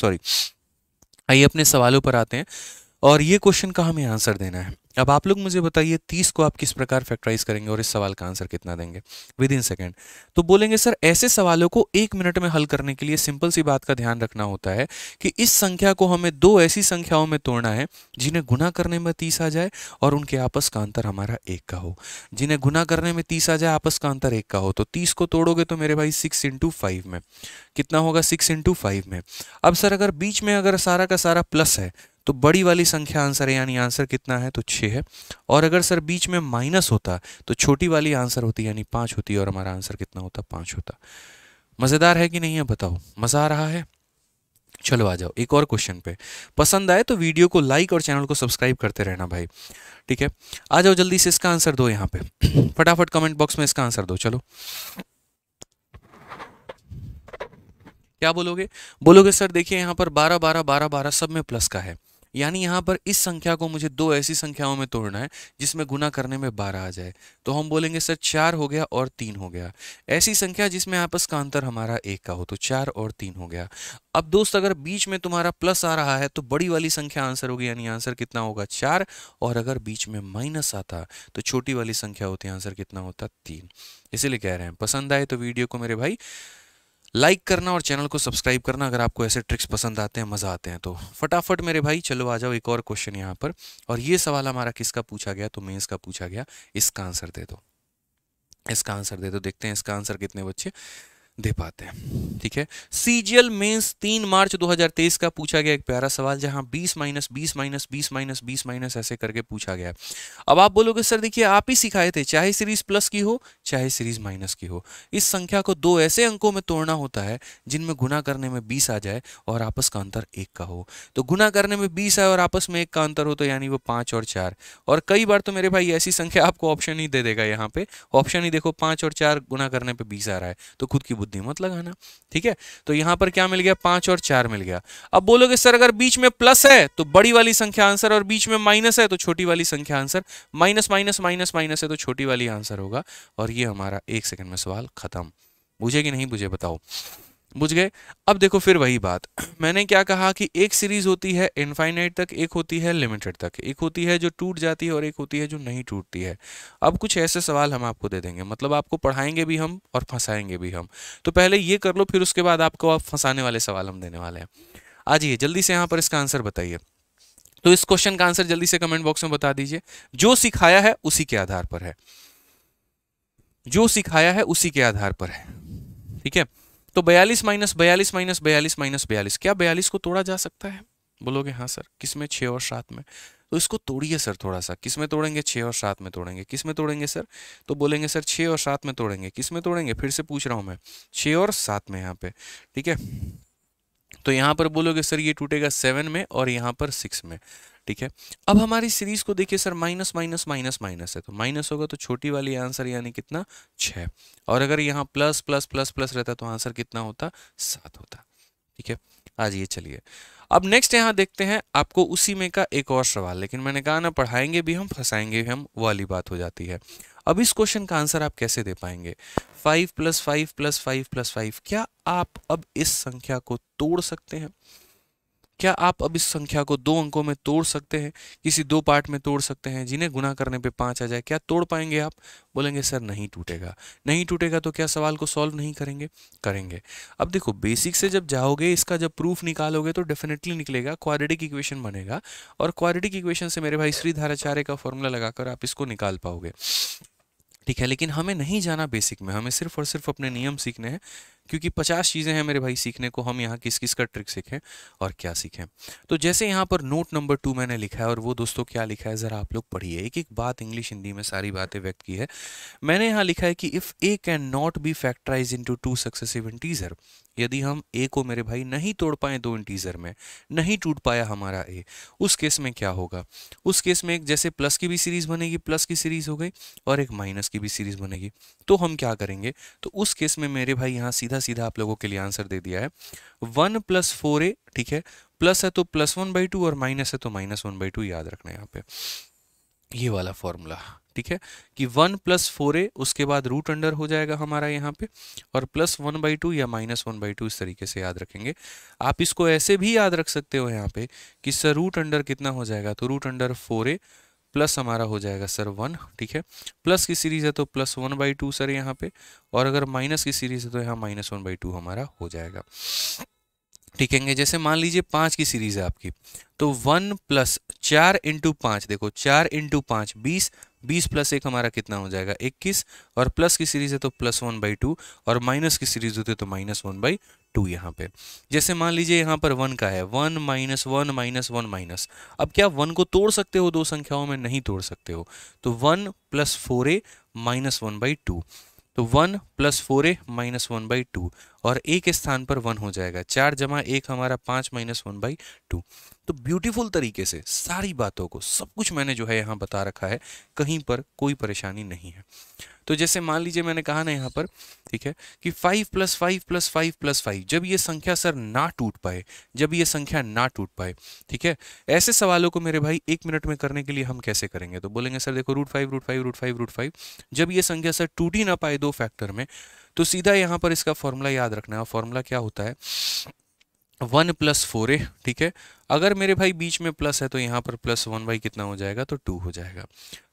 सॉरी आइए अपने सवालों पर आते हैं और ये क्वेश्चन का हमें आंसर देना है अब आप लोग मुझे बताइए तीस को आप किस प्रकार फैक्टराइज करेंगे और इस सवाल का आंसर कितना देंगे विद इन सेकेंड तो बोलेंगे सर ऐसे सवालों को एक मिनट में हल करने के लिए सिंपल सी बात का ध्यान रखना होता है कि इस संख्या को हमें दो ऐसी संख्याओं में तोड़ना है जिन्हें गुना करने में तीस आ जाए और उनके आपस का अंतर हमारा एक का हो जिन्हें गुना करने में तीस आ जाए आपस का अंतर एक का हो तो तीस को तोड़ोगे तो मेरे भाई सिक्स इंटू फाइव में कितना होगा सिक्स इंटू फाइव में अब सर अगर बीच में अगर सारा का सारा प्लस है तो बड़ी वाली संख्या आंसर है यानी आंसर कितना है तो छः है और अगर सर बीच में माइनस होता तो छोटी वाली आंसर होती यानी पाँच होती और हमारा आंसर कितना होता पाँच होता मज़ेदार है कि नहीं है बताओ मज़ा आ रहा है चलो आ जाओ एक और क्वेश्चन पे पसंद आए तो वीडियो को लाइक और चैनल को सब्सक्राइब करते रहना भाई ठीक है आ जाओ जल्दी से इसका आंसर दो यहाँ पे फटाफट कमेंट बॉक्स में इसका आंसर दो चलो क्या बोलोगे बोलोगे सर देखिए यहाँ पर बारह बारह बारह बारह सब में प्लस का है यानी यहाँ पर इस संख्या को मुझे दो ऐसी संख्याओं में तोड़ना है जिसमें गुना करने में बारह आ जाए तो हम बोलेंगे सर चार हो गया और तीन हो गया ऐसी संख्या जिसमें आपस का अंतर हमारा एक का हो तो चार और तीन हो गया अब दोस्त अगर बीच में तुम्हारा प्लस आ रहा है तो बड़ी वाली संख्या आंसर होगी यानी आंसर कितना होगा चार और अगर बीच में माइनस आता तो छोटी वाली संख्या होती आंसर कितना होता तीन इसीलिए कह रहे हैं पसंद आए तो वीडियो को मेरे भाई लाइक करना और चैनल को सब्सक्राइब करना अगर आपको ऐसे ट्रिक्स पसंद आते हैं मज़ा आते हैं तो फटाफट मेरे भाई चलो आ जाओ एक और क्वेश्चन यहाँ पर और ये सवाल हमारा किसका पूछा गया तो मेन्स का पूछा गया इसका आंसर दे दो इसका आंसर दे दो देखते हैं इसका आंसर कितने बच्चे दे पाते हैं ठीक है सीजीएल मेंस 3 मार्च 2023 का पूछा गया एक प्यारा सवाल जहां 20 माइनस 20 माइनस 20 माइनस 20 माइनस ऐसे करके पूछा गया अब आप बोलोगे सर देखिए आप ही सिखाए थे चाहे सीरीज प्लस की हो चाहे सीरीज माइनस की हो इस संख्या को दो ऐसे अंकों में तोड़ना होता है जिनमें गुना करने में बीस आ जाए और आपस का अंतर एक का हो तो गुना करने में बीस आए और आपस में एक का अंतर हो तो यानी वो पाँच और चार और कई बार तो मेरे भाई ऐसी संख्या आपको ऑप्शन ही दे देगा यहाँ पे ऑप्शन ही देखो पाँच और चार गुना करने पर बीस आ रहा है तो खुद की बुद्धि बुद्धि मत लगाना ठीक है तो यहां पर क्या मिल गया पांच और चार मिल गया अब बोलोगे सर अगर बीच में प्लस है तो बड़ी वाली संख्या आंसर और बीच में माइनस है तो छोटी वाली संख्या answer minus minus minus minus है तो छोटी वाली आंसर होगा और ये हमारा एक सेकंड में सवाल खत्म बुझे कि नहीं बुझे बताओ बुझ गए अब देखो फिर वही बात मैंने क्या कहा कि एक सीरीज होती है इनफाइनाइट तक एक होती है लिमिटेड तक एक होती है जो टूट जाती है और एक होती है जो नहीं टूटती है अब कुछ ऐसे सवाल हम आपको दे देंगे मतलब आपको पढ़ाएंगे भी हम और फंसाएंगे भी हम तो पहले ये कर लो फिर उसके बाद आपको आप फंसाने वाले सवाल हम देने वाले हैं आ जाइए जल्दी से यहाँ पर इसका आंसर बताइए तो इस क्वेश्चन का आंसर जल्दी से कमेंट बॉक्स में बता दीजिए जो सिखाया है उसी के आधार पर है जो सिखाया है उसी के आधार पर है ठीक है तो बयालीस माइनस बयालीस माइनस बयालीस माइनस बयालीस क्या बयालीस को तोड़ा जा सकता है बोलोगे हाँ सर किस में छः और सात में तो इसको तोड़िए सर थोड़ा सा किस में तोड़ेंगे छः और सात में तोड़ेंगे किस में तोड़ेंगे सर तो बोलेंगे सर छः और सात में तोड़ेंगे किस में तोड़ेंगे फिर से पूछ रहा हूँ मैं छः और सात में यहाँ पे ठीक है तो यहाँ पर बोलोगे सर ये टूटेगा सेवन में और यहाँ पर सिक्स में ठीक है अब हमारी सीरीज को देखिए sir minus minus minus minus है तो माइनस होगा तो छोटी वाली आंसर यानी कितना छः और अगर यहाँ प्लस प्लस प्लस प्लस रहता तो आंसर कितना होता सात होता ठीक है आज ये चलिए अब नेक्स्ट यहाँ देखते हैं आपको उसी में का एक और सवाल लेकिन मैंने कहा ना पढ़ाएंगे भी हम फंसाएंगे भी हम वाली बात हो जाती है अब इस क्वेश्चन का आंसर आप कैसे दे पाएंगे five plus five plus five plus five क्या आप अब इस संख्या को तोड़ सकते हैं क्या आप अब इस संख्या को दो अंकों में तोड़ सकते हैं किसी दो पार्ट में तोड़ सकते हैं जिन्हें गुना करने पे पाँच आ जाए क्या तोड़ पाएंगे आप बोलेंगे सर नहीं टूटेगा नहीं टूटेगा तो क्या सवाल को सॉल्व नहीं करेंगे करेंगे अब देखो बेसिक से जब जाओगे इसका जब प्रूफ निकालोगे तो डेफिनेटली निकलेगा क्वारिटिक इक्वेशन बनेगा और क्वारिटिक इक्वेशन से मेरे भाई श्रीधाराचार्य का फॉर्मूला लगाकर आप इसको निकाल पाओगे ठीक है लेकिन हमें नहीं जाना बेसिक में हमें सिर्फ और सिर्फ अपने नियम सीखने हैं क्योंकि पचास चीज़ें हैं मेरे भाई सीखने को हम यहाँ किस किस का ट्रिक सीखें और क्या सीखें तो जैसे यहाँ पर नोट नंबर टू मैंने लिखा है और वो दोस्तों क्या लिखा है ज़रा आप लोग पढ़िए एक एक बात इंग्लिश हिंदी में सारी बातें व्यक्त की है मैंने यहाँ लिखा है कि if A can not be factorise into two successive integer यदि हम ए को मेरे भाई नहीं तोड़ पाए दो इंटीजर में नहीं टूट पाया हमारा ए उस केस में क्या होगा उस केस में एक जैसे प्लस की भी सीरीज बनेगी प्लस की सीरीज हो गई और एक माइनस की भी सीरीज बनेगी तो हम क्या करेंगे तो उस केस में मेरे भाई यहाँ सीधा सीधा सीधा आप लोगों के लिए आंसर दे दिया है वन प्लस फोर ए ठीक है प्लस है तो प्लस वन बाई टू और माइनस है तो माइनस वन बाई टू याद रखना यहाँ पे ये वाला फॉर्मूला ठीक है कि वन प्लस फोर ए उसके बाद रूट अंडर हो जाएगा हमारा यहाँ पे और प्लस वन बाई टू या माइनस वन बाई टू इस तरीके से याद रखेंगे आप इसको ऐसे भी याद रख सकते हो यहाँ पे कि सर रूट अंडर कितना हो जाएगा तो root under four A plus हमारा हो जाएगा सर वन ठीक है प्लस की सीरीज़ है तो plus one by two sir यहाँ पे और अगर माइनस की सीरीज़ है तो यहाँ माइनस वन बाई टू हमारा हो जाएगा ठीक है जैसे मान लीजिए पांच की सीरीज़ है आपकी तो वन प्लस चार इंटू पांच देखो चार इंटू पांच बीस बीस प्लस एक हमारा कितना हो जाएगा इक्कीस और प्लस की सीरीज़ है तो प्लस वन बाई टू और माइनस की सीरीज़ होती है तो माइनस वन बाई टू यहाँ पे जैसे मान लीजिए यहाँ पर वन का है one minus one minus one minus अब क्या वन को तोड़ सकते हो दो संख्याओं में नहीं तोड़ सकते हो तो one plus four A minus one by two तो one plus four A minus one by two और एक स्थान पर वन हो जाएगा चार जमा एक हमारा पाँच माइनस वन बाई टू तो ब्यूटीफुल तरीके से सारी बातों को सब कुछ मैंने जो है यहाँ बता रखा है कहीं पर कोई परेशानी नहीं है तो जैसे मान लीजिए मैंने कहा ना यहाँ पर ठीक है कि five plus five plus five plus five जब ये संख्या सर ना टूट पाए जब ये संख्या ना टूट पाए ठीक है ऐसे सवालों को मेरे भाई एक मिनट में करने के लिए हम कैसे करेंगे तो बोलेंगे सर देखो root five root five root five root five जब ये संख्या सर टूट ही ना पाए दो फैक्टर में तो सीधा यहाँ पर इसका फॉर्मूला याद रखना है फॉर्मूला क्या होता है वन प्लस फोर ए ठीक है अगर मेरे भाई बीच में प्लस है तो यहाँ पर प्लस वन बाई कितना हो जाएगा तो टू हो जाएगा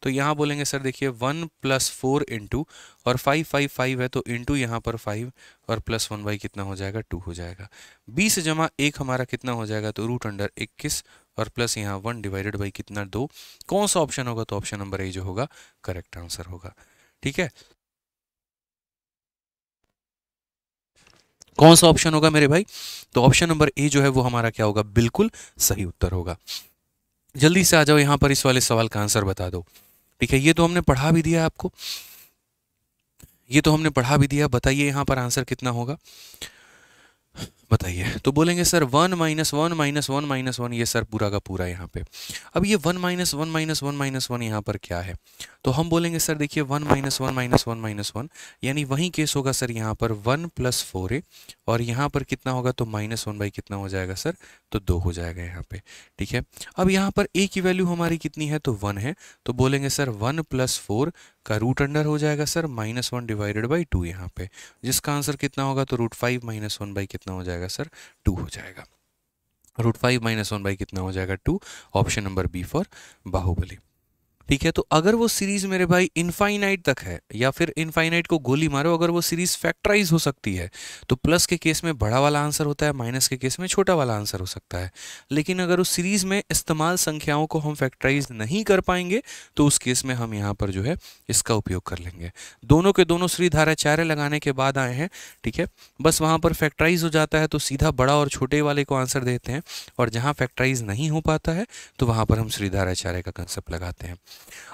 तो यहाँ बोलेंगे सर देखिए वन प्लस फोर इंटू और फाइव फाइव फाइव है तो इंटू यहाँ पर फाइव और प्लस वन बाई कितना हो जाएगा टू हो जाएगा बीस जमा एक हमारा कितना हो जाएगा तो रूट अंडर इक्कीस और प्लस यहाँ वन डिवाइडेड बाई कितना दो कौन सा ऑप्शन होगा तो ऑप्शन नंबर ए जो होगा करेक्ट आंसर होगा ठीक है कौन सा ऑप्शन होगा मेरे भाई तो ऑप्शन नंबर ए जो है वो हमारा क्या होगा बिल्कुल सही उत्तर होगा जल्दी से आ जाओ यहां पर इस वाले सवाल का आंसर बता दो ठीक है ये तो हमने पढ़ा भी दिया आपको ये तो हमने पढ़ा भी दिया बताइए यहां पर आंसर कितना होगा बताइए तो बोलेंगे sir one minus one minus one minus one ये सर पूरा का पूरा यहाँ पे अब ये one minus one minus one minus one यहाँ पर क्या है तो हम बोलेंगे सर देखिए one minus one minus one minus one यानी वही केस होगा सर यहाँ पर वन प्लस फोर ए और यहाँ पर कितना होगा तो माइनस वन बाई कितना हो जाएगा सर तो दो हो जाएगा यहाँ पे ठीक है अब यहाँ पर ए की वैल्यू हमारी कितनी है तो वन है तो बोलेंगे सर वन प्लस फोर का रूट अंडर हो जाएगा sir minus one divided by two यहाँ पे जिसका आंसर कितना होगा तो root five minus one by कितना हो जाएगा जाएगा सर टू हो जाएगा root five minus one by कितना हो जाएगा two option number B for Baahubali ठीक है तो अगर वो सीरीज मेरे भाई इनफाइनाइट तक है या फिर इनफाइनाइट को गोली मारो अगर वो सीरीज फैक्टराइज हो सकती है तो प्लस के केस में बड़ा वाला आंसर होता है माइनस के केस में छोटा वाला आंसर हो सकता है लेकिन अगर उस सीरीज में इस्तेमाल संख्याओं को हम फैक्टराइज नहीं कर पाएंगे तो उस केस में हम यहाँ पर जो है इसका उपयोग कर लेंगे दोनों के दोनों श्रीधाराचार्य लगाने के बाद आए हैं ठीक है बस वहाँ पर फैक्टराइज हो जाता है तो सीधा बड़ा और छोटे वाले को आंसर देते हैं और जहाँ फैक्टराइज नहीं हो पाता है तो वहाँ पर हम श्रीधाराचार्य का कंसेप्ट लगाते हैं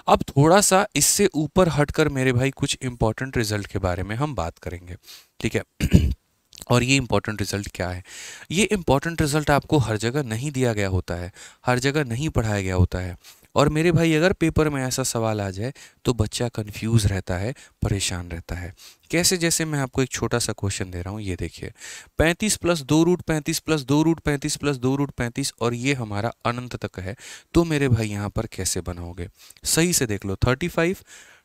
अब थोड़ा सा इससे ऊपर हटकर मेरे भाई कुछ इंपॉर्टेंट रिजल्ट के बारे में हम बात करेंगे ठीक है और ये इम्पॉर्टेंट रिजल्ट क्या है ये इम्पॉर्टेंट रिजल्ट आपको हर जगह नहीं दिया गया होता है हर जगह नहीं पढ़ाया गया होता है और मेरे भाई अगर पेपर में ऐसा सवाल आ जाए तो बच्चा कंफ्यूज रहता है परेशान रहता है कैसे जैसे मैं आपको एक छोटा सा क्वेश्चन दे रहा हूँ ये देखिए पैंतीस प्लस दो रूट पैंतीस प्लस दो रूट पैंतीस प्लस दो रूट पैंतीस और ये हमारा अनंत तक है तो मेरे भाई यहाँ पर कैसे बनाओगे सही से देख लो thirty five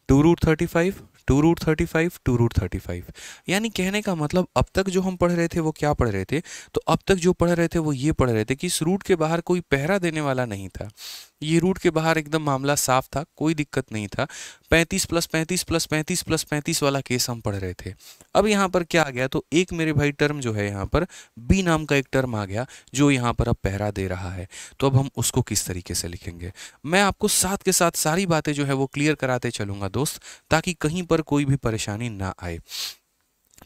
two root thirty five two root thirty five two root thirty five यानी कहने का मतलब अब तक जो हम पढ़ रहे थे वो क्या पढ़ रहे थे तो अब तक जो पढ़ रहे थे वो ये पढ़ रहे थे कि इस रूट के बाहर कोई पहरा देने वाला नहीं था ये रूट के बाहर एकदम मामला साफ था कोई दिक्कत नहीं था 35 प्लस 35 प्लस 35 प्लस 35 वाला केस हम पढ़ रहे थे अब यहाँ पर क्या आ गया तो एक मेरे भाई टर्म जो है यहाँ पर बी नाम का एक टर्म आ गया जो यहाँ पर अब पहरा दे रहा है तो अब हम उसको किस तरीके से लिखेंगे मैं आपको साथ के साथ सारी बातें जो है वो क्लियर कराते चलूँगा दोस्त ताकि कहीं पर कोई भी परेशानी ना आए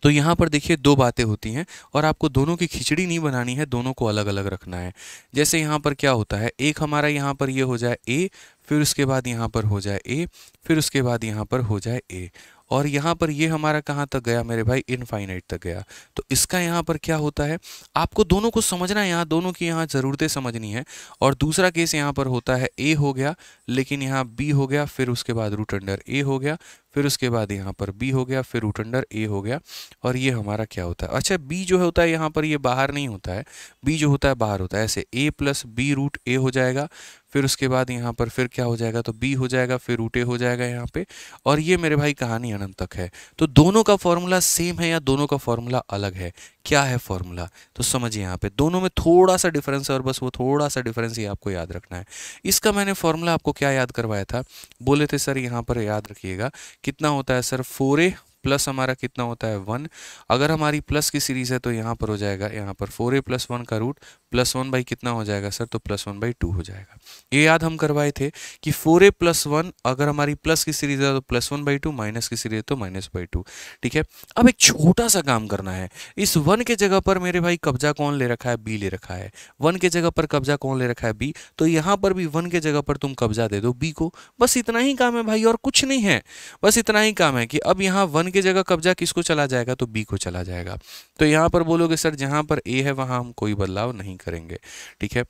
तो यहाँ पर देखिए दो बातें होती हैं और आपको दोनों की खिचड़ी नहीं बनानी है दोनों को अलग अलग रखना है जैसे यहाँ पर क्या होता है एक हमारा यहाँ पर ये यह हो जाए ए फिर उसके बाद यहाँ पर हो जाए ए फिर उसके बाद यहाँ पर हो जाए ए और यहाँ पर ये हमारा कहाँ तक गया मेरे भाई इनफाइनाइट तक गया तो इसका यहाँ पर क्या होता है आपको दोनों को समझना है यहाँ दोनों की यहाँ ज़रूरतें समझनी है और दूसरा केस यहाँ पर होता है ए हो गया लेकिन यहाँ बी हो गया फिर उसके बाद रूट अंडर ए हो गया फिर उसके बाद यहाँ पर बी हो गया फिर रूट अंडर ए हो गया और ये हमारा क्या होता है अच्छा बी जो होता है यहाँ पर ये बाहर नहीं होता है बी जो होता है बाहर होता है ऐसे A plus B root A हो जाएगा फिर उसके बाद यहाँ पर फिर क्या हो जाएगा तो बी हो जाएगा फिर रूट ए हो जाएगा यहाँ पे और ये मेरे भाई कहानी अनंत तक है तो दोनों का फॉर्मूला सेम है या दोनों का फॉर्मूला अलग है क्या है फॉर्मूला तो समझिए यहाँ पे दोनों में थोड़ा सा डिफरेंस है और बस वो थोड़ा सा डिफरेंस ये आपको याद रखना है इसका मैंने फॉर्मूला आपको क्या याद करवाया था बोले थे सर यहाँ पर याद रखिएगा कितना होता है सर फोर ए प्लस हमारा कितना होता है वन अगर हमारी प्लस की सीरीज़ है तो यहाँ पर हो जाएगा यहाँ पर फोर ए प्लस वन का रूट प्लस वन बाई कितना हो जाएगा सर तो प्लस वन बाई टू हो जाएगा ये याद हम करवाए थे कि फोर ए प्लस वन अगर हमारी प्लस की सीरीज़ है तो plus one by two minus की सीरीज है तो माइनस बाई टू ठीक है अब एक छोटा सा काम करना है इस वन के जगह पर मेरे भाई कब्जा कौन ले रखा है बी ले रखा है वन के जगह पर कब्जा कौन ले रखा है बी तो यहाँ पर भी वन के जगह पर तुम कब्जा दे दो बी को बस इतना ही काम है भाई और कुछ नहीं है बस इतना ही काम है कि अब यहाँ वन की जगह कब्जा किसको चला जाएगा तो बी को चला जाएगा तो यहाँ पर बोलोगे सर जहाँ पर ए है वहाँ हम कोई बदलाव नहीं करेंगे ठीक है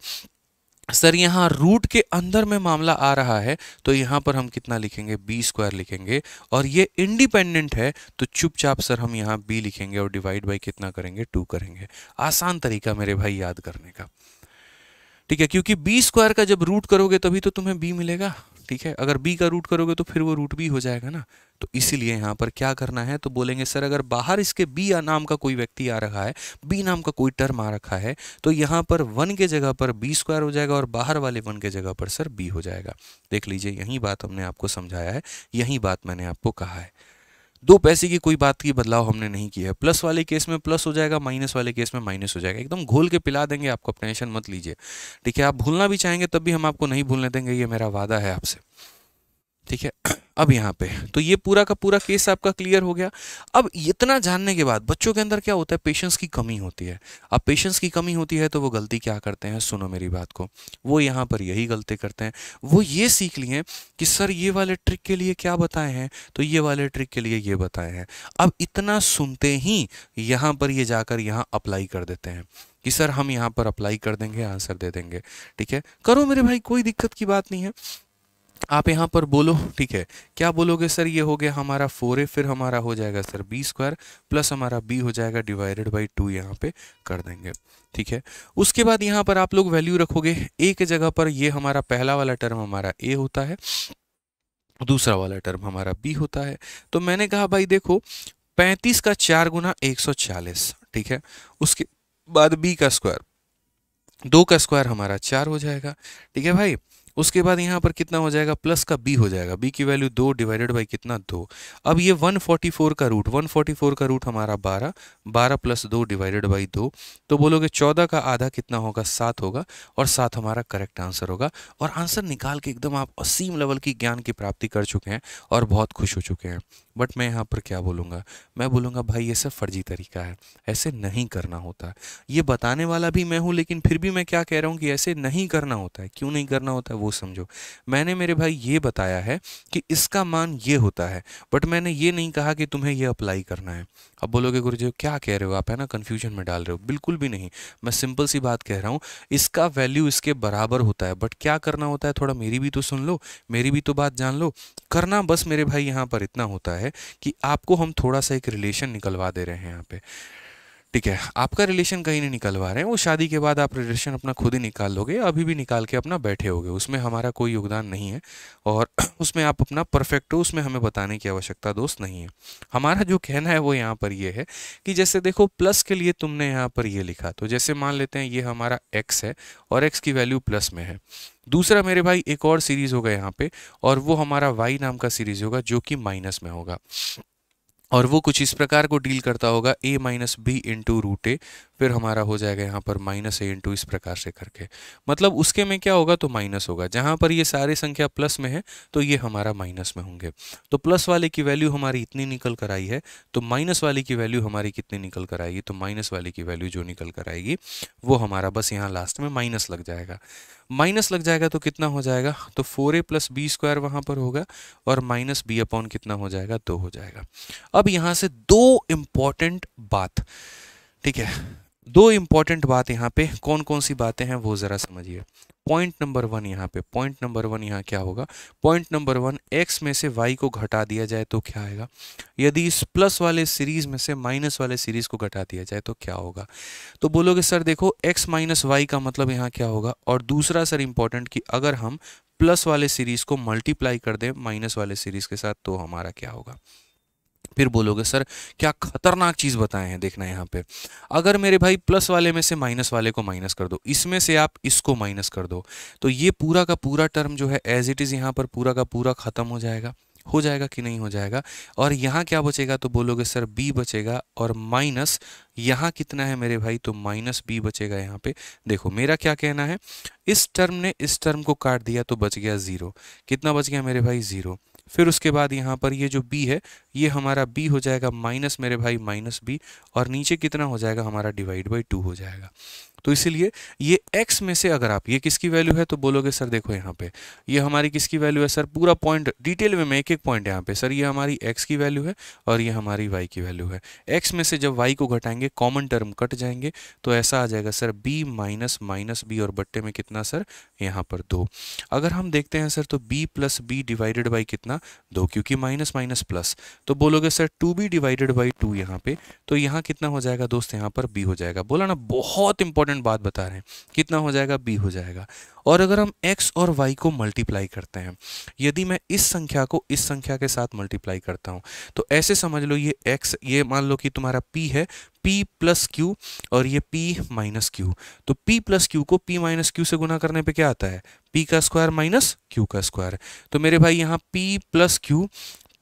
सर यहाँ रूट के अंदर में मामला आ रहा है तो यहाँ पर हम कितना लिखेंगे बी स्क्वायर लिखेंगे और ये इंडिपेंडेंट है तो चुपचाप सर हम यहाँ बी लिखेंगे और डिवाइड बाई कितना करेंगे टू करेंगे आसान तरीका मेरे भाई याद करने का ठीक है क्योंकि बी स्क्वायर का जब रूट करोगे तभी तो तुम्हें बी मिलेगा ठीक है अगर बी का रूट करोगे तो फिर वो रूट बी हो जाएगा ना तो इसीलिए यहाँ पर क्या करना है तो बोलेंगे सर अगर बाहर इसके बी नाम का कोई व्यक्ति आ रहा है बी नाम का कोई टर्म आ रखा है तो यहाँ पर वन के जगह पर बी स्क्वायर हो जाएगा और बाहर वाले वन के जगह पर सर बी हो जाएगा देख लीजिए यही बात हमने आपको समझाया है यही बात मैंने आपको कहा है दो पैसे की कोई बात की बदलाव हमने नहीं किया है प्लस वाले केस में प्लस हो जाएगा माइनस वाले केस में माइनस हो जाएगा एकदम घोल के पिला देंगे आपको टेंशन मत लीजिए ठीक है आप भूलना भी चाहेंगे तब भी हम आपको नहीं भूलने देंगे ये मेरा वादा है आपसे ठीक है अब यहाँ पे तो ये पूरा का पूरा केस आपका क्लियर हो गया अब इतना जानने के बाद बच्चों के अंदर क्या होता है पेशेंस की कमी होती है अब पेशेंस की कमी होती है तो वो गलती क्या करते हैं सुनो मेरी बात को वो यहाँ पर यही गलती करते हैं वो ये सीख लिए कि सर ये वाले ट्रिक के लिए क्या बताए हैं तो ये वाले ट्रिक के लिए ये बताए हैं अब इतना सुनते ही यहाँ पर ये जाकर यहाँ अप्लाई कर देते हैं कि सर हम यहाँ पर अप्लाई कर देंगे आंसर दे देंगे ठीक है करो मेरे भाई कोई दिक्कत की बात नहीं है आप यहाँ पर बोलो ठीक है क्या बोलोगे सर ये हो गया हमारा फोर ए फिर हमारा हो जाएगा सर बी स्क्वायर प्लस हमारा बी हो जाएगा डिवाइडेड बाई टू यहाँ पे कर देंगे ठीक है उसके बाद यहाँ पर आप लोग वैल्यू रखोगे ए के जगह पर ये हमारा पहला वाला टर्म हमारा ए होता है दूसरा वाला टर्म हमारा बी होता है तो मैंने कहा भाई देखो पैंतीस का चार गुना एक सौ चालीस ठीक है उसके बाद बी का स्क्वायर दो का स्क्वायर हमारा चार हो जाएगा ठीक है भाई उसके बाद यहाँ पर कितना हो जाएगा प्लस का बी हो जाएगा बी की वैल्यू दो डिवाइडेड बाई कितना दो अब ये 144 का रूट 144 का रूट हमारा 12 12 प्लस दो डिवाइडेड बाई दो तो बोलोगे 14 का आधा कितना होगा सात होगा और सात हमारा करेक्ट आंसर होगा और आंसर निकाल के एकदम आप असीम लेवल की ज्ञान की प्राप्ति कर चुके हैं और बहुत खुश हो चुके हैं बट मैं यहाँ पर क्या बोलूँगा मैं बोलूँगा भाई ये सब फर्जी तरीका है ऐसे नहीं करना होता ये बताने वाला भी मैं हूँ लेकिन फिर भी मैं क्या कह रहा हूँ कि ऐसे नहीं करना होता है क्यों नहीं करना होता है वो समझो मैंने मेरे भाई ये बताया है कि इसका मान ये होता है बट मैंने ये नहीं कहा कि तुम्हें ये अप्लाई करना है अब बोलोगे गुरुदेव क्या कह रहे हो आप है ना कन्फ्यूजन में डाल रहे हो बिल्कुल भी नहीं मैं सिंपल सी बात कह रहा हूँ इसका वैल्यू इसके बराबर होता है बट क्या करना होता है थोड़ा मेरी भी तो सुन लो मेरी भी तो बात जान लो करना बस मेरे भाई यहाँ पर इतना होता है कि आपको हम थोड़ा सा एक रिलेशन निकलवा दे रहे हैं यहाँ पर ठीक है आपका रिलेशन कहीं नहीं निकलवा रहे हैं वो शादी के बाद आप रिलेशन अपना खुद ही निकाल लोगे अभी भी निकाल के अपना बैठे होगे उसमें हमारा कोई योगदान नहीं है और उसमें आप अपना परफेक्ट हो उसमें हमें बताने की आवश्यकता दोस्त नहीं है हमारा जो कहना है वो यहाँ पर ये है कि जैसे देखो प्लस के लिए तुमने यहाँ पर ये लिखा तो जैसे मान लेते हैं ये हमारा एक्स है और एक्स की वैल्यू प्लस में है दूसरा मेरे भाई एक और सीरीज़ होगा यहाँ पे और वो हमारा वाई नाम का सीरीज़ होगा जो कि माइनस में होगा और वो कुछ इस प्रकार को डील करता होगा a minus B into root A फिर हमारा हो जाएगा यहाँ पर माइनस ए इंटू इस प्रकार से करके मतलब उसके में क्या होगा तो माइनस होगा जहाँ पर ये सारे संख्या प्लस में है तो ये हमारा माइनस में होंगे तो प्लस वाले की वैल्यू हमारी इतनी निकल कर आई है तो माइनस वाले की वैल्यू हमारी कितनी निकल कर आएगी तो माइनस वाले की वैल्यू जो निकल कर आएगी वो हमारा बस यहाँ लास्ट में माइनस लग जाएगा माइनस लग जाएगा तो कितना हो जाएगा तो four A plus B square वहां पर होगा और माइनस बी अपॉन कितना हो जाएगा दो हो जाएगा अब यहां से दो इंपॉर्टेंट बात ठीक है दो इंपॉर्टेंट बात यहाँ पे कौन कौन सी बातें हैं वो ज़रा समझिए पॉइंट नंबर वन यहाँ पे पॉइंट नंबर वन यहाँ क्या होगा पॉइंट नंबर वन एक्स में से वाई को घटा दिया जाए तो क्या आएगा यदि इस प्लस वाले सीरीज में से माइनस वाले सीरीज को घटा दिया जाए तो क्या होगा तो बोलोगे सर देखो एक्स माइनस वाई का मतलब यहाँ क्या होगा और दूसरा सर इंपॉर्टेंट कि अगर हम प्लस वाले सीरीज को मल्टीप्लाई कर दें माइनस वाले सीरीज के साथ तो हमारा क्या होगा फिर बोलोगे सर क्या खतरनाक चीज़ बताए हैं देखना यहाँ पे अगर मेरे भाई प्लस वाले में से माइनस वाले को माइनस कर दो इसमें से आप इसको माइनस कर दो तो ये पूरा का पूरा टर्म जो है एज इट इज़ यहाँ पर पूरा का पूरा ख़त्म हो जाएगा हो जाएगा कि नहीं हो जाएगा और यहाँ क्या बचेगा तो बोलोगे सर बी बचेगा और माइनस यहाँ कितना है मेरे भाई तो माइनस बी बचेगा यहाँ पे देखो मेरा क्या कहना है इस टर्म ने इस टर्म को काट दिया तो बच गया ज़ीरो कितना बच गया मेरे भाई ज़ीरो फिर उसके बाद यहाँ पर ये जो बी है ये हमारा बी हो जाएगा माइनस मेरे भाई माइनस बी और नीचे कितना हो जाएगा हमारा डिवाइड बाई टू हो जाएगा तो इसीलिए ये एक्स में से अगर आप ये किसकी वैल्यू है तो बोलोगे सर देखो यहाँ पे ये हमारी किसकी वैल्यू है सर पूरा पॉइंट डिटेल में मैं एक एक पॉइंट यहाँ पे सर ये हमारी एक्स की वैल्यू है और ये हमारी वाई की वैल्यू है एक्स में से जब वाई को घटाएंगे कॉमन टर्म कट जाएंगे तो ऐसा आ जाएगा sir B minus minus B और बट्टे में कितना सर यहाँ पर दो अगर हम देखते हैं सर तो B plus B divided by कितना दो क्योंकि माइनस माइनस प्लस तो बोलोगे sir two B divided by two यहाँ पे तो यहाँ कितना हो जाएगा दोस्त यहाँ पर बी हो जाएगा बोला ना बहुत इंपॉर्टेंट इंपॉर्टेंट बात बता रहे हैं कितना हो जाएगा बी हो जाएगा और अगर हम एक्स और वाई को मल्टीप्लाई करते हैं यदि मैं इस संख्या को इस संख्या के साथ मल्टीप्लाई करता हूँ तो ऐसे समझ लो ये एक्स ये मान लो कि तुम्हारा पी है पी प्लस क्यू और ये पी माइनस क्यू तो पी प्लस क्यू को पी माइनस क्यू से गुना करने पे क्या आता है पी का स्क्वायर माइनस क्यू का स्क्वायर तो मेरे भाई यहाँ P plus Q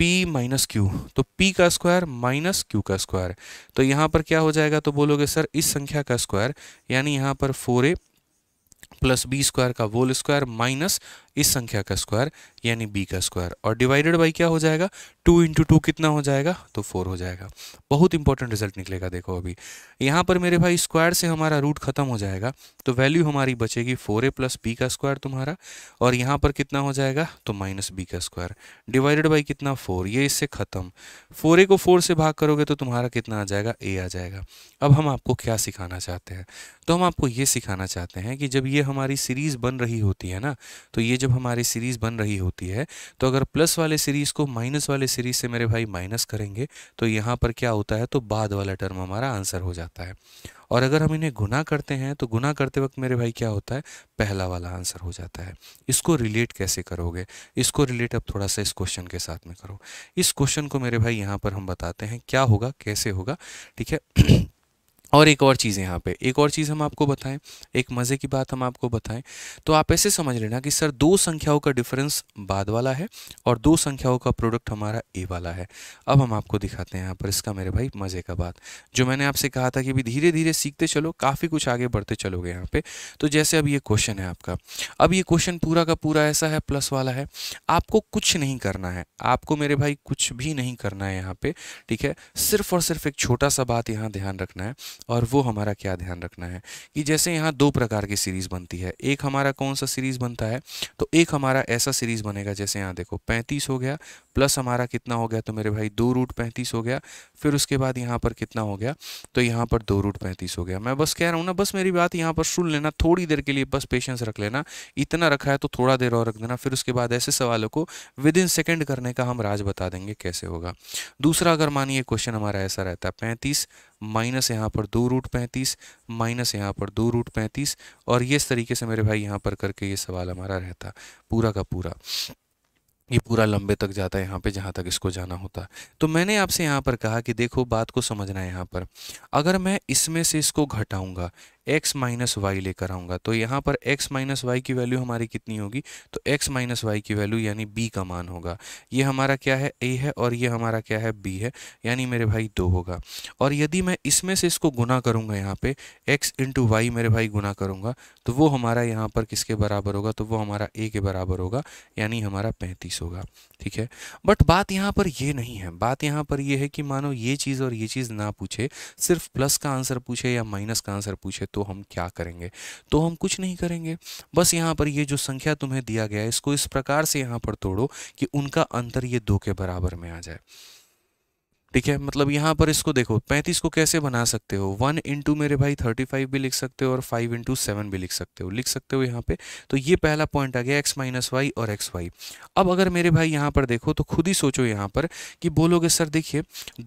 P minus Q तो पी का स्क्वायर माइनस क्यू का स्क्वायर तो यहाँ पर क्या हो जाएगा तो बोलोगे सर इस संख्या का स्क्वायर यानी यहाँ पर four A plus B square का होल स्क्वायर माइनस इस संख्या का स्क्वायर यानी बी का स्क्वायर और डिवाइडेड बाई क्या हो जाएगा टू इंटू टू कितना हो जाएगा तो फोर हो जाएगा बहुत इंपॉर्टेंट रिजल्ट निकलेगा देखो अभी यहाँ पर मेरे भाई स्क्वायर से हमारा रूट खत्म हो जाएगा तो वैल्यू हमारी बचेगी फोर ए प्लस बी का स्क्वायर तुम्हारा और यहाँ पर कितना हो जाएगा तो माइनस बी का स्क्वायर डिवाइडेड बाई कितना फोर ये इससे खत्म फोर ए को फोर से भाग करोगे तो तुम्हारा कितना आ जाएगा ए आ जाएगा अब हम आपको क्या सिखाना चाहते हैं तो हम आपको ये सिखाना चाहते हैं कि जब ये हमारी सीरीज बन रही होती है ना तो ये जब हमारी सीरीज़ बन रही होती है तो अगर प्लस वाले सीरीज़ को माइनस वाले सीरीज़ से मेरे भाई माइनस करेंगे तो यहाँ पर क्या होता है तो बाद वाला टर्म हमारा आंसर हो जाता है और अगर हम इन्हें गुना करते हैं तो गुना करते वक्त मेरे भाई क्या होता है पहला वाला आंसर हो जाता है इसको रिलेट कैसे करोगे इसको रिलेट अब थोड़ा सा इस क्वेश्चन के साथ में करो इस क्वेश्चन को मेरे भाई यहाँ पर हम बताते हैं क्या होगा कैसे होगा ठीक है और एक और चीज़ यहाँ पे एक और चीज़ हम आपको बताएं एक मज़े की बात हम आपको बताएं तो आप ऐसे समझ लेना कि सर दो संख्याओं का डिफरेंस बाद वाला है और दो संख्याओं का प्रोडक्ट हमारा ए वाला है अब हम आपको दिखाते हैं यहाँ पर इसका मेरे भाई मज़े का बात जो मैंने आपसे कहा था कि अभी धीरे धीरे सीखते चलो काफ़ी कुछ आगे बढ़ते चलोगे यहाँ पर तो जैसे अब ये क्वेश्चन है आपका अब ये क्वेश्चन पूरा का पूरा ऐसा है प्लस वाला है आपको कुछ नहीं करना है आपको मेरे भाई कुछ भी नहीं करना है यहाँ पर ठीक है सिर्फ और सिर्फ एक छोटा सा बात यहाँ ध्यान रखना है और वो हमारा क्या ध्यान रखना है कि जैसे यहाँ दो प्रकार की सीरीज़ बनती है एक हमारा कौन सा सीरीज़ बनता है तो एक हमारा ऐसा सीरीज़ बनेगा जैसे यहाँ देखो पैंतीस हो गया प्लस हमारा कितना हो गया तो मेरे भाई दो रूट पैंतीस हो गया फिर उसके बाद यहाँ पर कितना हो गया तो यहाँ पर दो रूट पैंतीस हो गया मैं बस कह रहा हूँ ना बस मेरी बात यहाँ पर सुन लेना थोड़ी देर के लिए बस पेशेंस रख लेना इतना रखा है तो थोड़ा देर और रख देना फिर उसके बाद ऐसे सवालों को विद इन सेकेंड करने का हम राज बता देंगे कैसे होगा दूसरा अगर मानिए क्वेश्चन हमारा ऐसा रहता है पैंतीस माइनस यहाँ पर दो रूट पैंतीस माइनस यहाँ पर दो रूट पैंतीस और ये इस तरीके से मेरे भाई यहाँ पर करके ये सवाल हमारा रहता पूरा का पूरा ये पूरा लंबे तक जाता है यहाँ पे जहाँ तक इसको जाना होता तो मैंने आपसे यहाँ पर कहा कि देखो बात को समझना है यहाँ पर अगर मैं इसमें से इसको घटाऊंगा x माइनस वाई लेकर आऊँगा तो यहाँ पर x माइनस वाई की वैल्यू हमारी कितनी होगी तो x माइनस वाई की वैल्यू यानी b का मान होगा ये हमारा क्या है a है और ये हमारा क्या है b है यानी मेरे भाई दो होगा और यदि मैं इसमें से इसको गुना करूँगा यहाँ पे x इंटू वाई मेरे भाई गुना करूँगा तो वो हमारा यहाँ पर किसके बराबर होगा तो वो हमारा ए के बराबर होगा यानी हमारा पैंतीस होगा ठीक है बट बात यहाँ पर ये नहीं है बात यहाँ पर यह है कि मानो ये चीज़ और ये चीज़ ना पूछे सिर्फ प्लस का आंसर पूछे या माइनस का आंसर पूछे तो तो हम क्या करेंगे तो हम कुछ नहीं करेंगे बस यहाँ पर ये जो संख्या तुम्हें दिया गया है इसको इस प्रकार से यहाँ पर तोड़ो कि उनका अंतर ये दो के बराबर में आ जाए ठीक है मतलब यहाँ पर इसको देखो पैंतीस को कैसे बना सकते हो वन इंटू मेरे भाई थर्टी फाइव भी लिख सकते हो और फाइव इंटू सेवन भी लिख सकते हो लिख सकते हो यहाँ पे तो ये पहला पॉइंट आ गया एक्स माइनस वाई और एक्स वाई अब अगर मेरे भाई यहाँ पर देखो तो खुद ही सोचो यहाँ पर कि बोलोगे सर देखिए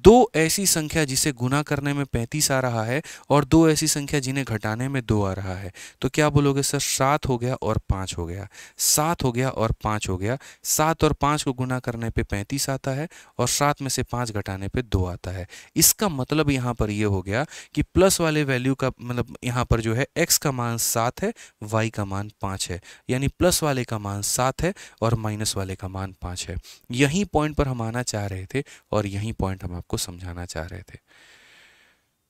दो ऐसी संख्या जिसे गुना करने में पैंतीस आ रहा है और दो ऐसी संख्या जिन्हें घटाने में दो आ रहा है तो क्या बोलोगे सर सात हो गया और पाँच हो गया सात हो गया और पाँच हो गया सात और पाँच को गुना करने पर पैंतीस आता है और सात में से पाँच घटाने पे दो आता है इसका मतलब यहाँ पर ये हो गया कि प्लस वाले वैल्यू का मतलब यहाँ पर जो है एक्स का मान सात है वाई का मान पाँच है यानी प्लस वाले का मान सात है और माइनस वाले का मान पाँच है यही पॉइंट पर हम आना चाह रहे थे और यही पॉइंट हम आपको समझाना चाह रहे थे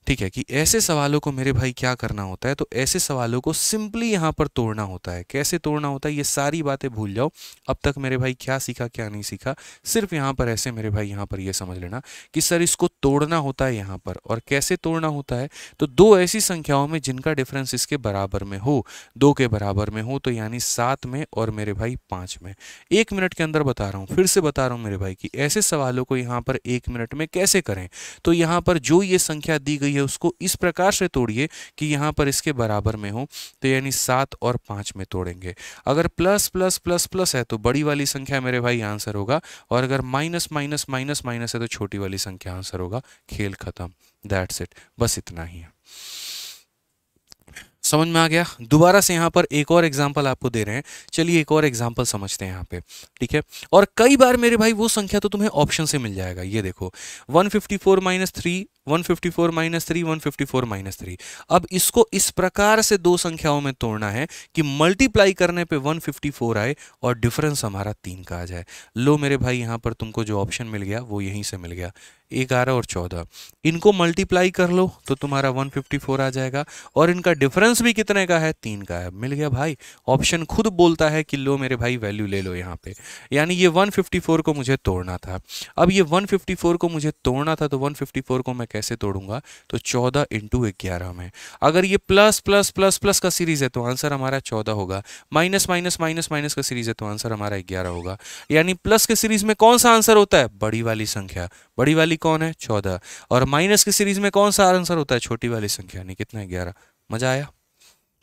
ठीक है कि ऐसे सवालों को मेरे भाई क्या करना होता है तो ऐसे सवालों को सिंपली यहाँ पर तोड़ना होता है कैसे तोड़ना होता है ये सारी बातें भूल जाओ अब तक मेरे भाई क्या सीखा क्या नहीं सीखा सिर्फ यहाँ पर ऐसे मेरे भाई यहाँ पर ये यह समझ लेना कि सर इसको तोड़ना होता है यहाँ पर और कैसे तोड़ना होता है तो दो ऐसी संख्याओं में जिनका डिफरेंस इसके बराबर में हो दो के बराबर में हो तो यानी सात में और मेरे भाई पाँच में एक मिनट के अंदर बता रहा हूँ फिर से बता रहा हूँ मेरे भाई कि ऐसे सवालों को यहाँ पर एक मिनट में कैसे करें तो यहाँ पर जो ये संख्या दी गई हुई है उसको इस प्रकार से तोड़िए कि यहाँ पर इसके बराबर में हो तो यानी सात और पाँच में तोड़ेंगे अगर प्लस प्लस प्लस प्लस है तो बड़ी वाली संख्या मेरे भाई आंसर होगा और अगर माइनस माइनस माइनस माइनस है तो छोटी वाली संख्या आंसर होगा खेल खत्म दैट्स इट बस इतना ही है समझ में आ गया दोबारा से यहाँ पर एक और एग्जाम्पल आपको दे रहे हैं चलिए एक और एग्जाम्पल समझते हैं यहाँ पे ठीक है और कई बार मेरे भाई वो संख्या तो तुम्हें ऑप्शन से मिल जाएगा ये देखो 154 fifty four minus three 154 minus three one fifty four minus three अब इसको इस प्रकार से दो संख्याओं में तोड़ना है कि मल्टीप्लाई करने पे 154 आए और डिफरेंस हमारा तीन का आ जाए लो मेरे भाई यहाँ पर तुमको जो ऑप्शन मिल गया वो यहीं से मिल गया ग्यारह और चौदह इनको मल्टीप्लाई कर लो तो तुम्हारा 154 आ जाएगा और इनका डिफरेंस भी कितने का है तीन का है मिल गया भाई ऑप्शन खुद बोलता है कि लो मेरे भाई वैल्यू ले लो यहाँ पे यानी ये 154 को मुझे तोड़ना था अब ये 154 को मुझे तोड़ना था तो 154 को मैं कैसे तोड़ूंगा तो 14 इंटू ग्यारह में अगर ये प्लस प्लस प्लस प्लस का सीरीज है तो आंसर हमारा चौदह होगा माइनस माइनस माइनस माइनस का सीरीज है तो आंसर हमारा ग्यारह होगा यानी प्लस के सीरीज में कौन सा आंसर होता है बड़ी वाली संख्या बड़ी वाली कौन है चौदह और माइनस की सीरीज में कौन सा आंसर होता है छोटी वाली संख्या यानी कितना है ग्यारह मजा आया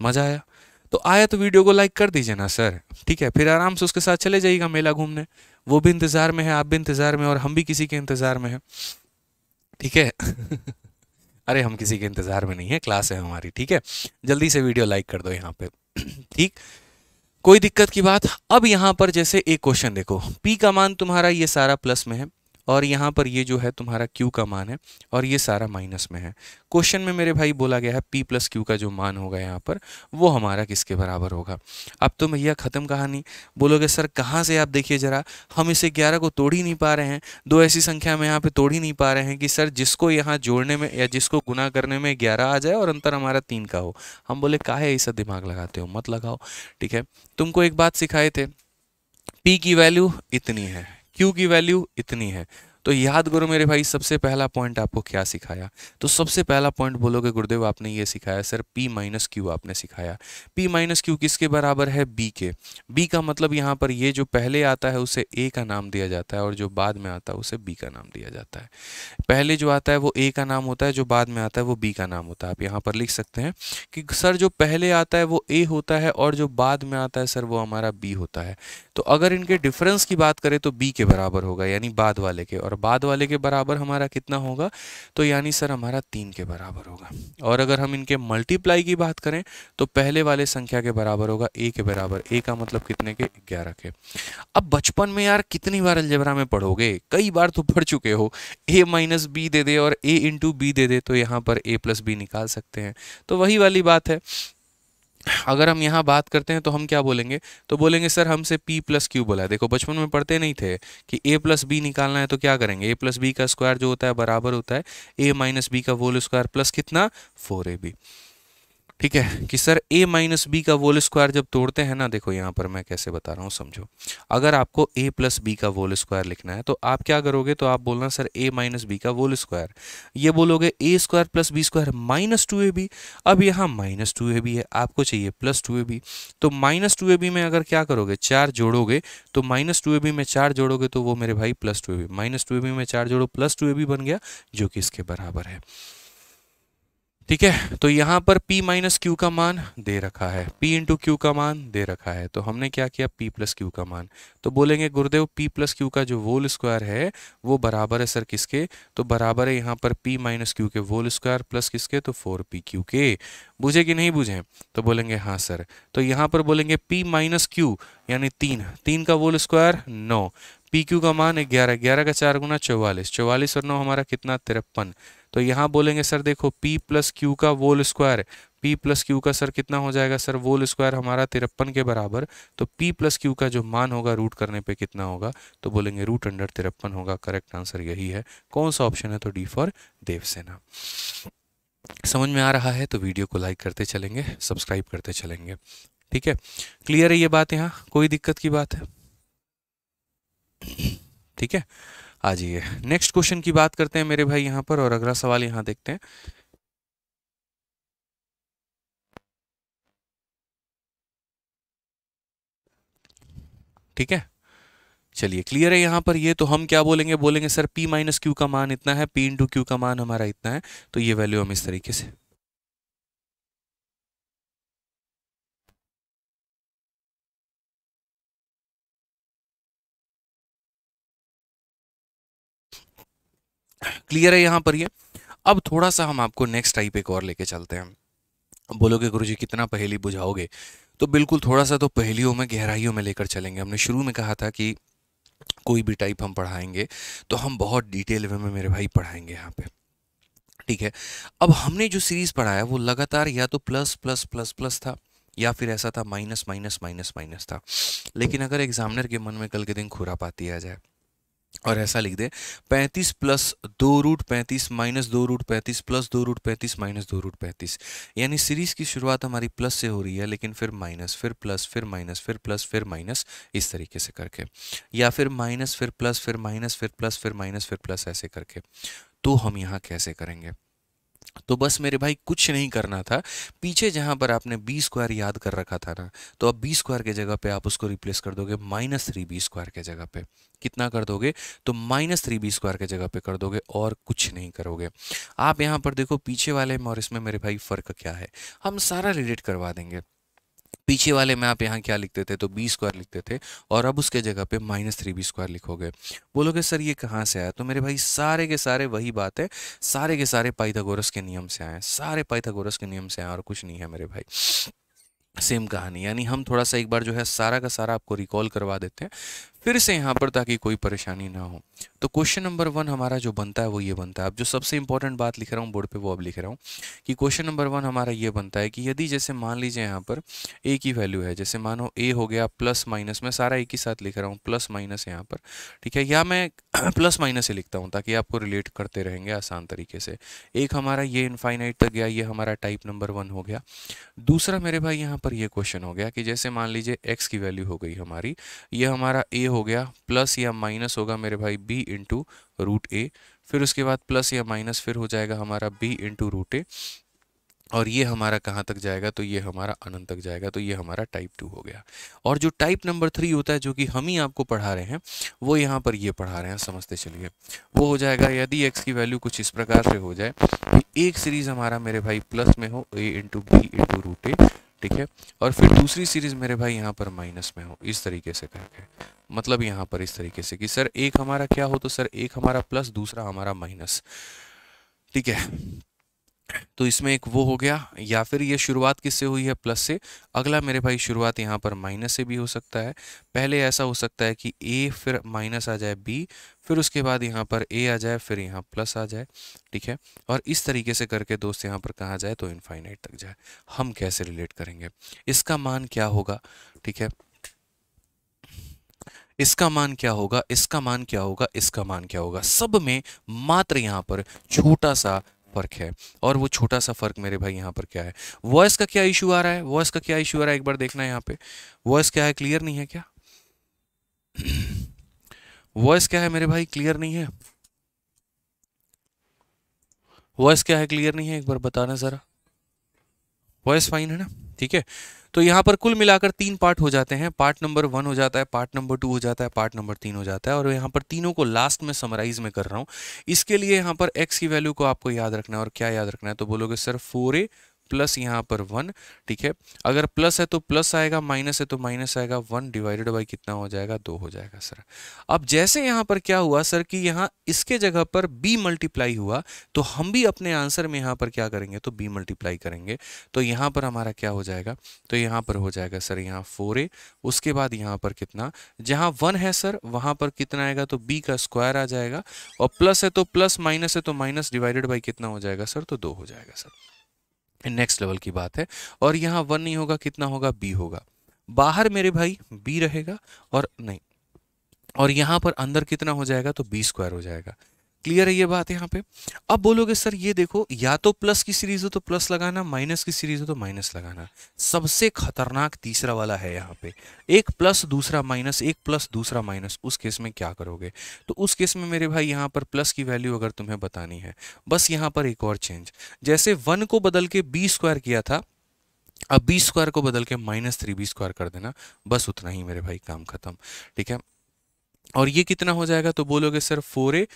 मजा आया तो आया तो वीडियो को लाइक कर दीजिए ना सर ठीक है फिर आराम से उसके साथ चले जाइएगा मेला घूमने वो भी इंतजार में है आप भी इंतजार में और हम भी किसी के इंतजार में है ठीक है अरे हम किसी के इंतजार में नहीं है क्लास है हमारी ठीक है जल्दी से वीडियो लाइक कर दो यहाँ पे ठीक कोई दिक्कत की बात अब यहाँ पर जैसे एक क्वेश्चन देखो पी का मान तुम्हारा ये सारा प्लस में है और यहाँ पर ये जो है तुम्हारा क्यू का मान है और ये सारा माइनस में है क्वेश्चन में मेरे भाई बोला गया है पी प्लस क्यू का जो मान होगा यहाँ पर वो हमारा किसके बराबर होगा अब तो भैया ख़त्म कहानी बोलोगे सर कहाँ से आप देखिए ज़रा हम इसे ग्यारह को तोड़ ही नहीं पा रहे हैं दो ऐसी संख्या में यहाँ पर तोड़ ही नहीं पा रहे हैं कि सर जिसको यहाँ जोड़ने में या जिसको गुना करने में ग्यारह आ जाए और अंतर हमारा तीन का हो हम बोले काहे ऐसा दिमाग लगाते हो मत लगाओ ठीक है तुमको एक बात सिखाए थे पी की वैल्यू इतनी है क्यू की वैल्यू इतनी है तो याद करो मेरे भाई सबसे पहला पॉइंट आपको क्या सिखाया तो सबसे पहला पॉइंट बोलोगे गुरुदेव आपने ये सिखाया सर पी माइनस क्यू आपने सिखाया पी माइनस क्यू किसके बराबर है बी के बी का मतलब यहाँ पर ये जो पहले आता है उसे ए का नाम दिया जाता है और जो बाद में आता है उसे बी का नाम दिया जाता है पहले जो आता है वो ए का नाम होता है जो बाद में आता है वो बी का नाम होता है आप यहाँ पर लिख सकते हैं कि सर जो पहले आता है वो ए होता है और जो बाद में आता है सर वो हमारा बी होता है तो अगर इनके डिफरेंस की बात करें तो बी के बराबर होगा यानी बाद वाले के और और बाद वाले के बराबर हमारा कितना होगा तो यानी सर हमारा तीन के बराबर होगा और अगर हम इनके मल्टीप्लाई की बात करें तो पहले वाले संख्या के बराबर होगा ए के बराबर ए का मतलब कितने के ग्यारह के अब बचपन में यार कितनी बार अलजबरा में पढ़ोगे कई बार तो पढ़ चुके हो ए माइनस बी दे दे और ए इंटू बी दे दे तो यहाँ पर ए प्लस बी निकाल सकते हैं तो वही वाली बात है अगर हम यहाँ बात करते हैं तो हम क्या बोलेंगे तो बोलेंगे सर हमसे p प्लस क्यू बोला है देखो बचपन में पढ़ते नहीं थे कि a प्लस बी निकालना है तो क्या करेंगे a प्लस बी का स्क्वायर जो होता है बराबर होता है a माइनस बी का होल स्क्वायर प्लस कितना फोर ए बी ठीक है कि सर ए माइनस बी का वोल स्क्वायर जब तोड़ते हैं ना देखो यहाँ पर मैं कैसे बता रहा हूँ समझो अगर आपको ए प्लस बी का वोल स्क्वायर लिखना है तो आप क्या करोगे तो आप बोलना सर ए माइनस बी का वोल स्क्वायर ये बोलोगे A square plus B square minus two A B अब यहाँ माइनस टू ए बी है आपको चाहिए प्लस टू ए बी तो माइनस टू ए बी में अगर क्या करोगे चार जोड़ोगे तो माइनस टू ए बी में चार जोड़ोगे तो वो मेरे भाई plus two A B minus two A B में चार जोड़ो प्लस टू ए बी बन गया जो कि इसके बराबर है ठीक है तो यहाँ पर p माइनस क्यू का मान दे रखा है p इंटू क्यू का मान दे रखा है तो हमने क्या किया p प्लस क्यू का मान तो बोलेंगे गुरुदेव p प्लस क्यू का जो वोल स्क्वायर है वो बराबर है सर किसके तो बराबर है यहाँ पर p माइनस क्यू के वोल स्क्वायर प्लस किसके तो फोर पी क्यू के बुझे कि नहीं बुझे तो बोलेंगे हाँ सर तो यहाँ पर बोलेंगे p माइनस क्यू यानी तीन तीन का वोल स्क्वायर नौ पी क्यू का मान है ग्यारह ग्यारह का चार गुना चौवालीस चौवालीस और नौ हमारा कितना तिरपन तो यहाँ बोलेंगे सर देखो पी प्लस क्यू का whole square P plus Q का सर कितना हो जाएगा सर वोल स्क्वायर हमारा तिरपन के बराबर तो पी प्लस क्यू का जो मान होगा रूट करने पे कितना होगा तो बोलेंगे रूट अंडर तिरपन होगा करेक्ट आंसर यही है कौन सा ऑप्शन है तो डी फॉर देवसेना समझ में आ रहा है तो वीडियो को लाइक करते चलेंगे सब्सक्राइब करते चलेंगे ठीक है क्लियर है ये बात यहाँ कोई दिक्कत की बात है ठीक है आ जाइए नेक्स्ट क्वेश्चन की बात करते हैं मेरे भाई यहाँ पर और अगला सवाल यहाँ देखते हैं ठीक है चलिए क्लियर है यहाँ पर ये तो हम क्या बोलेंगे बोलेंगे सर p माइनस क्यू का मान इतना है p इंटू क्यू का मान हमारा इतना है तो ये वैल्यू हम इस तरीके से क्लियर है यहाँ पर ये अब थोड़ा सा हम आपको नेक्स्ट टाइप एक और लेके चलते हैं बोलोगे गुरु जी कितना पहेली बुझाओगे तो बिल्कुल थोड़ा सा तो पहेलियों में गहराइयों में लेकर चलेंगे हमने शुरू में कहा था कि कोई भी टाइप हम पढ़ाएंगे तो हम बहुत डिटेल वे में मेरे भाई पढ़ाएंगे यहाँ पे ठीक है अब हमने जो सीरीज़ पढ़ाया वो लगातार या तो प्लस प्लस प्लस प्लस था या फिर ऐसा था माइनस माइनस माइनस माइनस था लेकिन अगर एग्जामिनर के मन में कल के दिन खुरा पाती आ जाए और ऐसा लिख दे पैंतीस प्लस दो रूट पैंतीस माइनस दो रूट पैंतीस प्लस दो रूट पैंतीस माइनस दो रूट पैंतीस यानी सीरीज़ की शुरुआत हमारी प्लस से हो रही है लेकिन फिर माइनस फिर प्लस फिर माइनस फिर प्लस फिर माइनस इस तरीके से करके या फिर माइनस फिर प्लस फिर माइनस फिर प्लस फिर माइनस फिर प्लस ऐसे करके तो हम यहाँ कैसे करेंगे तो बस मेरे भाई कुछ नहीं करना था पीछे जहां पर आपने बी स्क्वायर याद कर रखा था ना तो अब बी स्क्वायर के जगह पे आप उसको रिप्लेस कर दोगे माइनस थ्री बी स्क्वायर के जगह पे कितना कर दोगे तो माइनस थ्री बी स्क्वायर के जगह पे कर दोगे और कुछ नहीं करोगे आप यहां पर देखो पीछे वाले में और इसमें मेरे भाई फ़र्क क्या है हम सारा रिलेट करवा देंगे पीछे वाले में आप यहाँ क्या लिखते थे तो बी स्क्वायर लिखते थे और अब उसके जगह पे माइनस थ्री बी स्क्वायर लिखोगे बोलोगे सर ये कहाँ से आया तो मेरे भाई सारे के सारे वही बात है सारे के सारे पाइथागोरस के नियम से आए हैं सारे पाइथागोरस के नियम से आए और कुछ नहीं है मेरे भाई सेम कहानी यानी हम थोड़ा सा एक बार जो है सारा का सारा आपको रिकॉल करवा देते हैं फिर से यहाँ पर ताकि कोई परेशानी ना हो तो क्वेश्चन नंबर वन हमारा जो बनता है वो ये बनता है अब जो सबसे इंपॉर्टेंट बात लिख रहा हूँ बोर्ड पे वो अब लिख रहा हूँ कि क्वेश्चन नंबर वन हमारा ये बनता है कि यदि जैसे मान लीजिए यहाँ पर ए की वैल्यू है जैसे मानो ए हो गया प्लस माइनस मैं सारा एक ही साथ लिख रहा हूँ प्लस माइनस यहाँ पर ठीक है या मैं प्लस माइनस ही लिखता हूँ ताकि आपको रिलेट करते रहेंगे आसान तरीके से एक हमारा ये इनफाइनाइट तक गया ये हमारा टाइप नंबर वन हो गया दूसरा मेरे भाई यहाँ पर यह क्वेश्चन हो गया कि जैसे मान लीजिए एक्स की वैल्यू हो गई हमारी ये हमारा ए हो गया प्लस या माइनस होगा मेरे भाई बी इंटू रूट ए फिर उसके बाद प्लस या माइनस फिर हो जाएगा हमारा बी इंटू रूट ए और ये हमारा कहाँ तक जाएगा तो ये हमारा अनंत तक जाएगा तो ये हमारा टाइप टू हो गया और जो टाइप नंबर थ्री होता है जो कि हम ही आपको पढ़ा रहे हैं वो यहाँ पर ये पढ़ा रहे हैं समझते चलिए वो हो जाएगा यदि एक्स की वैल्यू कुछ इस प्रकार से हो जाए कि एक सीरीज हमारा मेरे भाई प्लस में हो A into B into root A ठीक है और फिर दूसरी सीरीज मेरे भाई यहाँ पर माइनस में हो इस तरीके से करके मतलब यहाँ पर इस तरीके से कि सर एक हमारा क्या हो तो सर एक हमारा प्लस दूसरा हमारा माइनस ठीक है तो इसमें एक वो हो गया या फिर ये शुरुआत किससे हुई है प्लस से अगला मेरे भाई शुरुआत यहाँ पर माइनस से भी हो सकता है पहले ऐसा हो सकता है कि ए फिर माइनस आ जाए बी फिर उसके बाद यहाँ पर ए आ जाए फिर यहाँ प्लस आ जाए ठीक है और इस तरीके से करके दोस्त यहाँ पर कहाँ जाए तो इनफाइनाइट तक जाए हम कैसे रिलेट करेंगे इसका मान क्या होगा ठीक है इसका मान क्या होगा इसका मान क्या होगा इसका मान क्या होगा सब में मात्र यहाँ पर छोटा सा फ़र्क है और वो छोटा सा फ़र्क मेरे भाई यहाँ पर क्या है वॉइस का क्या इशू आ रहा है वॉइस का क्या इशू आ रहा है एक बार देखना है यहाँ पे वॉइस क्या है क्लियर नहीं है क्या वॉइस क्या है मेरे भाई क्लियर नहीं है वॉइस क्या है क्लियर नहीं है एक बार बताना ज़रा वॉइस फाइन है ना ठीक है तो यहाँ पर कुल मिलाकर तीन पार्ट हो जाते हैं पार्ट नंबर वन हो जाता है पार्ट नंबर टू हो जाता है पार्ट नंबर तीन हो जाता है और यहाँ पर तीनों को लास्ट में समराइज में कर रहा हूँ इसके लिए यहाँ पर एक्स की वैल्यू को आपको याद रखना है और क्या याद रखना है तो बोलोगे सर फोर ए प्लस यहाँ पर वन ठीक है अगर प्लस है तो प्लस आएगा माइनस है तो माइनस आएगा वन डिवाइडेड बाई कितना हो जाएगा दो हो जाएगा सर अब जैसे यहाँ पर क्या हुआ सर कि यहाँ इसके जगह पर बी मल्टीप्लाई हुआ तो हम भी अपने आंसर में यहाँ पर क्या करेंगे तो बी मल्टीप्लाई करेंगे तो यहाँ पर हमारा क्या हो जाएगा तो यहाँ पर हो जाएगा सर यहाँ फोर उसके बाद यहाँ पर कितना जहाँ वन है सर वहाँ पर कितना आएगा तो बी का स्क्वायर आ जाएगा और प्लस है तो प्लस माइनस है तो माइनस डिवाइडेड बाई कितना हो जाएगा सर तो दो हो जाएगा सर नेक्स्ट लेवल की बात है और यहाँ वन नहीं होगा कितना होगा बी होगा बाहर मेरे भाई बी रहेगा और नहीं और यहाँ पर अंदर कितना हो जाएगा तो बी स्क्वायर हो जाएगा क्लियर है ये बात यहाँ पे अब बोलोगे सर ये देखो या तो प्लस की सीरीज हो तो प्लस लगाना माइनस की सीरीज हो तो माइनस लगाना सबसे खतरनाक तीसरा वाला है यहाँ पे एक प्लस दूसरा माइनस एक प्लस दूसरा माइनस उस केस में क्या करोगे तो उस केस में मेरे भाई यहाँ पर प्लस की वैल्यू अगर तुम्हें बतानी है बस यहाँ पर एक और चेंज जैसे वन को बदल के बी स्क्वायर किया था अब बी स्क्वायर को बदल के माइनस थ्री बी स्क्वायर कर देना बस उतना ही मेरे भाई काम खत्म ठीक है और ये कितना हो जाएगा तो बोलोगे सर फोर ए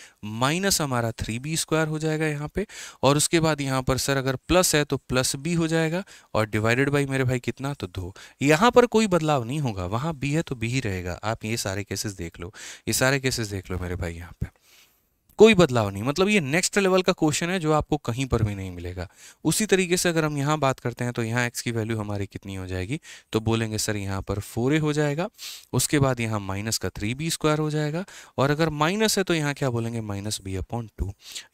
माइनस हमारा थ्री बी स्क्वायर हो जाएगा यहाँ पे और उसके बाद यहाँ पर सर अगर प्लस है तो प्लस बी हो जाएगा और डिवाइडेड बाई मेरे भाई कितना तो दो यहाँ पर कोई बदलाव नहीं होगा वहाँ बी है तो बी ही रहेगा आप ये सारे केसेस देख लो ये सारे केसेस देख लो मेरे भाई यहाँ पे कोई बदलाव नहीं मतलब ये नेक्स्ट लेवल का क्वेश्चन है जो आपको कहीं पर भी नहीं मिलेगा उसी तरीके से अगर हम यहाँ बात करते हैं तो यहाँ एक्स की वैल्यू हमारी कितनी हो जाएगी तो बोलेंगे सर यहाँ पर फोर ए हो जाएगा उसके बाद यहाँ माइनस का थ्री बी स्क्वायर हो जाएगा और अगर माइनस है तो यहाँ क्या बोलेंगे माइनस बी अपॉन टू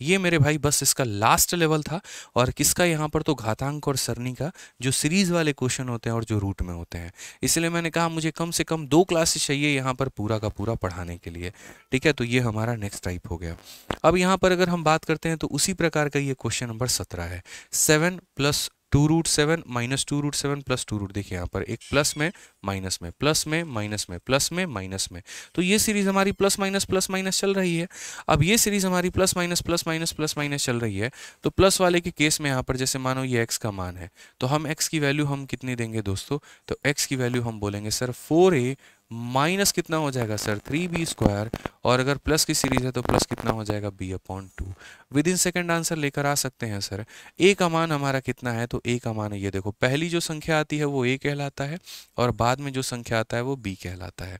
ये मेरे भाई बस इसका लास्ट लेवल था और किसका यहाँ पर तो घातांक और सरनी का जो सीरीज वाले क्वेश्चन होते हैं और जो रूट में होते हैं इसलिए मैंने कहा मुझे कम से कम दो क्लासेस चाहिए यहाँ पर पूरा का पूरा पढ़ाने के लिए ठीक है तो ये हमारा नेक्स्ट टाइप हो गया अब यहाँ पर अगर हम बात करते हैं तो उसी प्रकार का ये क्वेश्चन नंबर सत्रह है seven plus two root seven minus two root seven plus two root देखिए यहाँ पर एक प्लस में माइनस में प्लस में माइनस में प्लस में माइनस में तो ये सीरीज हमारी प्लस माइनस प्लस माइनस चल रही है अब ये सीरीज हमारी plus minus plus minus plus minus चल रही है तो प्लस वाले के केस में यहाँ पर जैसे मानो ये एक्स का मान है तो हम एक्स की वैल्यू हम कितनी देंगे दोस्तों तो एक्स की वैल्यू हम बोलेंगे सर फोर ए माइनस कितना हो जाएगा सर थ्री बी स्क्वायर और अगर प्लस की सीरीज है तो प्लस कितना हो जाएगा B upon two within second answer लेकर आ सकते हैं सर ए का मान हमारा कितना है तो ए का मान ये देखो पहली जो संख्या आती है वो ए कहलाता है और बाद में जो संख्या आता है वो बी कहलाता है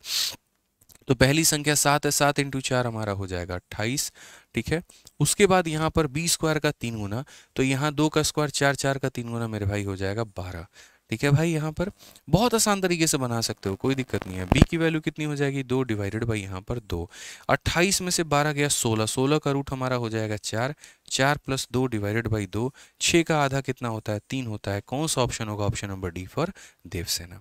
तो पहली संख्या सात है सात इंटू चार हमारा हो जाएगा अट्ठाईस ठीक है उसके बाद यहाँ पर बी स्क्वायर का तीन गुना तो यहाँ दो का स्क्वायर चार चार का तीन गुना मेरे भाई हो जाएगा बारह ठीक है भाई यहाँ पर बहुत आसान तरीके से बना सकते हो कोई दिक्कत नहीं है बी की वैल्यू कितनी हो जाएगी दो डिवाइडेड बाई यहाँ पर दो अट्ठाईस में से बारह गया सोलह सोलह का रूट हमारा हो जाएगा चार चार प्लस दो डिवाइडेड बाई दो छः का आधा कितना होता है तीन होता है कौन सा ऑप्शन होगा option number D for Devasena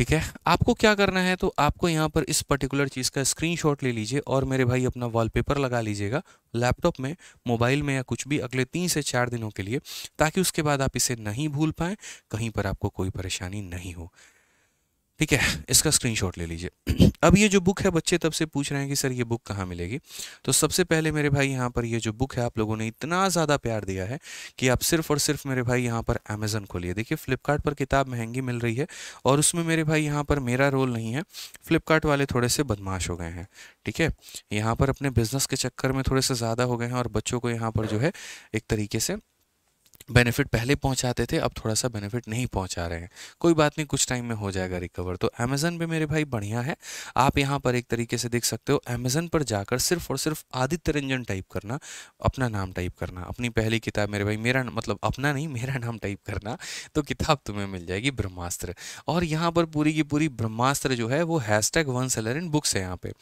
ठीक है आपको क्या करना है तो आपको यहाँ पर इस पर्टिकुलर चीज़ का स्क्रीनशॉट ले लीजिए और मेरे भाई अपना वॉलपेपर लगा लीजिएगा लैपटॉप में मोबाइल में या कुछ भी अगले तीन से चार दिनों के लिए ताकि उसके बाद आप इसे नहीं भूल पाएँ कहीं पर आपको कोई परेशानी नहीं हो ठीक है इसका स्क्रीनशॉट ले लीजिए अब ये जो बुक है बच्चे तब से पूछ रहे हैं कि सर ये बुक कहाँ मिलेगी तो सबसे पहले मेरे भाई यहाँ पर ये जो बुक है आप लोगों ने इतना ज़्यादा प्यार दिया है कि आप सिर्फ और सिर्फ मेरे भाई यहाँ पर अमेजन खोलिए देखिए फ्लिपकार्ट पर किताब महंगी मिल रही है और उसमें मेरे भाई यहाँ पर मेरा रोल नहीं है फ्लिपकार्ट वाले थोड़े से बदमाश हो गए हैं ठीक है यहाँ पर अपने बिजनेस के चक्कर में थोड़े से ज़्यादा हो गए हैं और बच्चों को यहाँ पर जो है एक तरीके से बेनिफिट पहले पहुंचाते थे अब थोड़ा सा बेनिफिट नहीं पहुंचा रहे हैं कोई बात नहीं कुछ टाइम में हो जाएगा रिकवर तो अमेज़न पे मेरे भाई बढ़िया है आप यहाँ पर एक तरीके से देख सकते हो अमेज़न पर जाकर सिर्फ और सिर्फ आदित्य रंजन टाइप करना अपना नाम टाइप करना अपनी पहली किताब मेरे भाई मेरा मतलब अपना नहीं मेरा नाम टाइप करना तो किताब तुम्हें मिल जाएगी ब्रह्मास्त्र और यहाँ पर पूरी की पूरी ब्रह्मास्त्र जो है वो hashtag one seller in books है यहाँ पर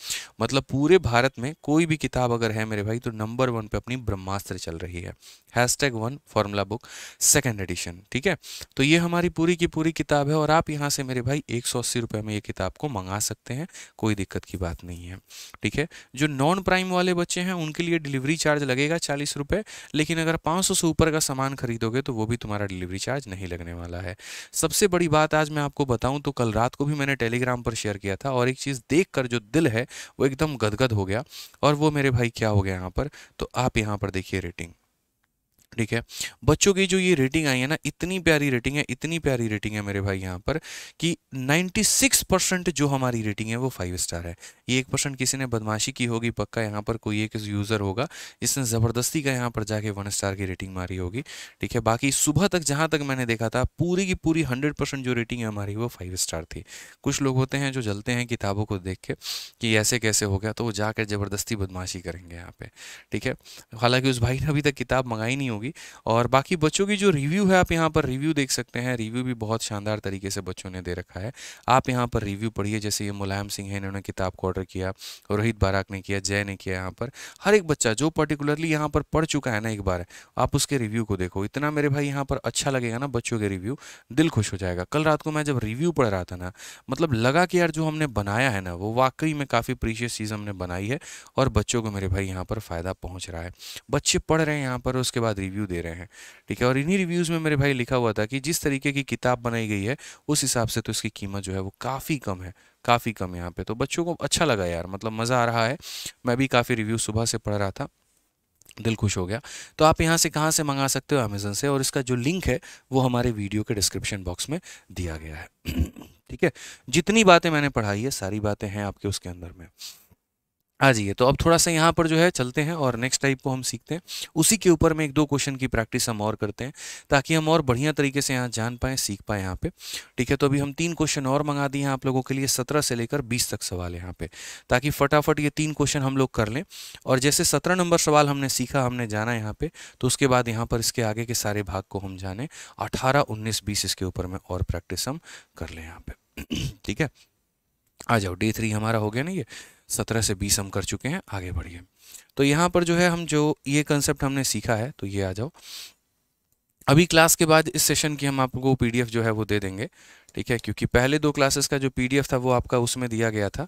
मतलब पूरे भारत में कोई भी किताब अगर है मेरे भाई तो नंबर वन पर अपनी ब्रह्मास्त्र चल रही है hashtag one formula book second edition ठीक है तो ये हमारी पूरी की पूरी किताब है और आप यहाँ से मेरे भाई एक सौ में ये किताब को मंगा सकते हैं कोई दिक्कत की बात नहीं है ठीक है जो नॉन प्राइम वाले बच्चे हैं उनके लिए डिलीवरी चार्ज लगेगा चालीस लेकिन अगर पाँच से ऊपर का सामान खरीदोगे तो वो भी तुम्हारा डिलीवरी चार्ज नहीं लगने वाला है सबसे बड़ी बात आज मैं आपको बताऊँ तो कल रात को भी मैंने टेलीग्राम पर शेयर किया था और एक चीज़ देख जो दिल है वो एकदम गदगद हो गया और वो मेरे भाई क्या हो गया यहाँ पर तो आप यहाँ पर देखिए रेटिंग ठीक है बच्चों की जो ये रेटिंग आई है ना इतनी प्यारी रेटिंग है इतनी प्यारी रेटिंग है मेरे भाई यहाँ पर कि 96 परसेंट जो हमारी रेटिंग है वो फाइव स्टार है ये एक परसेंट किसी ने बदमाशी की होगी पक्का यहाँ पर कोई एक यूज़र होगा जिसने ज़बरदस्ती का यहाँ पर जाके वन स्टार की रेटिंग मारी होगी ठीक है बाकी सुबह तक जहाँ तक मैंने देखा था पूरी की पूरी हंड्रेड जो रेटिंग है हमारी वो फाइव स्टार थी कुछ लोग होते हैं जो जलते हैं किताबों को देख के कि ऐसे कैसे हो गया तो वो जाकर ज़बरदस्ती बदमाशी करेंगे यहाँ पे ठीक है हालांकि उस भाई ने अभी तक किताब मंगाई नहीं होगी होगी और बाकी बच्चों की जो रिव्यू है आप यहाँ पर रिव्यू देख सकते हैं रिव्यू भी बहुत शानदार तरीके से बच्चों ने दे रखा है आप यहाँ पर रिव्यू पढ़िए जैसे ये मुलायम सिंह है इन्होंने किताब को ऑर्डर किया रोहित बाराक ने किया जय ने किया यहाँ पर हर एक बच्चा जो पर्टिकुलरली यहाँ पर पढ़ चुका है ना एक बार आप उसके रिव्यू को देखो इतना मेरे भाई यहाँ पर अच्छा लगेगा ना बच्चों के रिव्यू दिल खुश हो जाएगा कल रात को मैं जब रिव्यू पढ़ रहा था ना मतलब लगा कि यार जो हमने बनाया है ना वो वाकई में काफ़ी प्रीशियस चीज़ हमने बनाई है और बच्चों को मेरे भाई यहाँ पर फ़ायदा पहुँच रहा है बच्चे पढ़ रहे हैं यहाँ पर उसके बाद रिव्यू रिव्यू दे रहे हैं ठीक है और इन्हीं रिव्यूज़ में मेरे भाई लिखा हुआ था कि जिस तरीके की किताब बनाई गई है उस हिसाब से तो इसकी कीमत जो है वो काफ़ी कम है काफ़ी कम यहाँ पे तो बच्चों को अच्छा लगा यार मतलब मज़ा आ रहा है मैं भी काफ़ी रिव्यू सुबह से पढ़ रहा था दिल खुश हो गया तो आप यहाँ से कहाँ से मंगा सकते हो अमेज़न से और इसका जो लिंक है वो हमारे वीडियो के डिस्क्रिप्शन बॉक्स में दिया गया है ठीक है जितनी बातें मैंने पढ़ाई है सारी बातें हैं आपके उसके अंदर में आ हाँ जाइए तो अब थोड़ा सा यहाँ पर जो है चलते हैं और नेक्स्ट टाइप को हम सीखते हैं उसी के ऊपर में एक दो क्वेश्चन की प्रैक्टिस हम और करते हैं ताकि हम और बढ़िया तरीके से यहाँ जान पाएँ सीख पाएँ यहाँ पे ठीक है तो अभी हम तीन क्वेश्चन और मंगा दिए हैं आप लोगों के लिए सत्रह से लेकर बीस तक सवाल यहाँ पर ताकि फटाफट ये तीन क्वेश्चन हम लोग कर लें और जैसे सत्रह नंबर सवाल हमने सीखा हमने जाना यहाँ पर तो उसके बाद यहाँ पर इसके आगे के सारे भाग को हम जाने अठारह उन्नीस बीस इसके ऊपर में और प्रैक्टिस हम कर लें यहाँ पर ठीक है आ जाओ डे थ्री हमारा हो गया ना ये सत्रह से बीस हम कर चुके हैं आगे बढ़िए तो यहाँ पर जो है हम जो ये कंसेप्ट हमने सीखा है तो ये आ जाओ अभी क्लास के बाद इस सेशन की हम आपको पीडीएफ जो है वो दे देंगे ठीक है क्योंकि पहले दो क्लासेस का जो पीडीएफ था वो आपका उसमें दिया गया था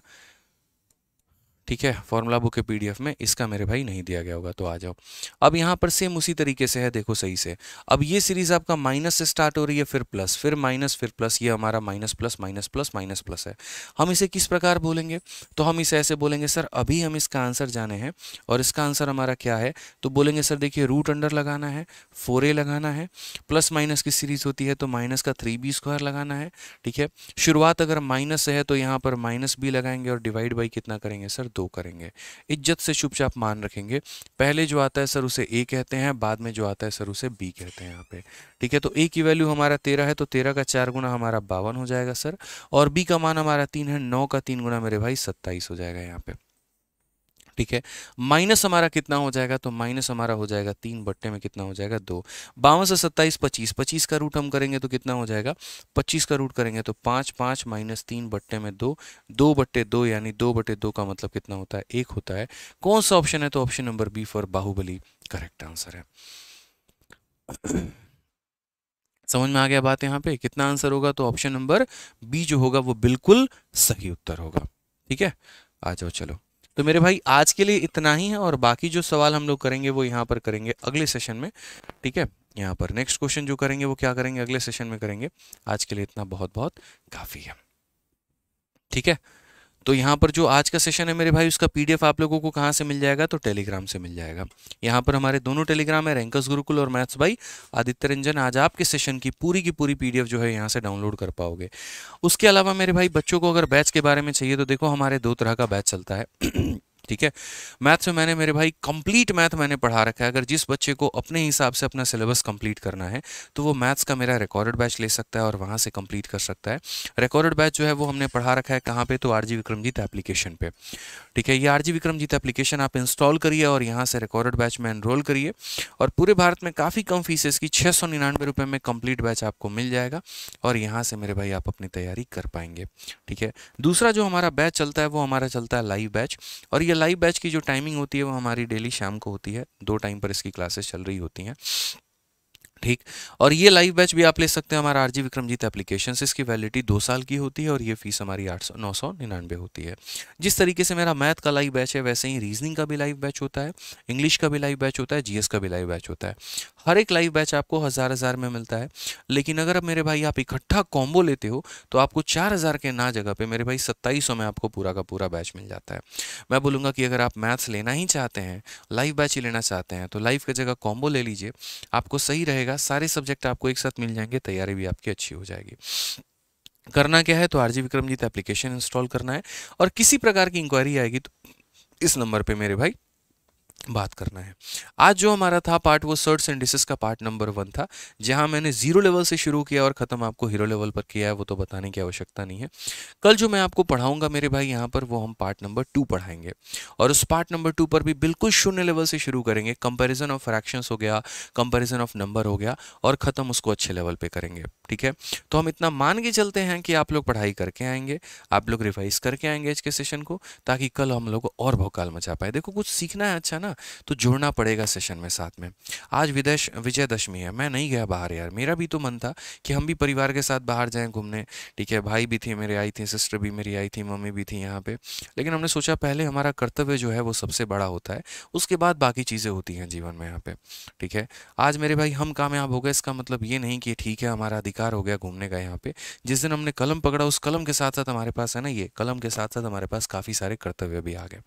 ठीक है फॉर्मूला बुक के पीडीएफ में इसका मेरे भाई नहीं दिया गया होगा तो आ जाओ अब यहाँ पर सेम उसी तरीके से है देखो सही से अब ये सीरीज आपका माइनस से स्टार्ट हो रही है फिर प्लस फिर माइनस फिर प्लस ये हमारा minus plus minus plus minus plus है हम इसे किस प्रकार बोलेंगे तो हम इसे ऐसे बोलेंगे सर अभी हम इसका आंसर जाने हैं और इसका आंसर हमारा क्या है तो बोलेंगे सर देखिए रूट अंडर लगाना है फोर लगाना है प्लस माइनस की सीरीज होती है तो माइनस का थ्री बी स्क्वायर लगाना है ठीक है शुरुआत अगर माइनस है तो यहाँ पर माइनस बी लगाएंगे और डिवाइड बाई कितना करेंगे सर दो करेंगे इज्जत से चुपचाप मान रखेंगे पहले जो आता है सर उसे ए कहते हैं बाद में जो आता है सर उसे बी कहते हैं यहाँ पे ठीक है तो ए की वैल्यू हमारा तेरह है तो तेरह का चार गुना हमारा बावन हो जाएगा सर और बी का मान हमारा तीन है नौ का तीन गुना मेरे भाई सत्ताईस हो जाएगा यहाँ पे ठीक है माइनस हमारा कितना हो जाएगा तो माइनस हमारा हो जाएगा तीन बट्टे में कितना हो जाएगा दो बावन से सत्ताईस पच्चीस पच्चीस का रूट हम करेंगे तो कितना हो जाएगा पच्चीस का रूट करेंगे तो पाँच पाँच माइनस तीन बट्टे में दो दो बट्टे दो यानी दो बट्टे दो का मतलब कितना होता है एक होता है कौन सा ऑप्शन है तो option number B for Baahubali correct answer है समझ में आ गया बात यहाँ पे कितना आंसर होगा तो ऑप्शन नंबर बी जो होगा वो बिल्कुल सही उत्तर होगा ठीक है आ जाओ चलो तो मेरे भाई आज के लिए इतना ही है और बाकी जो सवाल हम लोग करेंगे वो यहाँ पर करेंगे अगले सेशन में ठीक है यहाँ पर नेक्स्ट क्वेश्चन जो करेंगे वो क्या करेंगे अगले सेशन में करेंगे आज के लिए इतना बहुत बहुत काफ़ी है ठीक है तो यहाँ पर जो आज का सेशन है मेरे भाई उसका पीडीएफ आप लोगों को कहाँ से मिल जाएगा तो टेलीग्राम से मिल जाएगा यहाँ पर हमारे दोनों टेलीग्राम है रैंकस गुरुकुल और मैथ्स भाई आदित्य रंजन आज आपके सेशन की पूरी की पूरी पीडीएफ जो है यहाँ से डाउनलोड कर पाओगे उसके अलावा मेरे भाई बच्चों को अगर बैच के बारे में चाहिए तो देखो हमारे दो तरह का बैच चलता है ठीक है मैथ्स में मैंने मेरे भाई कंप्लीट मैथ मैंने पढ़ा रखा है अगर जिस बच्चे को अपने हिसाब से अपना सिलेबस कंप्लीट करना है तो वो मैथ्स का मेरा रिकॉर्डेड बैच ले सकता है और वहाँ से कंप्लीट कर सकता है रिकॉर्डेड बैच जो है वो हमने पढ़ा रखा है कहाँ पर तो आर विक्रमजीत एप्लीकेशन पर ठीक है ये आर विक्रमजीत एप्लीकेशन आप इंस्टॉल करिए और यहाँ से रिकॉर्डेड बैच में एनरोल करिए और पूरे भारत में काफ़ी कम फीस की छः सौ में कम्प्लीट बैच आपको मिल जाएगा और यहाँ से मेरे भाई आप अपनी तैयारी कर पाएंगे ठीक है दूसरा जो हमारा बैच चलता है वो हमारा चलता है लाइव बैच और ये लाइव बैच की जो टाइमिंग होती है वो हमारी डेली शाम को होती है दो टाइम पर इसकी क्लासेस चल रही होती हैं ठीक और ये लाइव बैच भी आप ले सकते हैं हमारा आरजी विक्रमजीत एप्लीकेशन से इसकी वैलिडिटी दो साल की होती है और ये फीस हमारी आठ सौ नौ सौ निन्यानवे होती है जिस तरीके से मेरा मैथ का लाइव बैच है वैसे ही रीजनिंग का भी लाइव बैच होता है इंग्लिश का भी लाइव बैच होता है जीएस का भी लाइव बैच होता है हर एक लाइव बैच आपको हज़ार हज़ार में मिलता है लेकिन अगर अब मेरे भाई आप इकट्ठा कॉम्बो लेते हो तो आपको चार हज़ार के ना जगह पर मेरे भाई सत्ताईस में आपको पूरा का पूरा बैच मिल जाता है मैं बोलूँगा कि अगर आप मैथ्स लेना ही चाहते हैं लाइव बैच ही लेना चाहते हैं तो लाइव की जगह कॉम्बो ले लीजिए आपको सही रहेगा कीजिएगा सारे सब्जेक्ट आपको एक साथ मिल जाएंगे तैयारी भी आपकी अच्छी हो जाएगी करना क्या है तो आरजी विक्रमजीत एप्लीकेशन इंस्टॉल करना है और किसी प्रकार की इंक्वायरी आएगी तो इस नंबर पे मेरे भाई बात करना है आज जो हमारा था पार्ट वो सर्च इंडिसेस का पार्ट नंबर वन था जहां मैंने जीरो लेवल से शुरू किया और ख़त्म आपको हीरो लेवल पर किया है वो तो बताने की आवश्यकता नहीं है कल जो मैं आपको पढ़ाऊंगा मेरे भाई यहां पर वो हम पार्ट नंबर टू पढ़ाएंगे और उस पार्ट नंबर टू पर भी बिल्कुल शून्य लेवल से शुरू करेंगे कंपेरिजन ऑफ फ्रैक्शंस हो गया कंपेरिजन ऑफ नंबर हो गया और ख़त्म उसको अच्छे लेवल पर करेंगे ठीक है तो हम इतना मान के चलते हैं कि आप लोग पढ़ाई करके आएंगे आप लोग रिवाइज करके आएंगे आज के सेशन को ताकि कल हम लोग और भौकाल मचा पाए देखो कुछ सीखना है अच्छा ना तो जुड़ना पड़ेगा सेशन में साथ में आज विदेश विजयदशमी है मैं नहीं गया बाहर यार मेरा भी तो मन था कि हम भी परिवार के साथ बाहर जाएँ घूमने ठीक है भाई भी थे मेरे आई थी सिस्टर भी मेरी आई थी मम्मी भी थी यहाँ पर लेकिन हमने सोचा पहले हमारा कर्तव्य जो है वो सबसे बड़ा होता है उसके बाद बाकी चीज़ें होती हैं जीवन में यहाँ पे ठीक है आज मेरे भाई हम कामयाब हो गए इसका मतलब ये नहीं कि ठीक है हमारा अधिकार शिकार हो गया घूमने का यहाँ पे जिस दिन हमने कलम पकड़ा उस कलम के साथ साथ हमारे पास है ना ये कलम के साथ साथ हमारे पास काफ़ी सारे कर्तव्य भी आ गए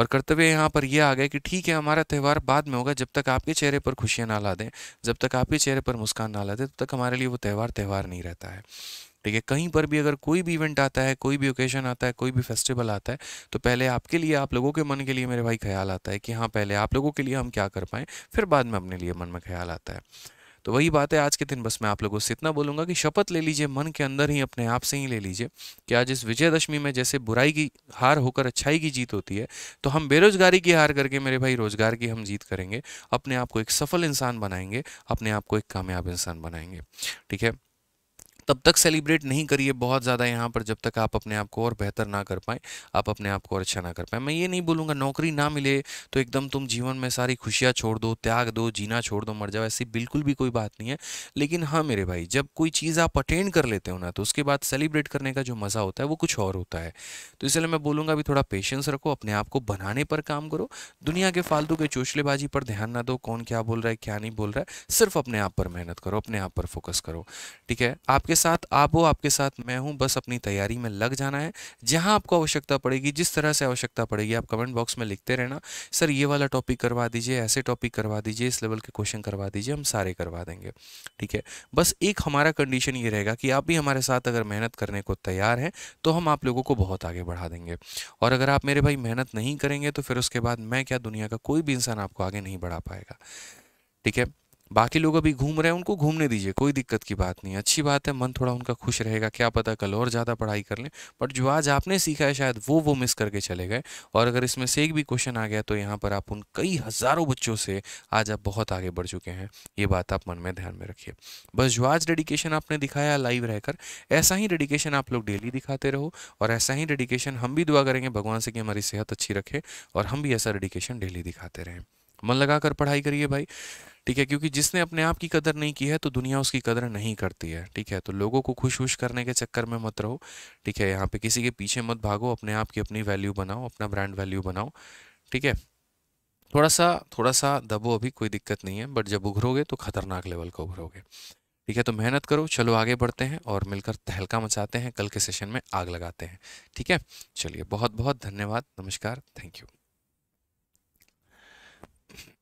और कर्तव्य यहाँ पर ये आ गए कि ठीक है हमारा त्यौहार बाद में होगा जब तक आपके चेहरे पर खुशियाँ ना ला दें जब तक आपके चेहरे पर मुस्कान ना ला दें तब तक हमारे लिए वो त्यौहार त्यौहार नहीं रहता है ठीक है कहीं पर भी अगर कोई भी इवेंट आता है कोई भी ओकेजन आता है कोई भी फेस्टिवल आता है तो पहले आपके लिए आप लोगों के मन के लिए मेरे भाई ख्याल आता है कि हाँ पहले आप लोगों के लिए हम क्या कर पाएँ फिर बाद में अपने लिए मन में ख्याल आता है तो वही बात है आज के दिन बस मैं आप लोगों से इतना बोलूँगा कि शपथ ले लीजिए मन के अंदर ही अपने आप से ही ले लीजिए कि आज इस विजयदशमी में जैसे बुराई की हार होकर अच्छाई की जीत होती है तो हम बेरोजगारी की हार करके मेरे भाई रोजगार की हम जीत करेंगे अपने आप को एक सफल इंसान बनाएंगे अपने आप को एक कामयाब इंसान बनाएंगे ठीक है तब तक सेलिब्रेट नहीं करिए बहुत ज़्यादा यहाँ पर जब तक आप अपने आप को और बेहतर ना कर पाएँ आप अपने आप को और अच्छा ना कर पाएँ मैं ये नहीं बोलूँगा नौकरी ना मिले तो एकदम तुम जीवन में सारी खुशियाँ छोड़ दो त्याग दो जीना छोड़ दो मर जाओ ऐसी बिल्कुल भी कोई बात नहीं है लेकिन हाँ मेरे भाई जब कोई चीज़ आप अटेंड कर लेते हो ना तो उसके बाद सेलिब्रेट करने का जो मज़ा होता है वो कुछ और होता है तो इसलिए मैं बोलूँगा अभी थोड़ा पेशेंस रखो अपने आप को बनाने पर काम करो दुनिया के फालतू के चोचलेबाजी पर ध्यान ना दो कौन क्या बोल रहा है क्या नहीं बोल रहा है सिर्फ अपने आप पर मेहनत करो अपने आप पर फोकस करो ठीक है आपके आपके साथ आप हो आपके साथ मैं हूँ बस अपनी तैयारी में लग जाना है जहाँ आपको आवश्यकता पड़ेगी जिस तरह से आवश्यकता पड़ेगी आप कमेंट बॉक्स में लिखते रहना सर ये वाला टॉपिक करवा दीजिए ऐसे टॉपिक करवा दीजिए इस लेवल के क्वेश्चन करवा दीजिए हम सारे करवा देंगे ठीक है बस एक हमारा कंडीशन ये रहेगा कि आप भी हमारे साथ अगर मेहनत करने को तैयार हैं तो हम आप लोगों को बहुत आगे बढ़ा देंगे और अगर आप मेरे भाई मेहनत नहीं करेंगे तो फिर उसके बाद मैं क्या दुनिया का कोई भी इंसान आपको आगे नहीं बढ़ा पाएगा ठीक है बाकी लोग अभी घूम रहे हैं उनको घूमने दीजिए कोई दिक्कत की बात नहीं अच्छी बात है मन थोड़ा उनका खुश रहेगा क्या पता कल और ज़्यादा पढ़ाई कर लें बट जो आज आपने सीखा है शायद वो वो मिस करके चले गए और अगर इसमें से एक भी क्वेश्चन आ गया तो यहाँ पर आप उन कई हज़ारों बच्चों से आज आप बहुत आगे बढ़ चुके हैं ये बात आप मन में ध्यान में रखिए बस जो आज डेडिकेशन आपने दिखाया लाइव रहकर ऐसा ही डेडिकेशन आप लोग डेली दिखाते रहो और ऐसा ही डेडिकेशन हम भी दुआ करेंगे भगवान से कि हमारी सेहत अच्छी रखे और हम भी ऐसा डेडिकेशन डेली दिखाते रहें मन लगा कर पढ़ाई करिए भाई ठीक है क्योंकि जिसने अपने आप की कदर नहीं की है तो दुनिया उसकी कदर नहीं करती है ठीक है तो लोगों को खुश खुश करने के चक्कर में मत रहो ठीक है यहाँ पे किसी के पीछे मत भागो अपने आप की अपनी वैल्यू बनाओ अपना ब्रांड वैल्यू बनाओ ठीक है थोड़ा सा थोड़ा सा दबो अभी कोई दिक्कत नहीं है बट जब उघरोगे तो खतरनाक लेवल का उभरोगे ठीक है तो मेहनत करो चलो आगे बढ़ते हैं और मिलकर तहलका मचाते हैं कल के सेशन में आग लगाते हैं ठीक है चलिए बहुत बहुत धन्यवाद नमस्कार थैंक यू